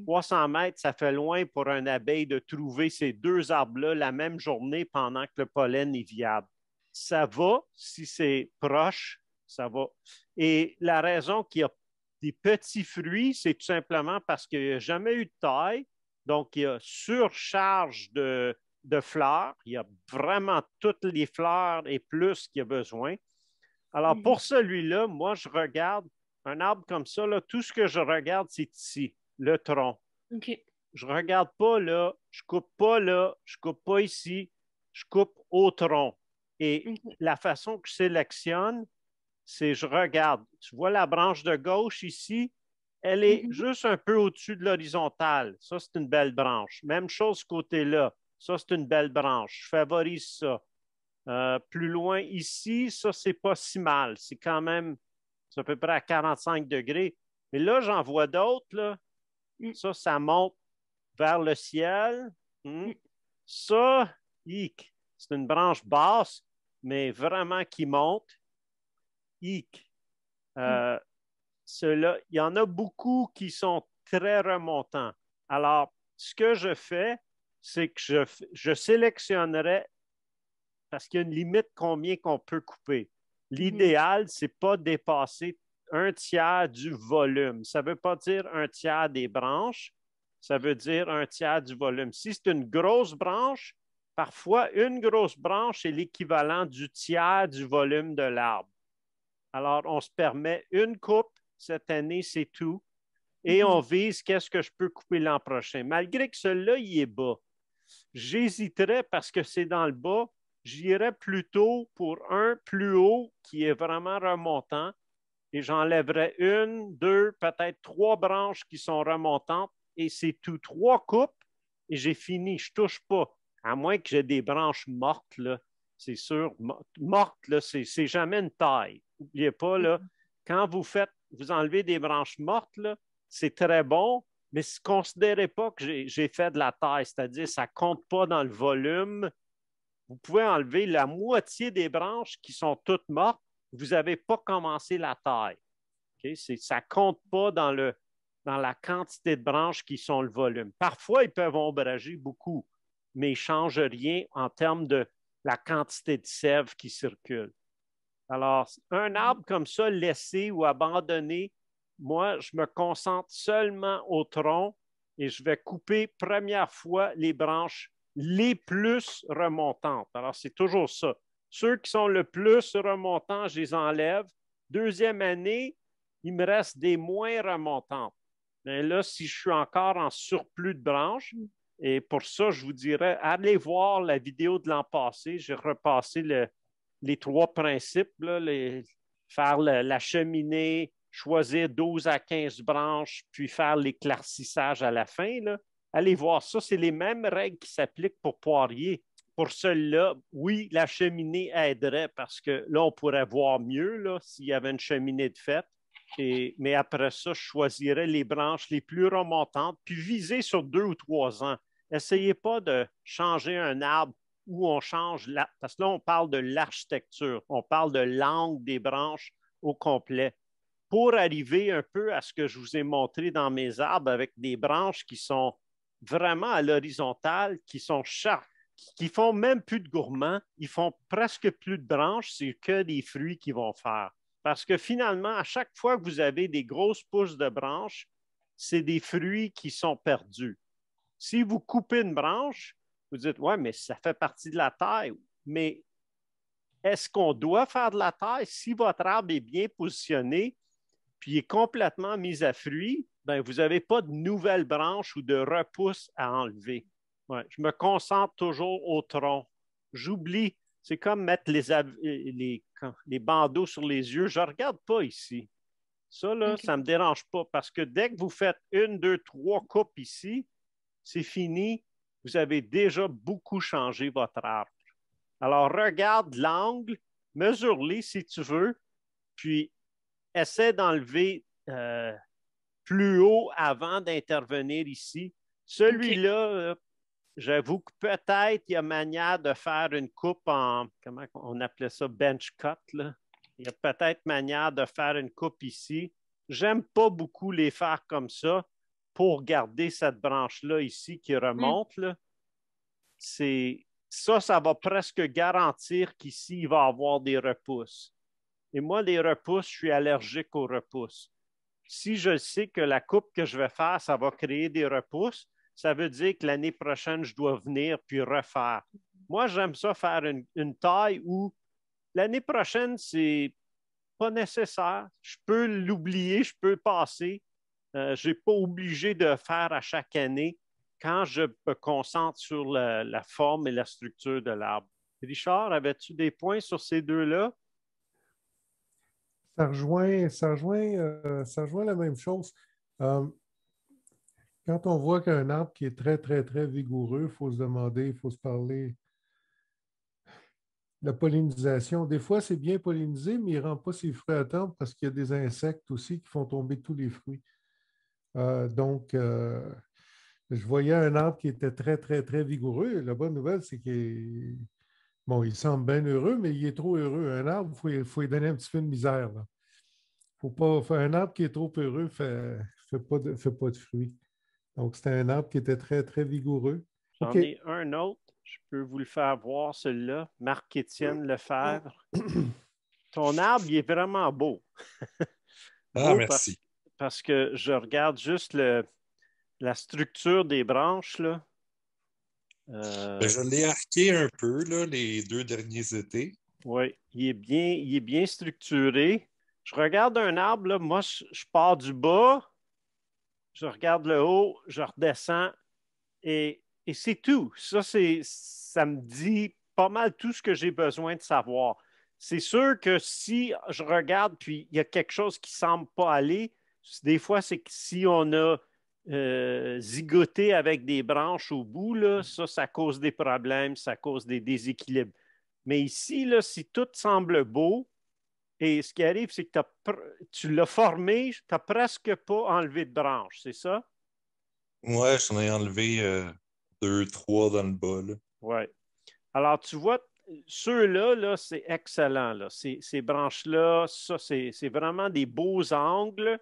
300 mhm. mètres, ça fait loin pour un abeille de trouver ces deux arbres-là la même journée pendant que le pollen est viable. Ça va si c'est proche, ça va. Et la raison qu'il y a des petits fruits, c'est tout simplement parce qu'il n'y a jamais eu de taille, donc, il y a surcharge de, fleurs. Il y a vraiment toutes les fleurs et plus qu'il y a besoin. Alors, pour mhm. celui-là, moi, je regarde un arbre comme ça. tout ce que je regarde, c'est ici, le tronc. Ok. Je ne regarde pas là, je ne coupe pas là, je ne coupe pas ici, je coupe au tronc. Et la façon que je sélectionne, c'est je regarde. Tu vois la branche de gauche ici? elle est mhm. juste un peu au-dessus de l'horizontale. Ça, c'est une belle branche. Même chose ce côté-là. Ça, c'est une belle branche. Je favorise ça. Euh, plus loin ici, ça, c'est pas si mal. C'est quand même, à peu près à 45 degrés. Mais là, j'en vois d'autres. Mm. Ça, ça monte vers le ciel. Hmm. Mm. Ça, Ça, c'est une branche basse, mais vraiment qui monte. Hic. Euh, mm il y en a beaucoup qui sont très remontants. Alors, ce que je fais, c'est que je, je sélectionnerai, parce qu'il y a une limite combien qu'on peut couper. L'idéal, hmm. c'est pas dépasser un tiers du volume. Ça ne veut pas dire un tiers des branches, ça veut dire un tiers du volume. Si c'est une grosse branche, parfois une grosse branche est l'équivalent du tiers du volume de l'arbre. Alors, on se permet une coupe cette année, c'est tout. Et mhm. on vise qu'est-ce que je peux couper l'an prochain. Malgré que cela là il est bas. J'hésiterais parce que c'est dans le bas. J'irais plutôt pour un plus haut qui est vraiment remontant et j'enlèverais une, deux, peut-être trois branches qui sont remontantes et c'est tout. Trois coupes et j'ai fini. Je ne touche pas. À moins que j'ai des branches mortes, C'est sûr. Mortes, là, c'est jamais une taille. N'oubliez pas, là, mhm. quand vous faites vous enlevez des branches mortes, c'est très bon, mais ne considérez pas que j'ai fait de la taille, c'est-à-dire ça ne compte pas dans le volume. Vous pouvez enlever la moitié des branches qui sont toutes mortes, vous n'avez pas commencé la taille. Ça ne compte pas dans, dans la quantité de branches qui sont le volume. Parfois, ils peuvent ombrager beaucoup, mais ils ne changent rien en termes de la quantité de sève qui circule. Alors, un arbre comme ça, laissé ou abandonné, moi, je me concentre seulement au tronc et je vais couper première fois les branches les plus remontantes. Alors, c'est toujours ça. Ceux qui sont le plus remontants, je les enlève. Deuxième année, il me reste des moins remontantes. Mais là, si je suis encore en surplus de branches, et pour ça, je vous dirais, allez voir la vidéo de l'an passé. J'ai repassé le, les trois principes, les, faire la cheminée, choisir 12 à 15 branches, puis faire l'éclaircissage à la fin. Allez voir ça, c'est les mêmes règles qui s'appliquent pour Poirier. Pour cela, oui, la cheminée aiderait parce que là, on pourrait voir mieux s'il y avait une cheminée de fête. Et, mais après ça, je choisirais les branches les plus remontantes, puis viser sur deux ou trois ans. Essayez pas de changer un arbre où on change, parce que là, on parle de l'architecture, on parle de l'angle des branches au complet, pour arriver un peu à ce que je vous ai montré dans mes arbres avec des branches qui sont vraiment à l'horizontale, qui sont chères, qui font même plus de gourmands, ils font presque plus de branches, c'est que des fruits qui vont faire. Parce que finalement, à chaque fois que vous avez des grosses pousses de branches, c'est des fruits qui sont perdus. Si vous coupez une branche, vous dites, oui, mais ça fait partie de la taille. Mais est-ce qu'on doit faire de la taille si votre arbre est bien positionné puis est complètement mis à fruit? Bien, vous n'avez pas de nouvelles branches ou de repousses à enlever. je me concentre toujours au tronc. J'oublie. C'est comme mettre les, euh, les, bandeaux sur les yeux. Je ne regarde pas ici. Ça, là, ça ne me dérange pas parce que dès que vous faites une, deux, trois coupes ici, c'est fini vous avez déjà beaucoup changé votre arbre. Alors, regarde l'angle, mesure-les si tu veux, puis essaie d'enlever euh, plus haut avant d'intervenir ici. Celui-là, euh, j'avoue que peut-être il y a manière de faire une coupe en, comment on appelait ça, bench cut. Il y a peut-être manière de faire une coupe ici. J'aime pas beaucoup les faire comme ça pour garder cette branche-là ici qui mm. remonte, c'est ça, ça va presque garantir qu'ici, il va avoir des repousses. Et moi, les repousses, je suis allergique aux repousses. Si je sais que la coupe que je vais faire, ça va créer des repousses, ça veut dire que l'année prochaine, je dois venir puis refaire. Moi, j'aime ça faire une, taille où l'année prochaine, c'est pas nécessaire. Je peux l'oublier, je peux passer. Euh, je n'ai pas obligé de faire à chaque année quand je me concentre sur la, forme et la structure de l'arbre. Richard, avais-tu des points sur ces deux-là? Ça rejoint, ça, rejoint, euh, la même chose. Euh, quand on voit qu'un arbre qui est très, très, très vigoureux, il faut se demander, il faut se parler. La pollinisation, des fois, c'est bien pollinisé, mais il ne rend pas ses fruits à temps parce qu'il y a des insectes aussi qui font tomber tous les fruits. Euh, donc, euh, je voyais un arbre qui était très, très, très vigoureux. La bonne nouvelle, c'est qu'il bon, il semble bien heureux, mais il est trop heureux. Un arbre, il faut, lui donner un petit peu de misère. Faut pas, un arbre qui est trop heureux ne fait, pas de, fruits. Donc, c'était un arbre qui était très, très vigoureux. J'en ai un autre. Je peux vous le faire voir, celui-là. Marc-Étienne Lefebvre. (clears throat) Ton arbre, il est vraiment beau. ah, merci parce que je regarde juste la structure des branches. Là. Euh, ben, je l'ai arqué un peu les deux derniers étés. Oui, il est bien, structuré. Je regarde un arbre, moi, je, pars du bas, je regarde le haut, je redescends et, et c'est tout. Ça, ça me dit pas mal tout ce que j'ai besoin de savoir. C'est sûr que si je regarde puis il y a quelque chose qui ne semble pas aller, des fois, c'est que si on a euh, zigoté avec des branches au bout, mm. ça, ça cause des problèmes, ça cause des déséquilibres. Mais ici, là, si tout semble beau, et ce qui arrive, c'est que tu l'as formé, tu n'as presque pas enlevé de branches, c'est ça? Oui, j'en ai enlevé euh, deux, trois dans le bas. Oui. Alors, tu vois, ceux-là, -là, c'est excellent. Là. Ces, ces branches-là, ça, c'est vraiment des beaux angles.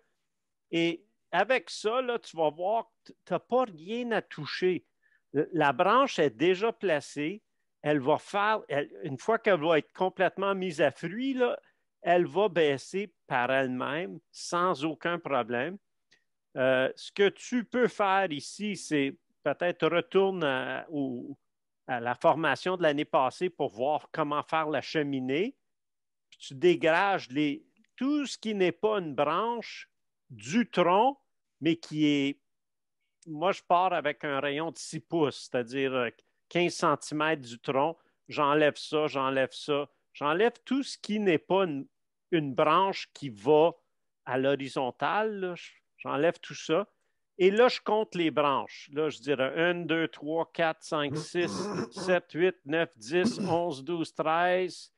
Et avec ça, là, tu vas voir que tu n'as pas rien à toucher. La branche est déjà placée. Elle va faire, une fois qu'elle va être complètement mise à fruit, là, elle va baisser par elle-même sans aucun problème. Euh, ce que tu peux faire ici, c'est peut-être retourne à, la formation de l'année passée pour voir comment faire la cheminée. tu dégages tout ce qui n'est pas une branche du tronc, mais qui est. Moi, je pars avec un rayon de 6 pouces, c'est-à-dire 15 euh, cm du tronc. J'enlève ça, j'enlève ça. J'enlève tout ce qui n'est pas une, branche qui va à l'horizontale. J'enlève tout ça. Et là, je compte les branches. Là, je dirais 1, 2, 3, 4, 5, 6, 7, 8, 9, 10, 11, 12, 13,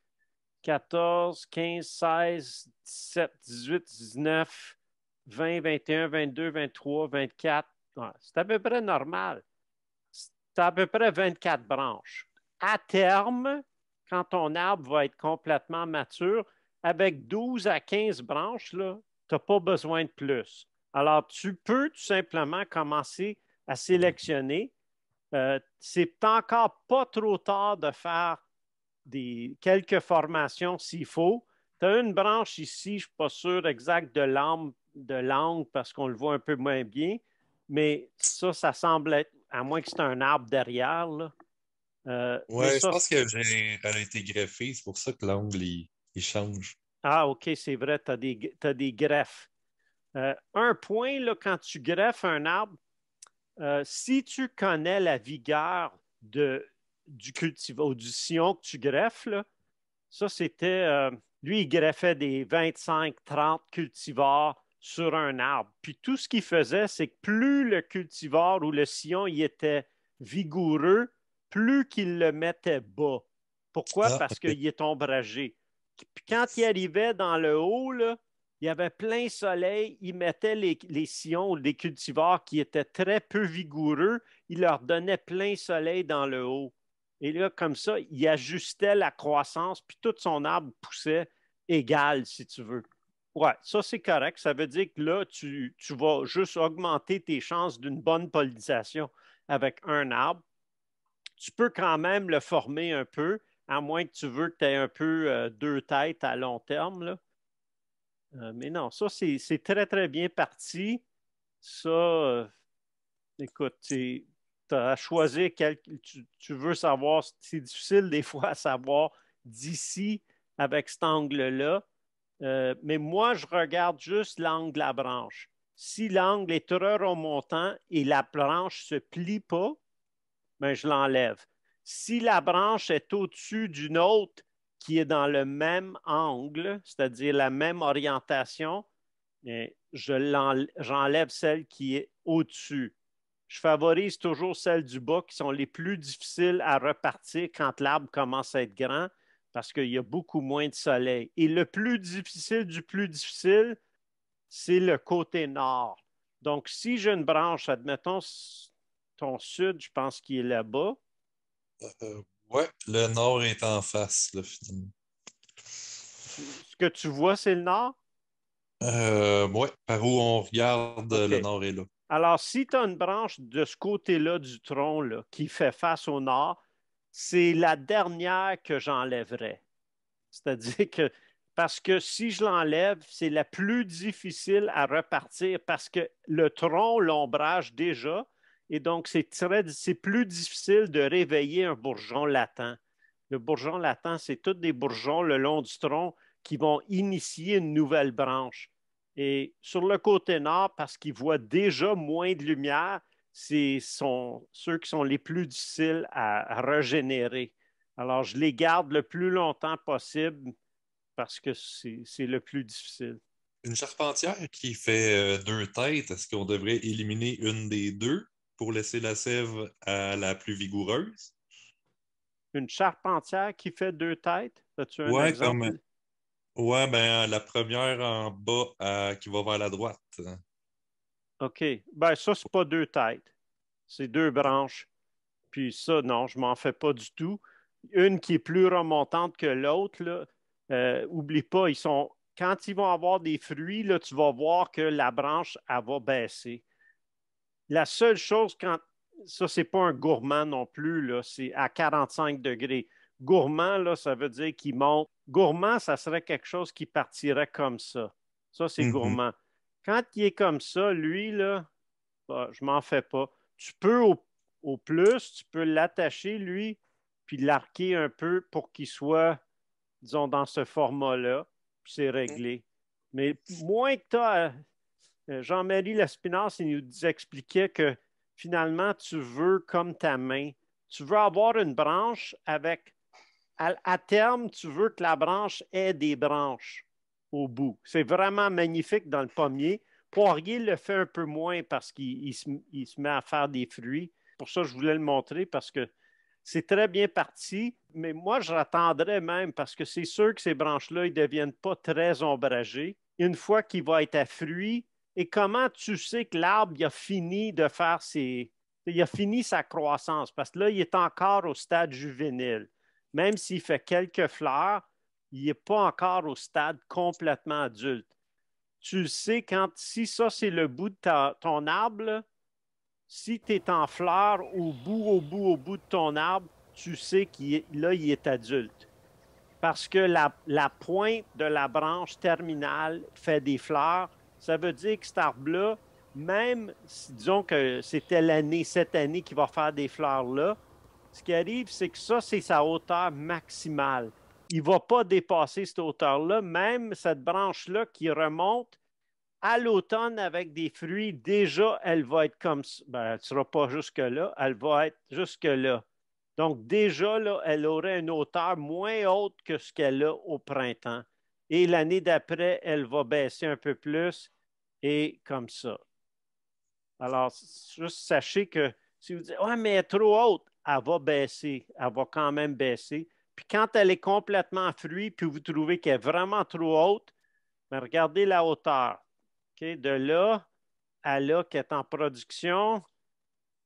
14, 15, 16, 17, 18, 19, 20, 21, 22, 23, 24. C'est à peu près normal. C'est à peu près 24 branches. À terme, quand ton arbre va être complètement mature, avec 12 à 15 branches, tu n'as pas besoin de plus. Alors, tu peux tout simplement commencer à sélectionner. Euh, c'est encore pas trop tard de faire des, quelques formations s'il faut. Tu as une branche ici, je ne suis pas sûr exact de l'arbre, de l'angle parce qu'on le voit un peu moins bien. Mais ça, ça semble être, à moins que c'est un arbre derrière. Euh, oui, je pense que a été greffé, c'est pour ça que l'angle il, change. Ah, OK, c'est vrai, tu as, des greffes. Euh, un point, là, quand tu greffes un arbre, euh, si tu connais la vigueur de, du cultivar du sillon que tu greffes, là, ça c'était. Euh, lui, il greffait des 25-30 cultivars sur un arbre. Puis tout ce qu'il faisait, c'est que plus le cultivar ou le sillon y était vigoureux, plus qu'il le mettait bas. Pourquoi? Ah, Parce qu'il est ombragé. Puis quand il arrivait dans le haut, il y avait plein soleil, il mettait les, les ou les cultivars qui étaient très peu vigoureux, il leur donnait plein soleil dans le haut. Et là, comme ça, il ajustait la croissance, puis tout son arbre poussait égal, si tu veux. Oui, ça c'est correct. Ça veut dire que là, tu, vas juste augmenter tes chances d'une bonne pollinisation avec un arbre. Tu peux quand même le former un peu, à moins que tu veux que tu aies un peu euh, deux têtes à long terme. Euh, mais non, ça c'est très, très bien parti. Ça, euh, écoute, tu as choisi quel, tu, tu veux savoir, c'est difficile des (laughs) fois à savoir d'ici avec cet angle-là euh, mais moi, je regarde juste l'angle de la branche. Si l'angle est trop remontant et la branche ne se plie pas, ben, je l'enlève. Si la branche est au-dessus d'une autre qui est dans le même angle, c'est-à-dire la même orientation, ben, j'enlève celle qui est au-dessus. Je favorise toujours celles du bas qui sont les plus difficiles à repartir quand l'arbre commence à être grand parce qu'il y a beaucoup moins de soleil. Et le plus difficile du plus difficile, c'est le côté nord. Donc, si j'ai une branche, admettons ton sud, je pense qu'il est là-bas. Euh, euh, oui, le nord est en face, Ce que tu vois, c'est le nord? Euh, oui, par où on regarde, euh, le nord est là. Alors, si tu as une branche de ce côté-là du tronc qui fait face au nord, c'est la dernière que j'enlèverai. C'est-à-dire que parce que si je l'enlève, c'est la plus difficile à repartir parce que le tronc l'ombrage déjà et donc c'est plus difficile de réveiller un bourgeon latent. Le bourgeon latent, c'est tous des bourgeons le long du tronc qui vont initier une nouvelle branche. Et sur le côté nord, parce qu'il voit déjà moins de lumière, ce sont ceux qui sont les plus difficiles à régénérer. Alors, je les garde le plus longtemps possible parce que c'est le plus difficile. Une charpentière qui fait euh, deux têtes, est-ce qu'on devrait éliminer une des deux pour laisser la sève à la plus vigoureuse? Une charpentière qui fait deux têtes? As-tu un exemple? ben, la première en bas euh, qui va vers la droite. OK. Ben, ça, c'est pas deux têtes. C'est deux branches. Puis ça, non, je m'en fais pas du tout. Une qui est plus remontante que l'autre, euh, pas, ils sont. Quand ils vont avoir des fruits, là, tu vas voir que la branche, elle va baisser. La seule chose, quand ça, c'est pas un gourmand non plus, là, c'est à 45 degrés. Gourmand, là, ça veut dire qu'il monte. Gourmand, ça serait quelque chose qui partirait comme ça. Ça, c'est mhm. gourmand. Quand il est comme ça, lui, là, bah, je m'en fais pas. Tu peux au, plus, tu peux l'attacher, lui, puis l'arquer un peu pour qu'il soit, disons, dans ce format-là, puis c'est réglé. Mais moins que tu as. Euh, Jean-Marie Lespinasse, il nous expliquait que finalement, tu veux comme ta main. Tu veux avoir une branche avec. à terme, tu veux que la branche ait des branches bout. C'est vraiment magnifique dans le pommier. Poirier le fait un peu moins parce qu'il se, met à faire des fruits. Pour ça, je voulais le montrer parce que c'est très bien parti, mais moi, je l'attendrais même parce que c'est sûr que ces branches-là ne deviennent pas très ombragées une fois qu'il va être à fruit. Et comment tu sais que l'arbre a fini de faire ses. Il a fini sa croissance parce que là, il est encore au stade juvénile. Même s'il fait quelques fleurs, il n'est pas encore au stade complètement adulte. Tu le sais, quand, si ça, c'est le bout de ton arbre, si tu es en fleur au bout, au bout, au bout de ton arbre, tu sais qu'il là, il est adulte. Parce que la, pointe de la branche terminale fait des fleurs. Ça veut dire que cet arbre-là, même si, disons que c'était l'année, cette année, qui va faire des fleurs-là, ce qui arrive, c'est que ça, c'est sa hauteur maximale il ne va pas dépasser cette hauteur-là, même cette branche-là qui remonte à l'automne avec des fruits, déjà, elle va être comme ça. Ben, elle ne sera pas jusque-là, elle va être jusque-là. Donc, déjà, là, elle aurait une hauteur moins haute que ce qu'elle a au printemps. Et l'année d'après, elle va baisser un peu plus et comme ça. Alors, juste sachez que si vous dites, ouais, mais trop haute, elle va baisser, elle va quand même baisser puis quand elle est complètement fruit, puis vous trouvez qu'elle est vraiment trop haute, mais regardez la hauteur. De là à là qui est en production,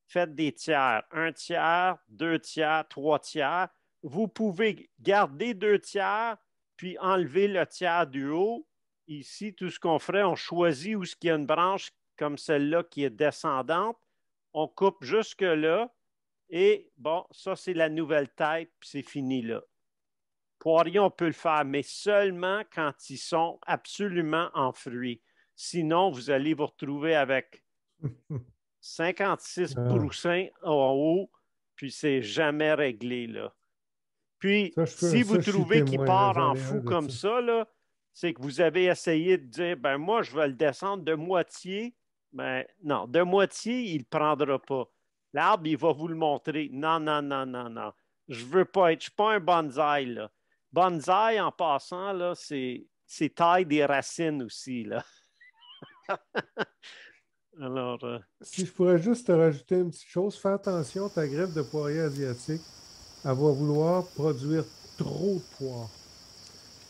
faites des tiers. Un tiers, deux tiers, trois tiers. Vous pouvez garder deux tiers, puis enlever le tiers du haut. Ici, tout ce qu'on ferait, on choisit où ce qu'il y a une branche comme celle-là qui est descendante. On coupe jusque-là, et bon, ça, c'est la nouvelle taille, puis c'est fini là. Poirier, on peut le faire, mais seulement quand ils sont absolument en fruits. Sinon, vous allez vous retrouver avec 56 (laughs) ah. broussins en haut, puis c'est jamais réglé, là. Puis, si vous trouvez qu'il part en fou comme ça, c'est que vous avez essayé de dire, ben moi, je vais le descendre de moitié. mais ben, non, de moitié, il ne prendra pas. L'arbre, il va vous le montrer. Non, non, non, non, non. Je veux pas être, je suis pas un bonsaï, là. Bonsaï, en passant, là, c'est, taille des racines aussi, là. (laughs) Alors. Euh, si je pourrais juste te rajouter une petite chose, fais attention, ta greffe de poirier asiatique, elle va vouloir produire trop de poire.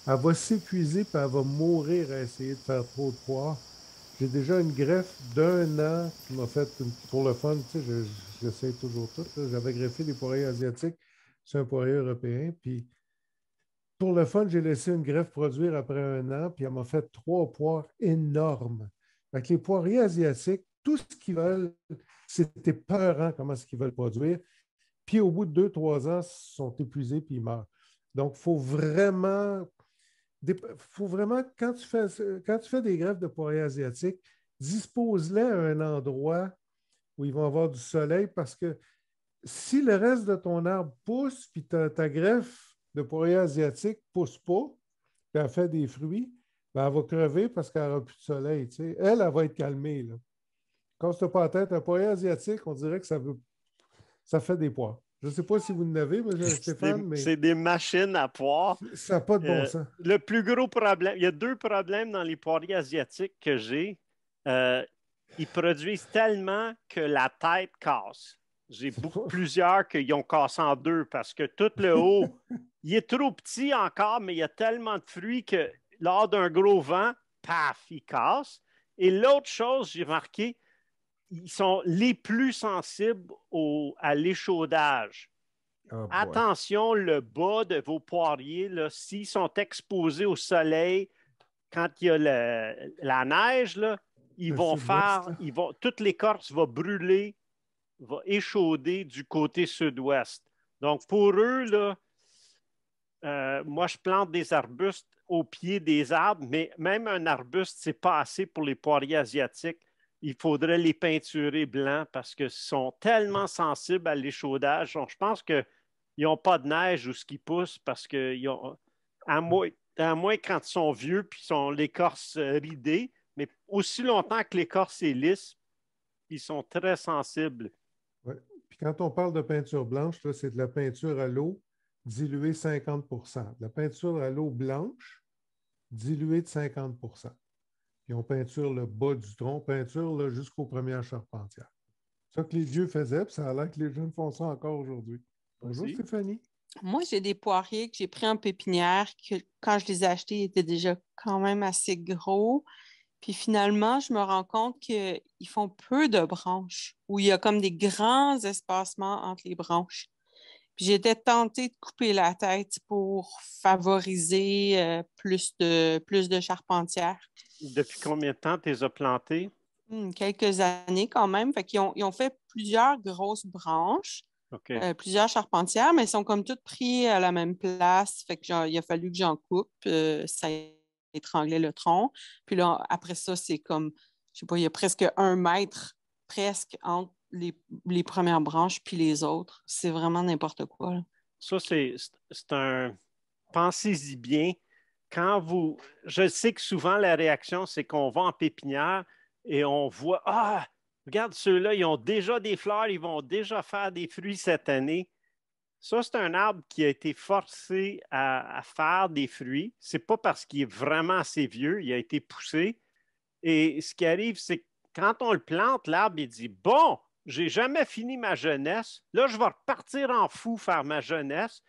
Elle va s'épuiser puis elle va mourir à essayer de faire trop de poire. J'ai déjà une greffe d'un an qui m'a fait pour le fun, tu sais, je, j'essaie toujours tout. J'avais greffé des poiriers asiatiques sur un poirier européen. Puis pour le fun, j'ai laissé une greffe produire après un an, puis elle m'a fait trois poires énormes. Avec les poiriers asiatiques, tout ce qu'ils veulent, c'était parents comment ce qu'ils veulent produire. Puis au bout de deux, trois ans, ils sont épuisés puis ils meurent. Donc, il faut vraiment, faut vraiment quand, tu fais, quand tu fais des greffes de poiriers asiatiques, dispose-les à un endroit où ils vont avoir du soleil parce que si le reste de ton arbre pousse, puis ta, greffe de poirier asiatique ne pousse pas, puis elle fait des fruits, ben, elle va crever parce qu'elle n'aura plus de soleil. Elle, elle va être calmée. Quand tu pas la tête, un poirier asiatique, on dirait que ça, veut, ça fait des poires. Je ne sais pas si vous M. Stéphane, mais. C'est des machines à poires. Ça n'a pas de bon euh, sens. le plus gros problème, il y a deux problèmes dans les poiriers asiatiques que j'ai. Euh, ils produisent tellement que la tête casse. J'ai (laughs) plusieurs qu'ils ont cassé en deux parce que tout le haut, (laughs) il est trop petit encore, mais il y a tellement de fruits que lors d'un gros vent, paf, il casse. Et l'autre chose, j'ai remarqué, ils sont les plus sensibles à l'échaudage. Oh Attention, le bas de vos poiriers, s'ils sont exposés au soleil, quand il y a la neige, ils vont faire, ils vont, toute l'écorce va brûler, va échauder du côté sud-ouest. Donc, pour eux, là, euh, moi, je plante des arbustes au pied des arbres, mais même un arbuste, c'est pas assez pour les poiriers asiatiques. Il faudrait les peinturer blancs parce qu'ils sont tellement sensibles à l'échaudage. Donc, je pense qu'ils n'ont pas de neige ou ce qui pousse parce qu'ils ont, à moins, quand ils sont vieux puis sont l'écorce euh, ridée, mais aussi longtemps que l'écorce est lisse, ils sont très sensibles. Ouais. Puis quand on parle de peinture blanche, c'est de la peinture à l'eau diluée 50 La peinture à l'eau blanche diluée de 50 Puis on peinture le bas du tronc, peinture jusqu'aux premières charpentières. C'est ça que les dieux faisaient, puis ça a l'air que les jeunes font ça encore aujourd'hui. Bonjour Stéphanie. Moi, j'ai des poiriers que j'ai pris en pépinière, que quand je les ai achetés, ils étaient déjà quand même assez gros. Puis finalement, je me rends compte qu'ils font peu de branches, où il y a comme des grands espacements entre les branches. Puis j'étais tentée de couper la tête pour favoriser euh, plus, de, plus de charpentières. Depuis combien de temps tu les as plantées? Hmm, quelques années quand même. Fait qu'ils ont, ils ont fait plusieurs grosses branches. Euh, plusieurs charpentières, mais elles sont comme toutes prises à la même place. Fait que il a fallu que j'en coupe. ça euh, étranglait le tronc. Puis là, après ça, c'est comme, je sais pas, il y a presque un mètre, presque, entre les, premières branches puis les autres. C'est vraiment n'importe quoi. Ça, c'est un... Pensez-y bien. Quand vous... Je sais que souvent, la réaction, c'est qu'on va en pépinière et on voit, ah, regarde, ceux-là, ils ont déjà des fleurs, ils vont déjà faire des fruits cette année. Ça, c'est un arbre qui a été forcé à, faire des fruits. Ce n'est pas parce qu'il est vraiment assez vieux, il a été poussé. Et ce qui arrive, c'est que quand on le plante, l'arbre, il dit Bon, j'ai jamais fini ma jeunesse. Là, je vais repartir en fou faire ma jeunesse.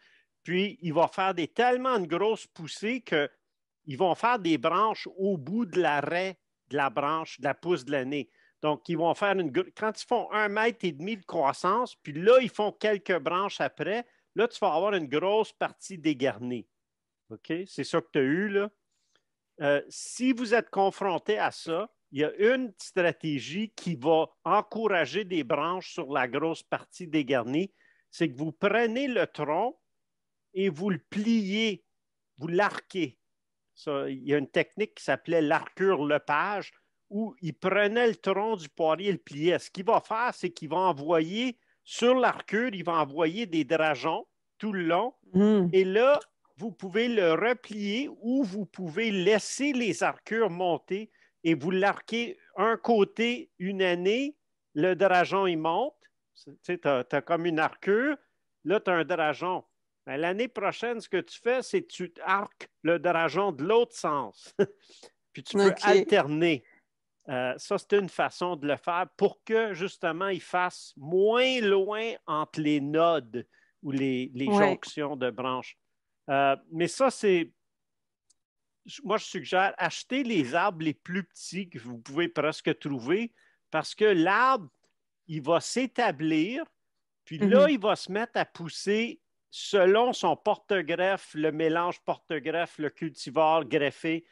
Puis, il va faire des tellement de grosses poussées qu'ils vont faire des branches au bout de l'arrêt de la branche, de la pousse de l'année. Donc, ils vont faire une. Quand ils font un mètre et demi de croissance, puis là, ils font quelques branches après, là, tu vas avoir une grosse partie dégarnée. OK? C'est ça que tu as eu, là. Euh, si vous êtes confronté à ça, il y a une stratégie qui va encourager des branches sur la grosse partie dégarnée. c'est que vous prenez le tronc et vous le pliez, vous l'arquez. il y a une technique qui s'appelait l'arcure le page où il prenait le tronc du poirier et le pliait. Ce qu'il va faire, c'est qu'il va envoyer sur l'arcure, il va envoyer des dragons tout le long. Hmm. Et là, vous pouvez le replier ou vous pouvez laisser les arcures monter et vous l'arquez un côté une année. Le dragon, il monte. Tu sais, as, comme une arcure. Là, tu as un dragon. L'année prochaine, ce que tu fais, c'est que tu arques le dragon de l'autre sens. (laughs) Puis tu peux alterner. Euh, ça, c'est une façon de le faire pour que justement il fasse moins loin entre les nodes ou les, jonctions de branches. Euh, mais ça, c'est. Moi, je suggère acheter les arbres les plus petits que vous pouvez presque trouver parce que l'arbre, il va s'établir, puis là, mhm. il va se mettre à pousser selon son porte-greffe, le mélange porte-greffe, le cultivar greffé,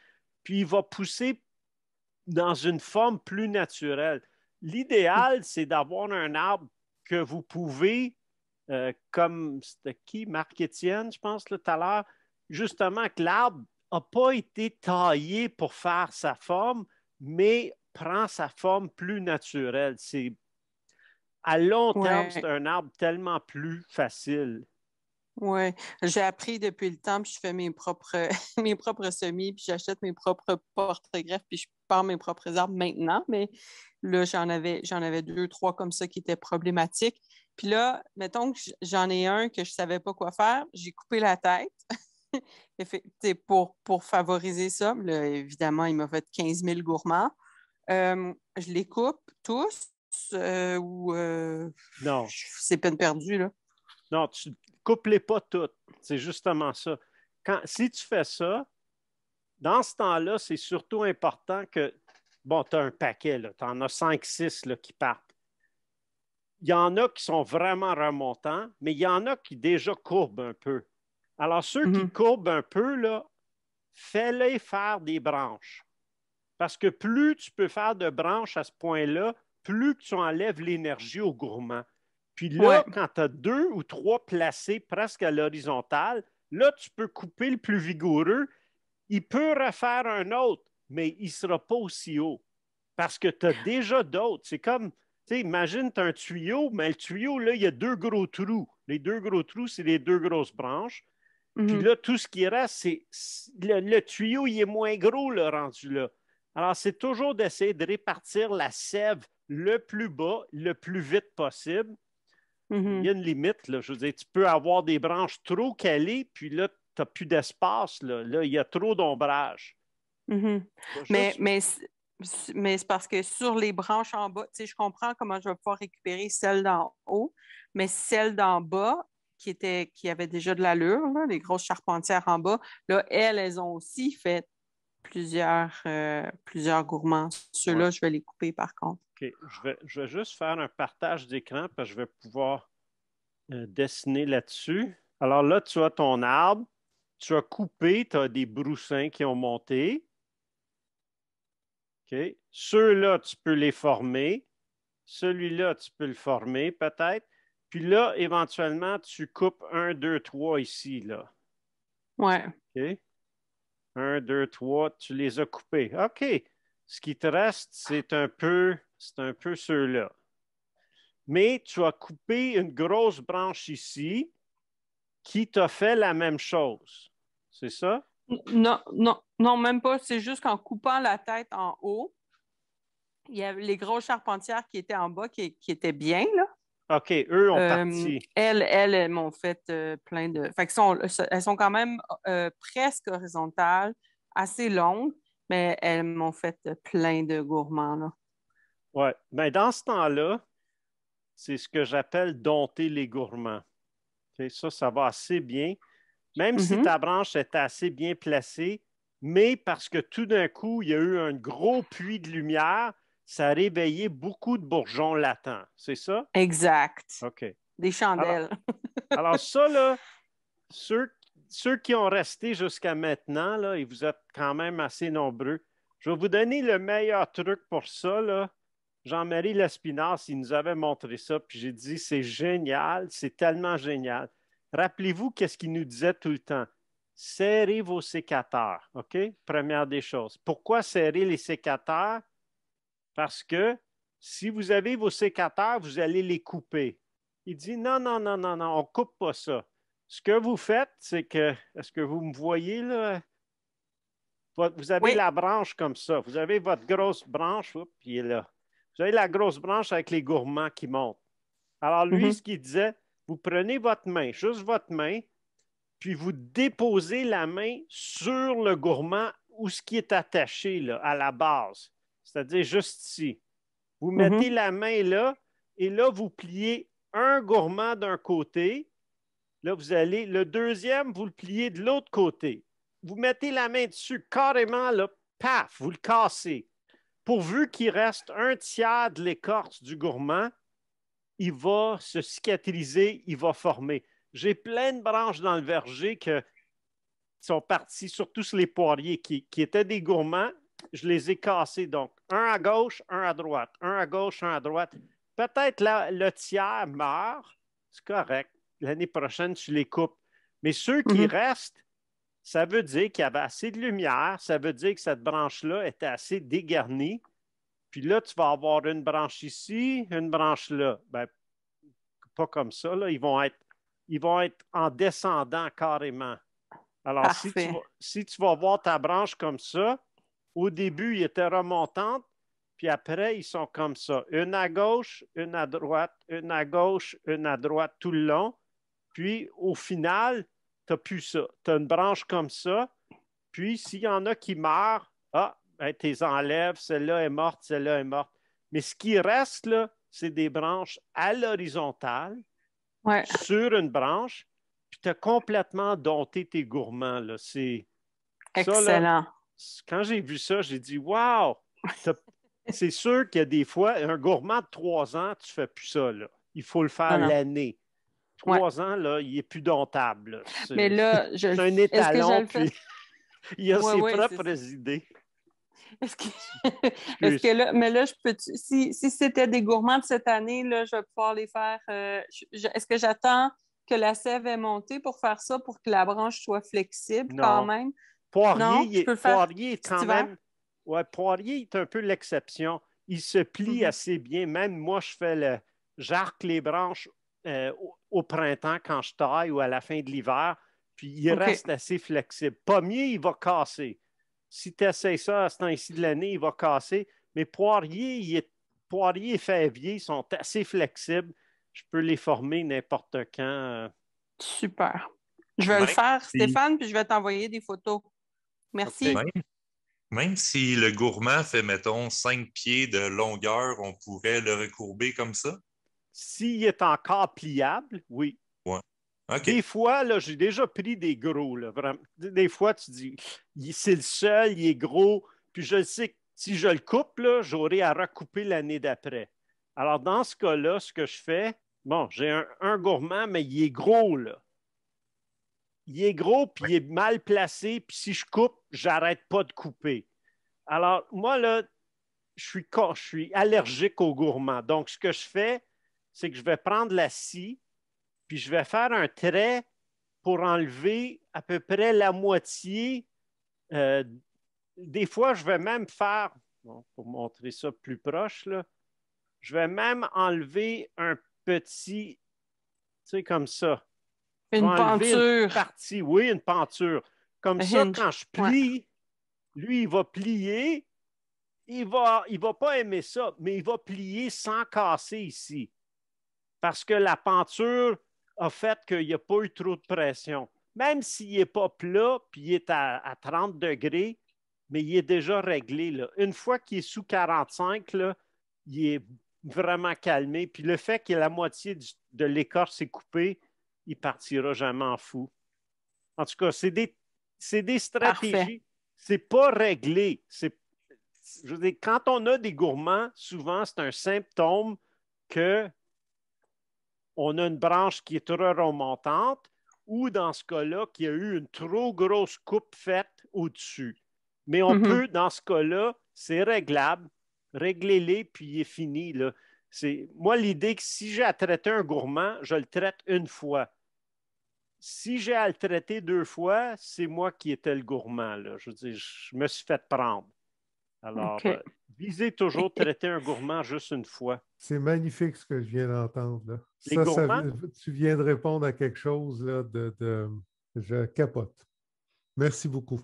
puis il va pousser dans une forme plus naturelle. L'idéal, mm. c'est d'avoir un arbre que vous pouvez, euh, comme c'était qui, Marc-Étienne, je pense, tout à l'heure, justement que l'arbre n'a pas été taillé pour faire sa forme, mais prend sa forme plus naturelle. C'est à long terme, c'est un arbre tellement plus facile. Oui, j'ai appris depuis le temps, puis je fais mes propres, (laughs) mes propres semis, puis j'achète mes propres porte-greffes, puis je par mes propres arbres maintenant, mais là, j'en avais, j'en avais deux, trois comme ça qui étaient problématiques. Puis là, mettons que j'en ai un que je ne savais pas quoi faire, j'ai coupé la tête. (laughs) pour, pour favoriser ça, évidemment, il m'a fait 15 000 gourmands. Euh, je les coupe tous euh, ou euh, non. c'est peine perdue. Là. Non, tu ne coupes-les pas toutes. C'est justement ça. Quand, si tu fais ça, dans ce temps-là, c'est surtout important que, bon, tu as un paquet, tu en as 5-6 qui partent. Il y en a qui sont vraiment remontants, mais il y en a qui déjà courbent un peu. Alors, ceux qui mhm. courbent un peu, là, fais-les faire des branches. Parce que plus tu peux faire de branches à ce point-là, plus tu enlèves l'énergie au gourmand. Puis là, quand tu as deux ou trois placés presque à l'horizontale, là, tu peux couper le plus vigoureux il peut refaire un autre, mais il ne sera pas aussi haut parce que tu as déjà d'autres. C'est comme, tu sais, imagine, tu as un tuyau, mais le tuyau, là, il y a deux gros trous. Les deux gros trous, c'est les deux grosses branches. Puis mhm. là, tout ce qui reste, c'est le, tuyau, il est moins gros, le rendu là. Alors, c'est toujours d'essayer de répartir la sève le plus bas, le plus vite possible. Mhm. Il y a une limite, là. Je veux dire, tu peux avoir des branches trop calées, puis là, tu n'as plus d'espace. Là. il y a trop d'ombrage. Mm-hmm. Mais, mais, c'est parce que sur les branches en bas, je comprends comment je vais pouvoir récupérer celle d'en haut, mais celle d'en bas, qui, était, qui avait déjà de l'allure, les grosses charpentières en bas, là, elles, elles ont aussi fait plusieurs, euh, plusieurs gourmands. Ceux-là, je vais les couper par contre. OK. Je vais, juste faire un partage d'écran parce que je vais pouvoir euh, dessiner là-dessus. Alors là, tu as ton arbre. Tu as coupé, tu as des broussins qui ont monté. Ceux-là, tu peux les former. Celui-là, tu peux le former peut-être. Puis là, éventuellement, tu coupes un, deux, trois ici, là. Ouais. OK. Un, deux, trois, tu les as coupés. OK. Ce qui te reste, c'est un peu, c'est un peu ceux-là. Mais tu as coupé une grosse branche ici qui t'a fait la même chose c'est ça? Non, non, non, même pas. C'est juste qu'en coupant la tête en haut, il y avait les grosses charpentières qui étaient en bas, qui, étaient bien, là. OK, eux ont euh, parti. Elles, elles, m'ont fait euh, plein de. Fait elles sont quand même euh, presque horizontales, assez longues, mais elles m'ont fait plein de gourmands, là. Oui. Mais ben, dans ce temps-là, c'est ce que j'appelle dompter les gourmands. ça, ça va assez bien même si mhm. ta branche est assez bien placée, mais parce que tout d'un coup, il y a eu un gros puits de lumière, ça a réveillé beaucoup de bourgeons latents. C'est ça? Exact. OK. Des chandelles. Alors, ça, là, ceux, qui ont resté jusqu'à maintenant, là, et vous êtes quand même assez nombreux, je vais vous donner le meilleur truc pour ça, Jean-Marie Lespinasse, il nous avait montré ça, puis j'ai dit, c'est génial, c'est tellement génial rappelez-vous qu'est-ce qu'il nous disait tout le temps. Serrez vos sécateurs, OK? Première des choses. Pourquoi serrer les sécateurs? Parce que si vous avez vos sécateurs, vous allez les couper. Il dit non, non, non, non, non, on ne coupe pas ça. Ce que vous faites, c'est que, est-ce que vous me voyez là? Vous avez la branche comme ça. Vous avez votre grosse branche, il là. Vous avez la grosse branche avec les gourmands qui montent. Alors lui, mhm. ce qu'il disait, vous prenez votre main, juste votre main, puis vous déposez la main sur le gourmand ou ce qui est attaché à la base, c'est-à-dire juste ici. Vous mhm. mettez la main là et là, vous pliez un gourmand d'un côté. Là, vous allez, le deuxième, vous le pliez de l'autre côté. Vous mettez la main dessus carrément, là, paf, vous le cassez. Pourvu qu'il reste un tiers de l'écorce du gourmand, il va se cicatriser, il va former. J'ai plein de branches dans le verger qui sont parties surtout sur les poiriers, qui, étaient des gourmands. Je les ai cassés. Donc, un à gauche, un à droite, un à gauche, un à droite. Peut-être le tiers meurt, c'est correct. L'année prochaine, tu les coupes. Mais ceux qui mhm. restent, ça veut dire qu'il y avait assez de lumière, ça veut dire que cette branche-là était assez dégarnie. Puis là, tu vas avoir une branche ici, une branche là. Ben, pas comme ça, là. Ils vont être, ils vont en descendant carrément. Alors, si tu, vas, voir ta branche comme ça, au début, ils étaient remontantes, puis après, ils sont comme ça. Une à gauche, une à droite, une à gauche, une à droite tout le long. Puis, au final, tu n'as plus ça. Tu as une branche comme ça. Puis, s'il y en a qui meurent, ah, Hein, tes enlèves, celle-là est morte, celle-là est morte. Mais ce qui reste, là, c'est des branches à l'horizontale sur une branche, puis tu as complètement dompté tes gourmands. Là. C'est, Excellent. quand j'ai vu ça, j'ai dit waouh (laughs) c'est sûr qu'il y a des fois, un gourmand de trois ans, tu ne fais plus ça. Là. Il faut le faire l'année. Trois ans, là, il n'est plus domptable. C'est, Mais là, (laughs) un étalon, puis (laughs) il a ses propres idées. Est-ce que, (laughs) là, mais là, je peux, si, c'était des gourmands de cette année, là, je vais pouvoir les faire. Euh, est-ce que j'attends que la sève ait monté pour faire ça, pour que la branche soit flexible quand même? Poirier, est, quand même. Ouais, poirier est un peu l'exception. Il se plie mhm. assez bien. Même moi, je fais le. J'arc les branches euh, au, printemps quand je taille ou à la fin de l'hiver. Puis il reste assez flexible. Pas mieux, il va casser si tu essaies ça à ce temps-ci de l'année, il va casser. Mais Poirier, Poirier et Favier sont assez flexibles. Je peux les former n'importe quand. Super. Je vais le faire, Stéphane, puis je vais t'envoyer des photos. Merci. Même, même, si le gourmand fait, mettons, cinq pieds de longueur, on pourrait le recourber comme ça? S'il est encore pliable, oui. Des fois, j'ai déjà pris des gros. Des fois, tu dis, c'est le seul, il est gros. Puis je sais que si je le coupe, j'aurai à recouper l'année d'après. Alors, dans ce cas-là, ce que je fais, bon, j'ai un, gourmand, mais il est gros, là. Il est gros, puis il est mal placé, puis si je coupe, j'arrête pas de couper. Alors, moi, là, je suis, je suis allergique au gourmand. Donc, ce que je fais, c'est que je vais prendre la scie, puis je vais faire un trait pour enlever à peu près la moitié. Euh, des fois, je vais même faire, pour montrer ça plus proche, là, je vais même enlever un petit, tu sais, comme ça. Une peinture. Une partie, oui, une peinture. Comme ça, quand je plie, lui, il va plier. Il ne va, il va pas aimer ça, mais il va plier sans casser ici. Parce que la peinture a fait qu'il n'y a pas eu trop de pression. Même s'il n'est pas plat, puis il est à, 30 degrés, mais il est déjà réglé. Là. Une fois qu'il est sous 45, il est vraiment calmé. Puis le fait que la moitié de l'écorce est coupée, il partira jamais en fou. En tout cas, c'est des, des, stratégies. C'est pas réglé. C'est, quand on a des gourmands, souvent, c'est un symptôme que on a une branche qui est trop remontante ou dans ce cas-là, qu'il y a eu une trop grosse coupe faite au-dessus. Mais on mhm. peut, dans ce cas-là, c'est réglable, réglez-les, puis il est fini. Là. moi, l'idée que si j'ai à traiter un gourmand, je le traite une fois. Si j'ai à le traiter deux fois, c'est moi qui étais le gourmand. Je dis, je me suis fait prendre. Alors, euh, visez toujours (laughs) traiter un gourmand juste une fois. C'est magnifique ce que je viens d'entendre. tu viens de répondre à quelque chose de, Je capote. Merci beaucoup.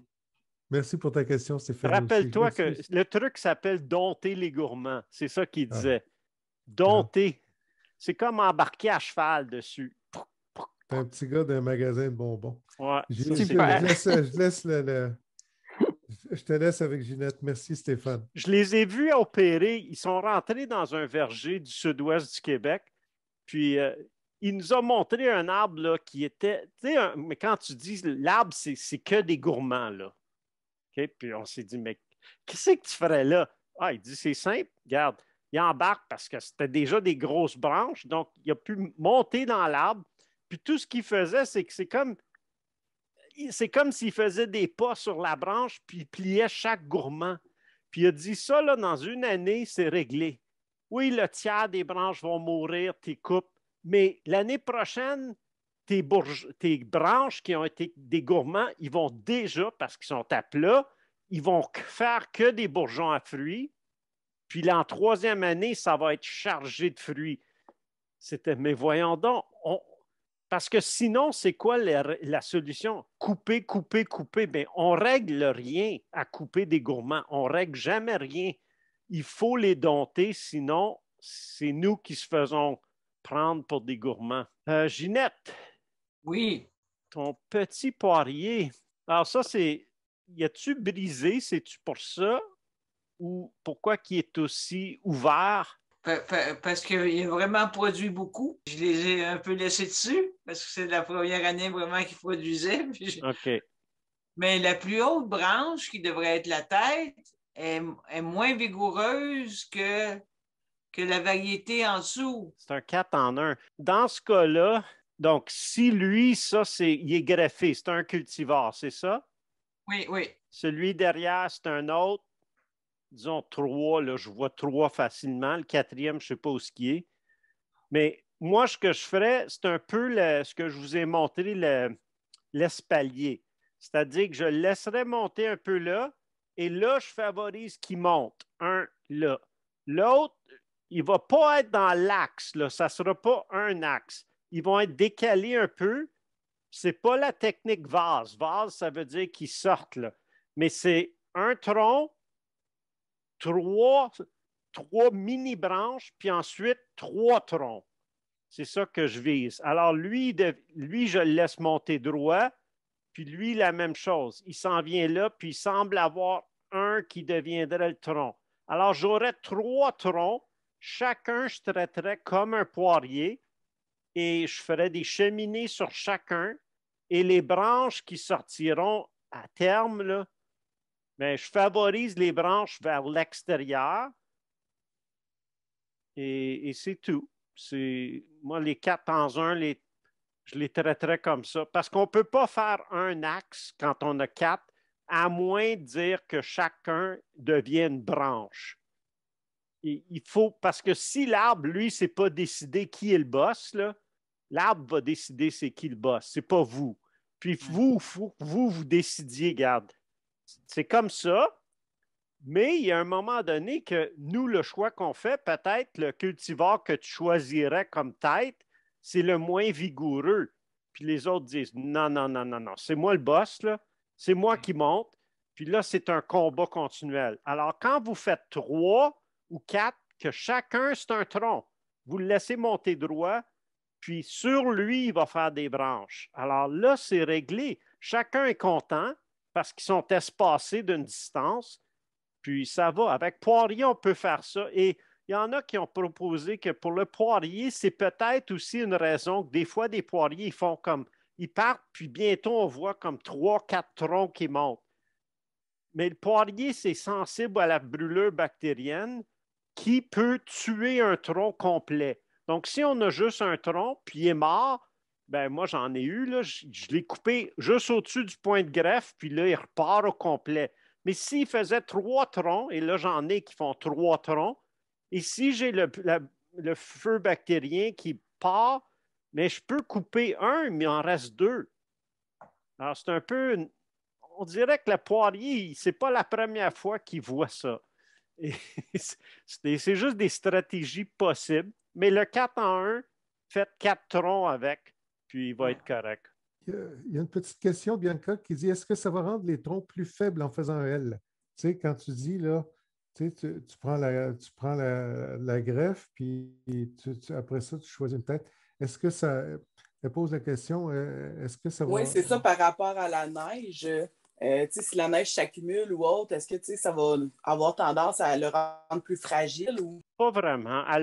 Merci pour ta question, Stéphane. Rappelle-toi que le truc s'appelle dompter les gourmands. C'est ça qu'il ah. disait. C'est comme embarquer à cheval dessus. Un petit gars d'un magasin de bonbons. Ouais, je, laisse, (laughs) je laisse le, je te laisse avec Ginette. Merci, Stéphane. Je les ai vus opérer. Ils sont rentrés dans un verger du sud-ouest du Québec. Puis, euh, il nous a montré un arbre qui était. sais, mais quand tu dis l'arbre, c'est que des gourmands. Là. Puis, on s'est dit, mais qu'est-ce que tu ferais là? Ah, il dit, c'est simple. Regarde, il embarque parce que c'était déjà des grosses branches. Donc, il a pu monter dans l'arbre. Puis, tout ce qu'il faisait, c'est que c'est comme c'est comme s'il faisait des pas sur la branche, puis il pliait chaque gourmand. Puis il a dit ça, là, dans une année, c'est réglé. Oui, le tiers des branches vont mourir, tes coupes, mais l'année prochaine, tes, branches qui ont été des gourmands, ils vont déjà, parce qu'ils sont à plat, ils vont faire que des bourgeons à fruits. Puis l'an troisième année, ça va être chargé de fruits. C'était, mais voyons donc, on, parce que sinon, c'est quoi la, solution? Couper, couper, couper. Bien, on règle rien à couper des gourmands. On ne règle jamais rien. Il faut les dompter, sinon, c'est nous qui se faisons prendre pour des gourmands. Euh, Ginette. Oui. Ton petit poirier. Alors, ça, c'est. Y as tu brisé? C'est-tu pour ça? Ou pourquoi qui est aussi ouvert? parce qu'il a vraiment produit beaucoup. Je les ai un peu laissés dessus parce que c'est la première année vraiment qu'il produisaient. (laughs) OK. Mais la plus haute branche, qui devrait être la tête, est, moins vigoureuse que, que la variété en dessous. C'est un 4 en 1. Dans ce cas-là, donc si lui, ça, c'est, il est greffé, c'est un cultivar, c'est ça? Oui, oui. Celui derrière, c'est un autre disons, trois, je vois trois facilement. Le quatrième, je ne sais pas où ce qui est. Mais moi, ce que je ferais, c'est un peu ce que je vous ai montré, l'espalier. C'est-à-dire que je laisserais monter un peu là, et là, je favorise qu'il monte. Un là. L'autre, il ne va pas être dans l'axe. Ça ne sera pas un axe. Ils vont être décalés un peu. Ce n'est pas la technique vase. Vase, ça veut dire qu'ils sortent. Mais c'est un tronc trois, trois mini-branches, puis ensuite trois troncs. C'est ça que je vise. Alors, lui, lui, je le laisse monter droit, puis lui, la même chose. Il s'en vient là, puis il semble avoir un qui deviendrait le tronc. Alors, j'aurais trois troncs. Chacun, je traiterais comme un poirier et je ferai des cheminées sur chacun. Et les branches qui sortiront à terme, là, mais je favorise les branches vers l'extérieur et, c'est tout. Moi, les quatre en un, je les traiterais comme ça parce qu'on ne peut pas faire un axe quand on a quatre, à moins de dire que chacun devienne branche. il faut, parce que si l'arbre, lui, ne sait pas décider qui est le boss, l'arbre va décider c'est qui le boss, c'est pas vous. Puis vous, vous, vous, vous décidiez, garde, c'est comme ça, mais il y a un moment donné que nous, le choix qu'on fait, peut-être le cultivar que tu choisirais comme tête, c'est le moins vigoureux. Puis les autres disent non, non, non, non, non, c'est moi le boss, c'est moi qui monte. Puis là, c'est un combat continuel. Alors, quand vous faites trois ou quatre, que chacun, c'est un tronc, vous le laissez monter droit, puis sur lui, il va faire des branches. Alors là, c'est réglé. Chacun est content, parce qu'ils sont espacés d'une distance. Puis ça va. Avec Poirier, on peut faire ça. Et il y en a qui ont proposé que pour le poirier, c'est peut-être aussi une raison que des fois, des poiriers, ils font comme ils partent, puis bientôt on voit comme trois, quatre troncs qui montent. Mais le poirier, c'est sensible à la brûlure bactérienne qui peut tuer un tronc complet. Donc, si on a juste un tronc, puis il est mort, ben, moi, j'en ai eu. Je, l'ai coupé juste au-dessus du point de greffe, puis là, il repart au complet. Mais s'il faisait trois troncs, et là, j'en ai qui font trois troncs, et si j'ai le, feu bactérien qui part, mais je peux couper un, mais il en reste deux. Alors, c'est un peu. On dirait que le poirier, c'est pas la première fois qu'il voit ça. (laughs) C'est juste des stratégies possibles. Mais le 4 en 1, faites quatre troncs avec puis il va ah. être correct. Il y a une petite question, Bianca, qui dit est-ce que ça va rendre les troncs plus faibles en faisant L Tu sais, quand tu dis là, tu, prends, la, tu prends la, greffe, puis après ça, tu choisis une tête. Est-ce que ça. pose la question euh, est-ce que ça va. Oui, c'est ça par rapport à la neige. Euh, sais, si la neige s'accumule ou autre, est-ce que ça va avoir tendance à le rendre plus fragile? Ou... Pas vraiment. À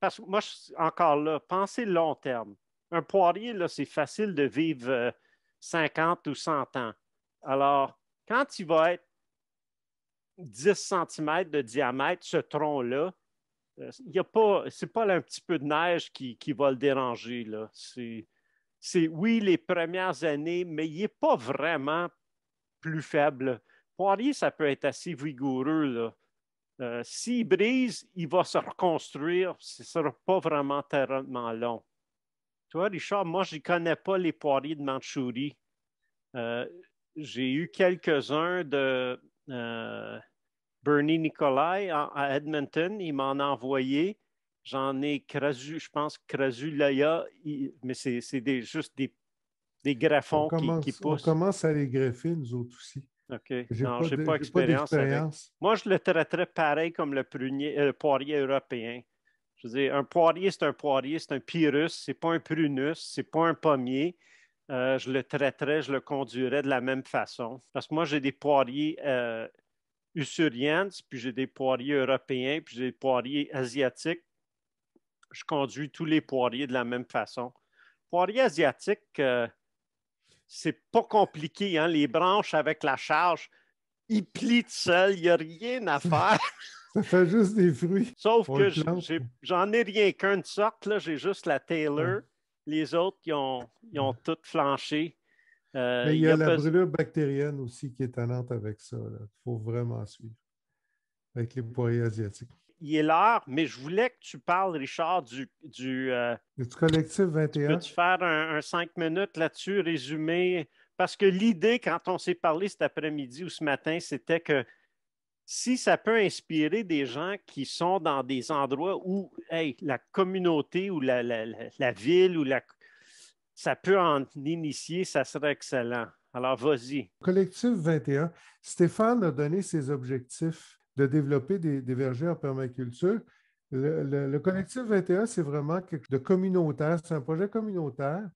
Parce que moi, encore là, pensez long terme un poirier, là, c'est facile de vivre 50 euh, ou 100 ans. Alors, quand il va être 10 cm de diamètre, ce tronc-là, euh, il n'est pas, c'est pas un petit peu de neige qui, va le déranger. Là. C'est, oui, les premières années, mais il n'est pas vraiment plus faible. Poirier, ça peut être assez vigoureux. Là. Euh, s'il brise, il va se reconstruire. Ce ne sera pas vraiment tellement long. Toi, Richard, moi, je ne connais pas les poiriers de Mandchourie. Euh, j'ai eu quelques-uns de euh, Bernie Nicolai à Edmonton. Il m'en a envoyé. J'en ai je pense Crasulaya, mais c'est juste des, greffons qui, poussent. On commence à les greffer, nous autres aussi. OK. Non, je n'ai pas, d'expérience. Moi, je le traiterais pareil comme le, prunier, euh, le poirier européen un poirier, c'est un poirier, c'est un pyrus, c'est pas un prunus, c'est pas un pommier. Euh, je le traiterais, je le conduirais de la même façon. Parce que moi, j'ai des poiriers euh, puis j'ai des poiriers européens, puis j'ai des poiriers asiatiques. Je conduis tous les poiriers de la même façon. Poirier asiatique, euh, c'est pas compliqué. Hein. Les branches avec la charge, ils plient seuls, il n'y a rien à faire. (laughs) Ça fait juste des fruits. Sauf que j'en ai, rien qu'un de sorte. J'ai juste la Taylor. Les autres, ils ont, ils ont toutes flanché. Euh, il y, a, la brûlure bactérienne aussi qui est talente avec ça. Il faut vraiment suivre avec les poiriers asiatiques. Il est l'heure, mais je voulais que tu parles, Richard, du. Du, euh, collectif 21. Peux-tu faire un, un, cinq minutes là-dessus, résumé? Parce que l'idée, quand on s'est parlé cet après-midi ou ce matin, c'était que si ça peut inspirer des gens qui sont dans des endroits où la communauté ou la, ville ou ça peut en initier, ça serait excellent. Alors, vas-y. Collectif 21, Stéphane a donné ses objectifs de développer des, vergers en permaculture. Le, Collectif 21, c'est vraiment quelque de communautaire, c'est un projet communautaire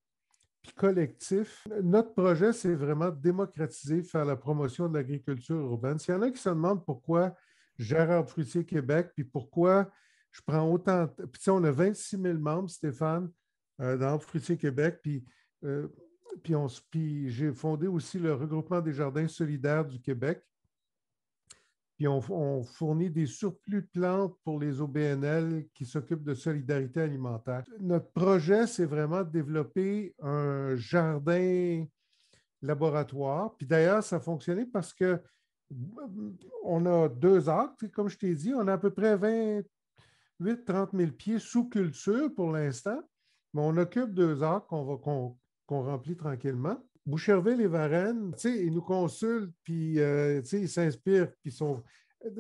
collectif. Notre projet, c'est vraiment démocratiser, faire la promotion de l'agriculture urbaine. S'il y en a qui se demandent pourquoi Gérard Fruitier Québec, puis pourquoi je prends autant. Puis, tu sais, on a 26 000 membres, Stéphane, euh, dans Fruitier Québec, puis. Euh, puis j'ai fondé aussi le regroupement des jardins solidaires du Québec, puis on, fournit des surplus de plantes pour les OBNL qui s'occupent de solidarité alimentaire. Notre projet, c'est vraiment de développer un jardin laboratoire. Puis d'ailleurs, ça a fonctionné parce que euh, on a deux actes. Comme je t'ai dit, on a à peu près 28 30 000 pieds sous culture pour l'instant, mais on occupe deux arcs qu'on qu'on remplit tranquillement. Boucherville et Varennes, ils nous consultent, puis euh, ils s'inspirent, puis sont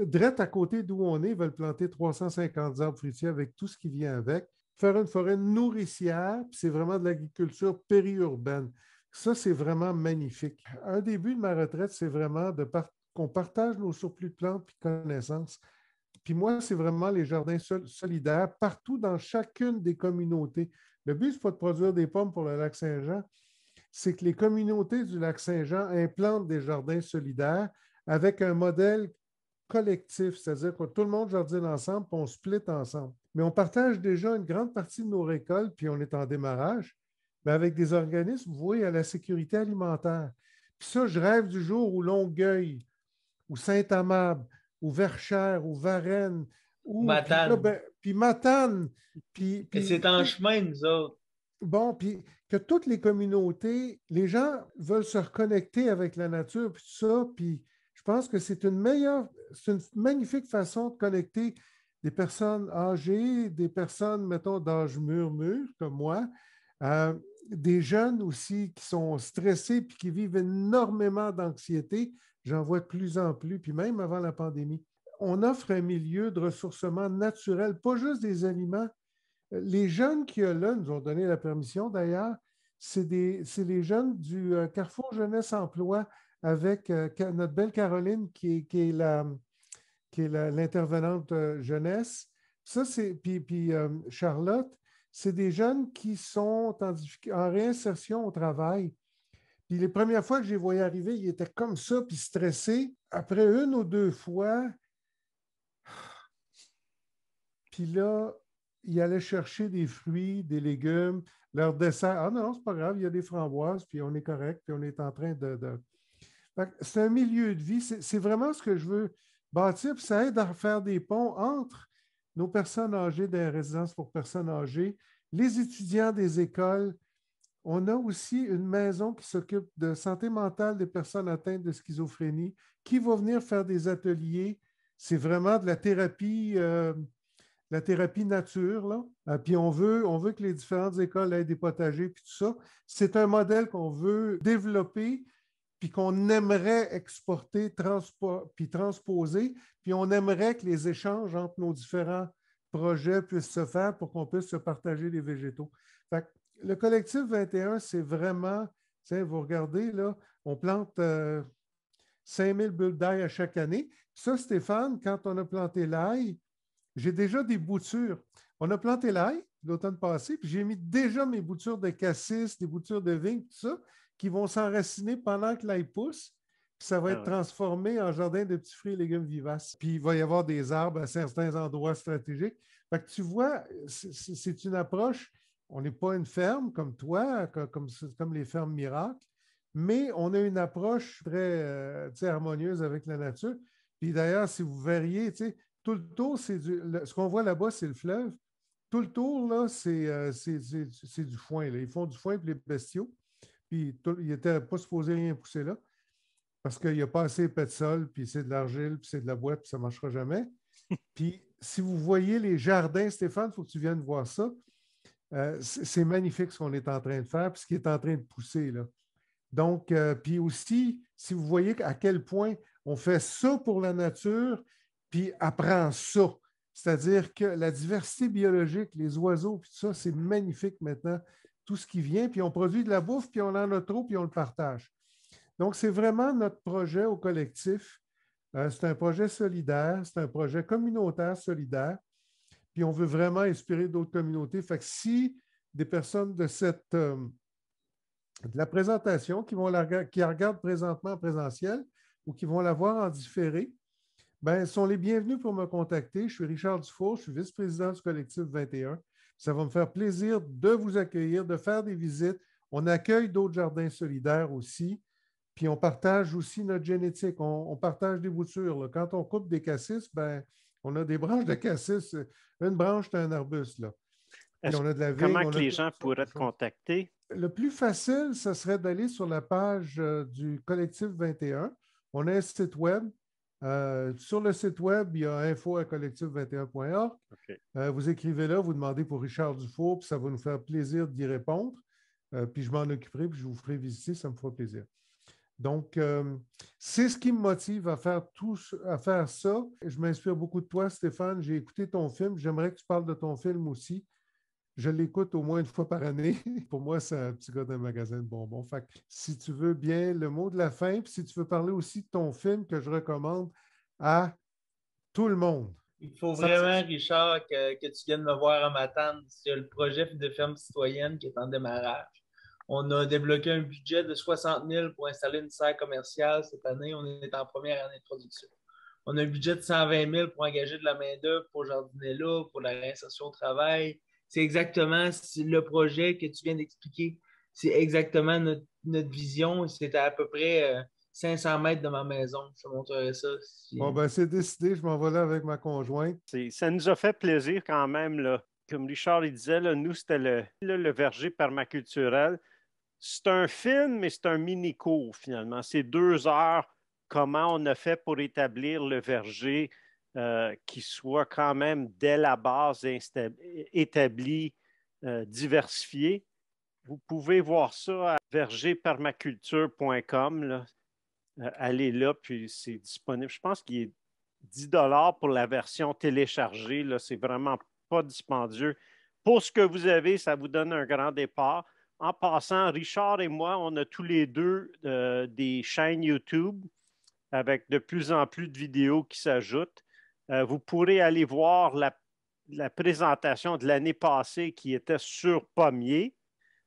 direct à côté d'où on est, veulent planter 350 arbres fruitiers avec tout ce qui vient avec, faire une forêt nourricière, puis c'est vraiment de l'agriculture périurbaine. Ça, c'est vraiment magnifique. Un début de ma retraite, c'est vraiment de qu'on partage nos surplus de plantes et connaissances. Puis moi, c'est vraiment les jardins solidaires partout dans chacune des communautés. Le but, ce n'est pas de produire des pommes pour le lac Saint-Jean, c'est que les communautés du lac Saint-Jean implantent des jardins solidaires avec un modèle collectif, c'est-à-dire que tout le monde jardine ensemble, puis on split ensemble. Mais on partage déjà une grande partie de nos récoltes, puis on est en démarrage, mais avec des organismes voués à la sécurité alimentaire. Puis ça, je rêve du jour où Longueuil, ou Saint-Amable, ou Verchères, ou Varennes, ou Matane. Ben, puis, Matane. Puis, c'est en chemin, nous autres. Bon, puis que toutes les communautés, les gens veulent se reconnecter avec la nature, puis ça, puis je pense que c'est une meilleure, c'est une magnifique façon de connecter des personnes âgées, des personnes, mettons, d'âge murmure, comme moi, euh, des jeunes aussi qui sont stressés puis qui vivent énormément d'anxiété. J'en vois de plus en plus, puis même avant la pandémie. On offre un milieu de ressourcement naturel, pas juste des aliments, les jeunes qui, là, nous ont donné la permission d'ailleurs, c'est les jeunes du euh, Carrefour Jeunesse Emploi avec euh, notre belle Caroline qui est, qui est l'intervenante euh, jeunesse. Ça, c'est, puis, Charlotte, c'est des jeunes qui sont en, en, réinsertion au travail. Puis les premières fois que je les voyais arriver, ils étaient comme ça, puis stressés. Après une ou deux fois, (sighs) puis là, ils allaient chercher des fruits, des légumes, leur dessert. Ah non, c'est pas grave, il y a des framboises, puis on est correct, puis on est en train de. C'est un milieu de vie, c'est vraiment ce que je veux bâtir, puis ça aide à faire des ponts entre nos personnes âgées des résidences pour personnes âgées, les étudiants des écoles. On a aussi une maison qui s'occupe de santé mentale des personnes atteintes de schizophrénie, qui va venir faire des ateliers. C'est vraiment de la thérapie. Euh, la thérapie nature, là, euh, puis on veut, on veut que les différentes écoles aient des potagers, puis tout ça. C'est un modèle qu'on veut développer, puis qu'on aimerait exporter, puis transposer, puis on aimerait que les échanges entre nos différents projets puissent se faire pour qu'on puisse se partager les végétaux. Fait le collectif 21, c'est vraiment, vous regardez, là, on plante 5000 euh, bulles d'ail à chaque année. Ça, Stéphane, quand on a planté l'ail, j'ai déjà des boutures. On a planté l'ail l'automne passé, puis j'ai mis déjà mes boutures de cassis, des boutures de vigne, tout ça, qui vont s'enraciner pendant que l'ail pousse. Puis ça va ah être transformé en jardin de petits fruits et légumes vivaces. Puis il va y avoir des arbres à certains endroits stratégiques. Fait que tu vois, c'est une approche. On n'est pas une ferme comme toi, comme, les fermes miracles, mais on a une approche très euh, harmonieuse avec la nature. Puis d'ailleurs, si vous verriez, tout le tour, c'est du. ce qu'on voit là-bas, c'est le fleuve. Tout le tour, là, c'est, euh, du foin. Ils font du foin pour les bestiaux. Puis il ils n'étaient pas supposés rien pousser là. Parce qu'il n'y a pas assez de sol, puis c'est de l'argile, puis c'est de la boîte, puis ça ne marchera jamais. (laughs) puis si vous voyez les jardins, Stéphane, il faut que tu viennes voir ça. Euh, c'est magnifique ce qu'on est en train de faire, puis ce qui est en train de pousser. Là. Donc, euh, puis aussi, si vous voyez à quel point on fait ça pour la nature, puis apprends ça. C'est-à-dire que la diversité biologique, les oiseaux, puis tout ça, c'est magnifique maintenant. Tout ce qui vient, puis on produit de la bouffe, puis on en a trop, puis on le partage. Donc, c'est vraiment notre projet au collectif. Euh, c'est un projet solidaire, c'est un projet communautaire solidaire. Puis on veut vraiment inspirer d'autres communautés. Fait que si des personnes de cette euh, la présentation qui vont qui regardent présentement en présentiel ou qui vont la voir en différé, Bien, sont les bienvenus pour me contacter. Je suis Richard Dufour, je suis vice-président du collectif 21. Ça va me faire plaisir de vous accueillir, de faire des visites. On accueille d'autres jardins solidaires aussi. Puis on partage aussi notre génétique. On, partage des boutures. Quand on coupe des cassis, ben, on a des branches de cassis. Une branche, c'est un arbuste. Là. On comment les gens pourraient être contactés? Le plus facile, ce serait d'aller sur la page euh, du collectif 21. On a un site web euh, sur le site web, il y a info à collectif21.org. Euh, vous écrivez là, vous demandez pour Richard Dufour, puis ça va nous faire plaisir d'y répondre. Euh, puis je m'en occuperai, puis je vous ferai visiter, ça me fera plaisir. Donc, c'est ce qui me motive à faire, tout, à faire ça. Je m'inspire beaucoup de toi, Stéphane. J'ai écouté ton film. J'aimerais que tu parles de ton film aussi je l'écoute au moins une fois par année. (laughs) Pour moi, c'est un petit gars d'un magasin de bonbons. Fait si tu veux bien le mot de la fin, puis si tu veux parler aussi de ton film que je recommande à tout le monde. Il faut vraiment, Richard, que, tu viennes me voir à matin sur le projet de ferme citoyenne qui est en démarrage. On a débloqué un budget de 60 000 pour installer une serre commerciale cette année. On est en première année de production. On a un budget de 120 000 pour engager de la main-d'œuvre pour jardiner là, pour la réinsertion au travail, c'est exactement le projet que tu viens d'expliquer. C'est exactement notre, vision. C'était à peu près 500 euh, mètres de ma maison. Je te montrerai ça. Bon, ben, c'est décidé. Je m'en vais là avec ma conjointe. Ça nous a fait plaisir quand même. Là. Comme Richard disait, nous, c'était le, le verger permaculturel. C'est un film, mais c'est un mini-cours finalement. C'est deux heures. Comment on a fait pour établir le verger, euh, qui soit quand même dès la base établi, diversifiée. Euh, diversifié. Vous pouvez voir ça à vergerpermaculture.com. Euh, allez là, puis c'est disponible. Je pense qu'il est 10 pour la version téléchargée. C'est vraiment pas dispendieux. Pour ce que vous avez, ça vous donne un grand départ. En passant, Richard et moi, on a tous les deux des chaînes YouTube avec de plus en plus de vidéos qui s'ajoutent. Euh, vous pourrez aller voir la, présentation de l'année passée qui était sur pommier.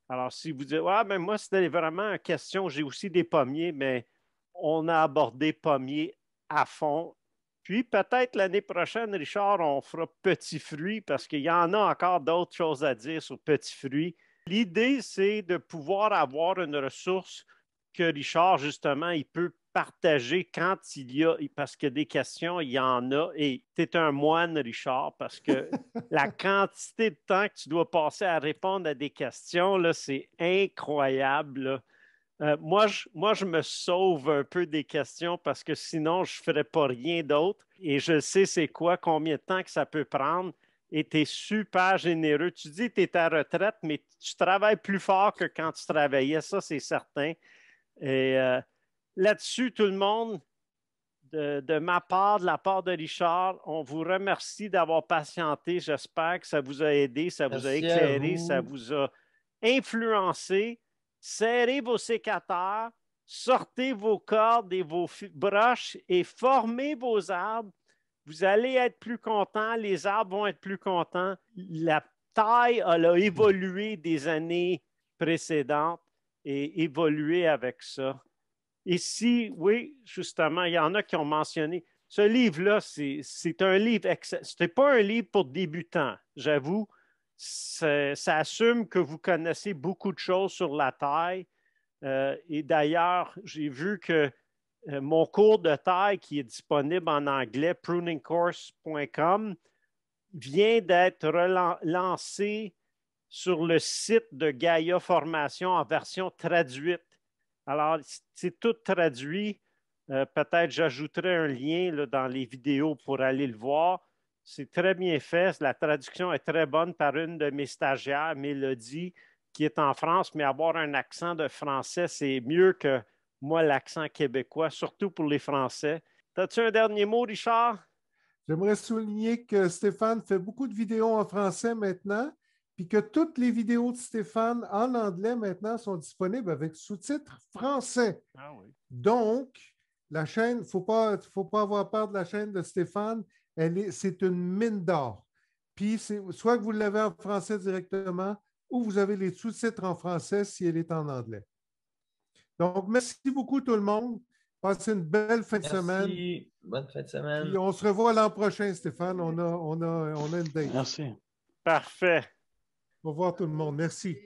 Alors, si vous dites, ah, ben moi, c'était vraiment une question, j'ai aussi des pommiers, mais on a abordé pommiers à fond. Puis peut-être l'année prochaine, Richard, on fera petits fruits parce qu'il y en a encore d'autres choses à dire sur petits fruits. L'idée, c'est de pouvoir avoir une ressource que Richard, justement, il peut partager quand il y a, parce que des questions, il y en a. Et tu es un moine, Richard, parce que (laughs) la quantité de temps que tu dois passer à répondre à des questions, là, c'est incroyable. Euh, moi, je, moi, je me sauve un peu des questions parce que sinon, je ne ferais pas rien d'autre. Et je sais c'est quoi, combien de temps que ça peut prendre. Et tu es super généreux. Tu dis que tu es à retraite, mais tu travailles plus fort que quand tu travaillais, ça, c'est certain. Et euh, Là-dessus, tout le monde, de, ma part, de la part de Richard, on vous remercie d'avoir patienté. J'espère que ça vous a aidé, ça vous a éclairé, ça vous a influencé. Serrez vos sécateurs, sortez vos cordes et vos broches et formez vos arbres. Vous allez être plus contents, les arbres vont être plus contents. La taille a évolué des années précédentes et évolué avec ça. Ici, oui, justement, il y en a qui ont mentionné, ce livre-là, c'est un livre, ce n'est pas un livre pour débutants, j'avoue. Ça, assume que vous connaissez beaucoup de choses sur la taille. Euh, et d'ailleurs, j'ai vu que euh, mon cours de taille qui est disponible en anglais, pruningcourse.com, vient d'être lancé sur le site de Gaia Formation en version traduite. Alors, c'est tout traduit. Euh, peut-être j'ajouterai un lien dans les vidéos pour aller le voir. C'est très bien fait. La traduction est très bonne par une de mes stagiaires, Mélodie, qui est en France, mais avoir un accent de français, c'est mieux que moi, l'accent québécois, surtout pour les Français. As-tu un dernier mot, Richard? J'aimerais souligner que Stéphane fait beaucoup de vidéos en français maintenant puis que toutes les vidéos de Stéphane en anglais maintenant sont disponibles avec sous-titres français. Ah Donc, la chaîne, il ne faut pas, faut pas avoir peur de la chaîne de Stéphane, c'est une mine d'or. Puis, soit que vous l'avez en français directement ou vous avez les sous-titres en français si elle est en anglais. Donc, merci beaucoup tout le monde. Passez une belle fin de semaine. Bonne fin de semaine. on se revoit l'an prochain, Stéphane. On a, on, a, on a une date. Merci. Parfait. Au revoir tout le monde. Merci.